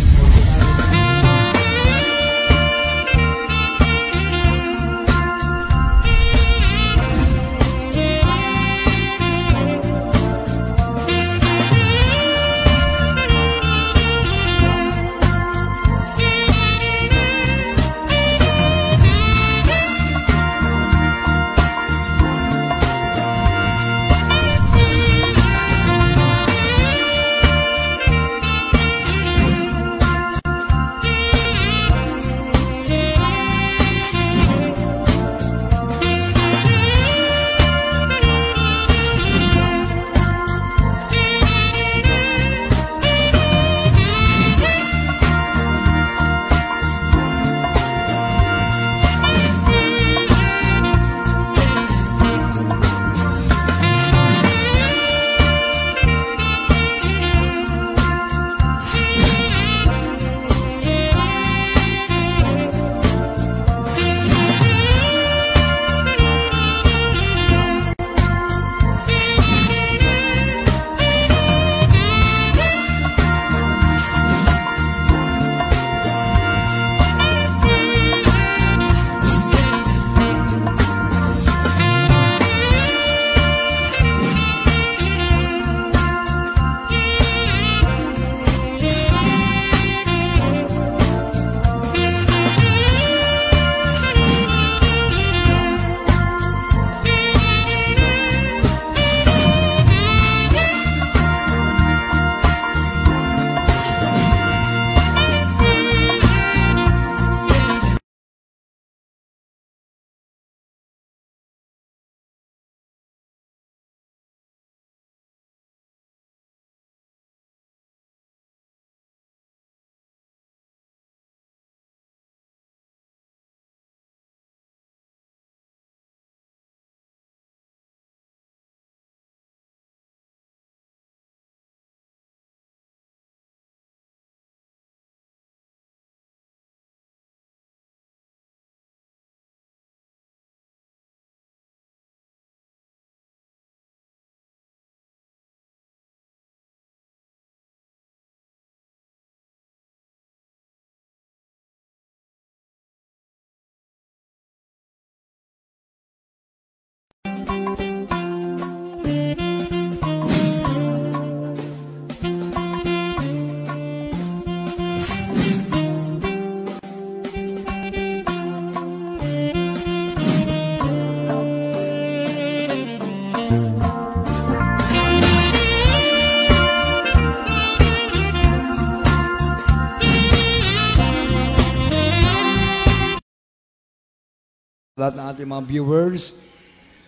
ating mga viewers.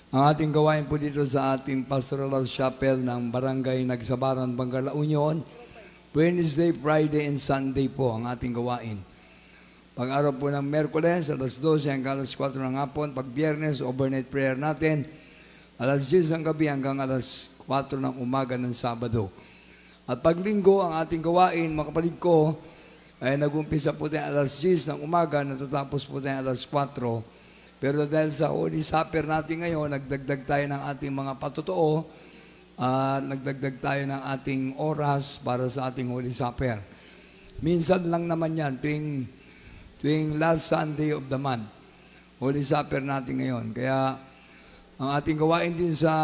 Ang ating gawain po dito sa ating Pastoral Chapel ng Barangay Nagsabaran, Bangala Union, Wednesday, Friday, and Sunday po ang ating gawain. Pag-araw po ng Merkules, alas 12 hanggang alas 4 ng hapon. Pag Biyernes, overnight prayer natin, alas 10 ng gabi hanggang alas 4 ng umaga ng Sabado. At pag-linggo, ang ating gawain, mga kapatid ko, ay nag nagumpisa po tayo alas 10 ng umaga, natatapos po tayo alas 4 pero dahil sa Holy Supper natin ngayon, nagdagdag tayo ng ating mga patotoo at uh, nagdagdag tayo ng ating oras para sa ating Holy Supper. Minsan lang naman yan, tuwing, tuwing last Sunday of the month. Holy Supper natin ngayon. Kaya ang ating gawain din sa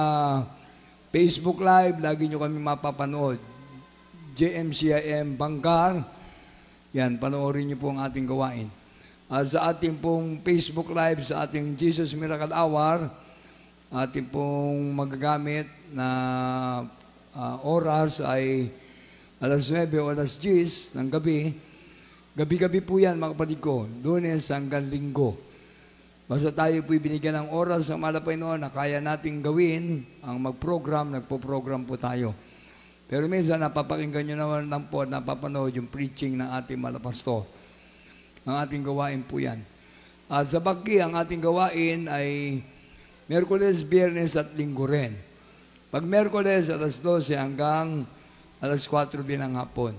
Facebook Live, lagi nyo kami mapapanood. JMCIM Bangkar. Yan, panoorin nyo po ang ating gawain at ah, sa ating pong Facebook Live, sa ating Jesus Miracle Hour, ating pong magagamit na uh, oras ay alas 9 o alas 10 ng gabi. Gabi-gabi po yan, mga kapatid ko, lunes hanggang linggo. Basta tayo po binigyan ng oras sa malapay noon na kaya nating gawin ang mag-program, nagpo-program po tayo. Pero minsan napapakinggan nyo naman lang po at napapanood yung preaching ng ating malapasto. Ang ating gawain po yan. At sa Bagki, ang ating gawain ay Merkules, Biyernes at Linggo rin. Pag Merkules, alas 12 hanggang alas 4 din ang hapon.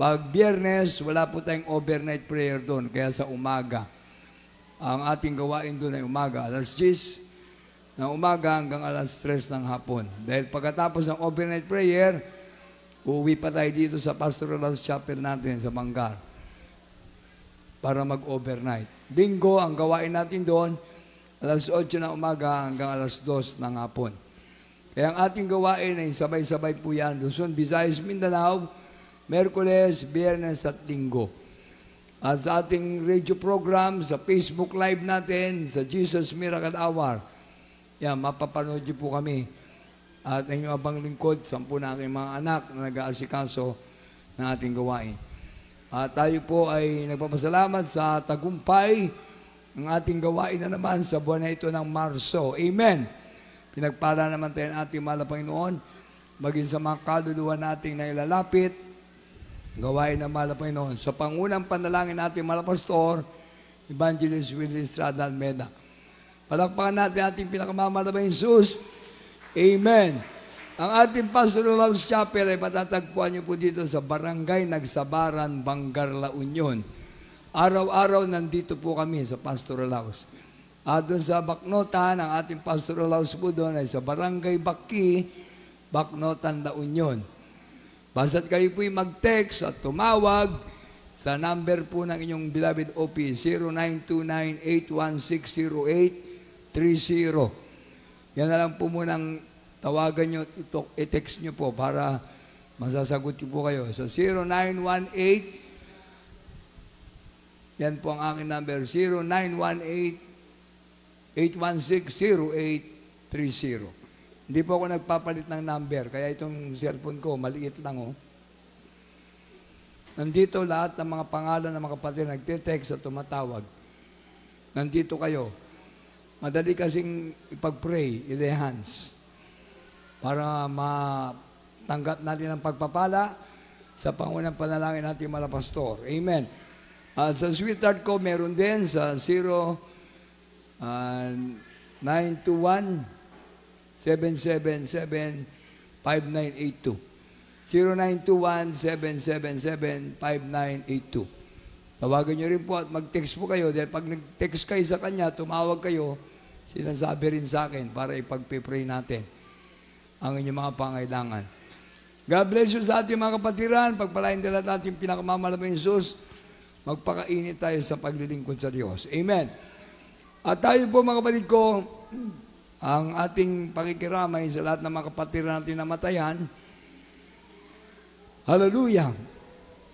Pag Biyernes, wala po tayong overnight prayer doon, kaya sa umaga. Ang ating gawain doon ay umaga, alas 10 ng umaga hanggang alas 3 ng hapon. Dahil pagkatapos ng overnight prayer, uuwi pa tayo dito sa Pastoral House Chapel natin sa Manggar para mag-overnight. Bingo, ang gawain natin doon, alas 8 ng umaga hanggang alas 2 ng hapon. Kaya ang ating gawain ay sabay-sabay po yan. Luzon, Visayas, Mindanao, Merkules, Biyernes at Linggo. At sa ating radio program, sa Facebook Live natin, sa Jesus Miracle Hour, yan, mapapanood niyo po kami. At ang inyong abang lingkod, sampu na aking mga anak na nag-aasikaso ng ating gawain. At tayo po ay nagpapasalamat sa tagumpay ng ating gawain na naman sa buwan na ito ng Marso. Amen. Pinagpala naman tayo ng ating mahal na Panginoon, maging sa mga kaluluwa nating na ilalapit, gawain ng mahal na Panginoon. Sa pangunang panalangin natin, mahal Pastor, Evangelist Willie Estrada Almeda. Palakpakan natin ating pinakamamahal na Jesus. Amen. Ang ating Pastoral Loves Chapel ay matatagpuan niyo po dito sa Barangay Nagsabaran, La Union. Araw-araw nandito po kami sa Pastoral House. At doon sa Baknotan, ang ating Pastoral House po doon ay sa Barangay Baki, Baknotan La Union. Basta't kayo po'y mag-text at tumawag sa number po ng inyong beloved office, 0929-8160830. Yan na lang po munang Tawagan nyo, ito, i-text nyo po para masasagot ko po kayo. So, 0918, yan po ang aking number, 0918-816-0830. Hindi po ako nagpapalit ng number, kaya itong cellphone ko, maliit lang oh. Nandito lahat ng mga pangalan ng mga kapatid nagte-text at tumatawag. Nandito kayo. Madali kasing ipag-pray, ilay para matanggap natin ang pagpapala sa pangunang panalangin natin mga pastor. Amen. At sa sweetheart ko, meron din sa 0 uh, 921 777 5982 Tawagan nyo rin po at mag-text po kayo. Dahil pag nag-text kayo sa kanya, tumawag kayo, sinasabi rin sa akin para ipag-pray natin ang inyong mga pangailangan. God bless you sa ating mga kapatiran. Pagpalain nila at ating pinakamamalabang Jesus. Magpakainit tayo sa paglilingkod sa Diyos. Amen. At tayo po mga kapatid ko, ang ating pakikiramay sa lahat ng mga kapatid natin na matayan. Hallelujah!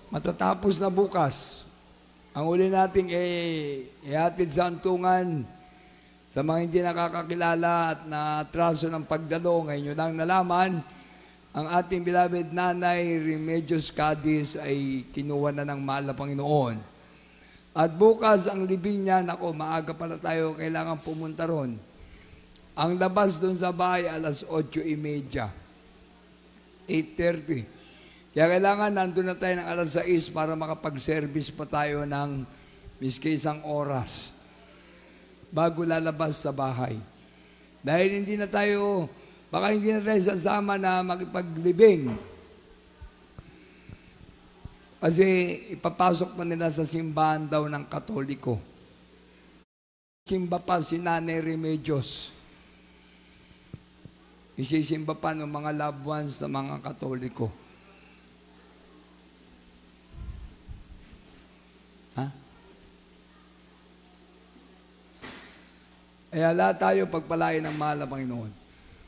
Matatapos na bukas. Ang uli nating eh, ihatid sa antungan, sa mga hindi nakakakilala at na natraso ng pagdalo, ngayon nyo lang nalaman, ang ating beloved nanay, Remedios Cadiz, ay kinuha na ng mahal na Panginoon. At bukas, ang libing niya, nako, maaga pala tayo, kailangan pumunta ron. Ang labas doon sa bahay, alas 8.30. 8.30. Kaya kailangan nandun na tayo ng alas 6 para makapag-service pa tayo ng miski isang oras bago lalabas sa bahay. Dahil hindi na tayo, baka hindi na tayo sasama na makipaglibing. Kasi ipapasok pa nila sa simbahan daw ng katoliko. Simba pa si Nanay Remedios. Isisimba pa ng mga loved ones ng mga katoliko. Ay ala tayo pagpalain ng mahal na Panginoon.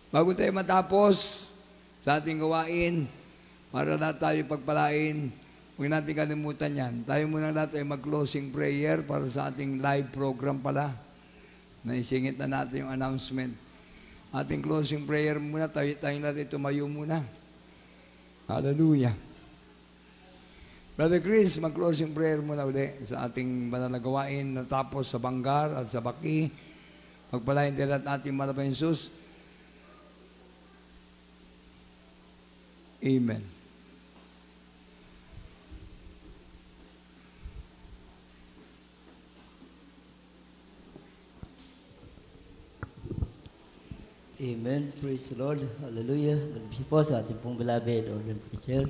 Bago tayo matapos sa ating gawain, para na tayo pagpalain, huwag natin kalimutan yan. Tayo muna lahat ay mag-closing prayer para sa ating live program pala. Naisingit na natin yung announcement. Ating closing prayer muna, tayo, tayo natin tumayo muna. Hallelujah. Brother Chris, mag-closing prayer muna uli sa ating mananagawain na tapos sa Bangar at sa Baki Magpalain din at ating malaban Jesus. Amen. Amen. Praise the Lord. Hallelujah. Ganun po sa ating pong bilabid. Organ preacher.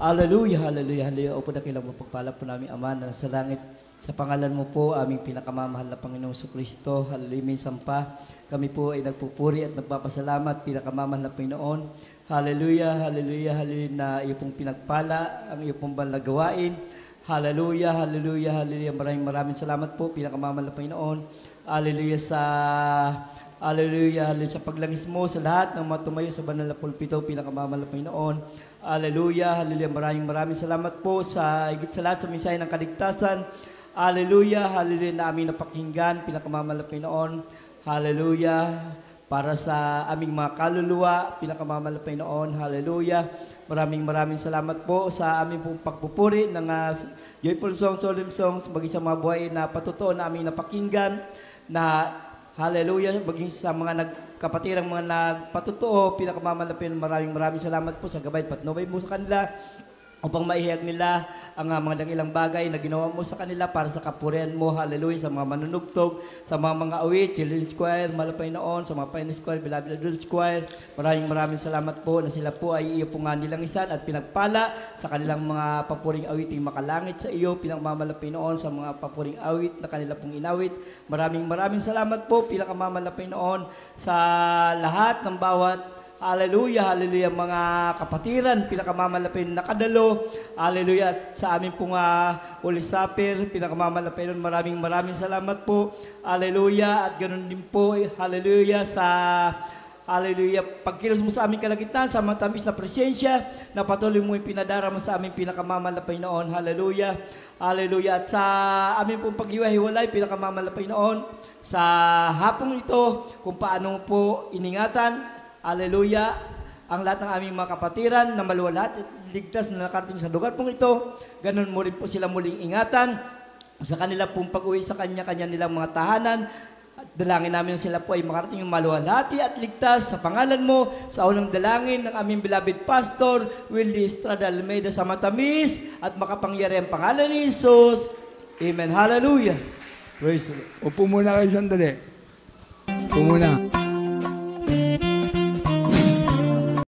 Hallelujah, hallelujah, hallelujah. Opo na kailang mapagpala po namin, Ama, na sa langit. Sa pangalan mo po, aming pinakamamahal na Panginoong Kristo, hallelujah, minsan pa, kami po ay nagpupuri at nagpapasalamat, pinakamamahal na Panginoon. Hallelujah, hallelujah, hallelujah na iyo pong pinagpala, ang iyo pong banlagawain. Hallelujah, hallelujah, hallelujah. Maraming maraming salamat po, pinakamamahal na Panginoon. Hallelujah sa Hallelujah, hallelujah. Sa paglangis mo sa lahat ng matumayo sa banal na pulpito, pinakamamahal na Panginoon. Hallelujah, hallelujah. Maraming maraming salamat po sa higit sa lahat sa mensahe ng kaligtasan. Hallelujah, hallelujah na aming napakinggan, pinakamamalapin noon. Hallelujah para sa aming mga kaluluwa, pinakamamalapay noon, hallelujah. Maraming maraming salamat po sa aming pong pagpupuri ng uh, Joyful Songs, Solemn Songs, maging sa mga buhay na patutuon na aming napakinggan, na hallelujah, maging sa mga nagkapatirang mga nagpatutuo, pinakamamalapay, maraming maraming salamat po sa gabay at patnubay mo sa kanila upang maihayag nila ang ah, mga dakilang bagay na ginawa mo sa kanila para sa kapurihan mo, hallelujah, sa mga manunugtog, sa mga mga awit, Children's Choir, Malapay Noon, sa mga Pioneer Choir, Bilabila Adults Choir. Maraming maraming salamat po na sila po ay iyo po iupungan nilang isan at pinagpala sa kanilang mga papuring awiting makalangit sa iyo, pinagmamalapay noon sa mga papuring awit na kanila pong inawit. Maraming maraming salamat po, pinagmamalapay noon sa lahat ng bawat Hallelujah, hallelujah mga kapatiran, pinakamamalapin na kadalo. Hallelujah at sa amin pong uh, Holy Supper, pinakamamalapin Maraming maraming salamat po. Hallelujah at ganun din po. Eh, hallelujah sa Hallelujah. Pagkilos mo sa aming kalagitan, sa matamis na presensya, na patuloy mo ipinadarama sa aming pinakamamalapay noon. Hallelujah. Hallelujah. At sa aming pong paghiwa pinakamamalapay noon, sa hapong ito, kung paano po iningatan Hallelujah. Ang lahat ng aming mga kapatiran na maluwalat at ligtas na nakarating sa lugar pong ito, ganun mo rin po sila muling ingatan sa kanila pong pag-uwi sa kanya-kanya nilang mga tahanan. At dalangin namin sila po ay makarating yung maluwalhati at ligtas sa pangalan mo sa unang dalangin ng aming beloved pastor, Willie Estrada Almeida sa Matamis at makapangyari ang pangalan ni Jesus. Amen. Hallelujah. Praise the Lord. Upo muna kayo sandali. Upo muna.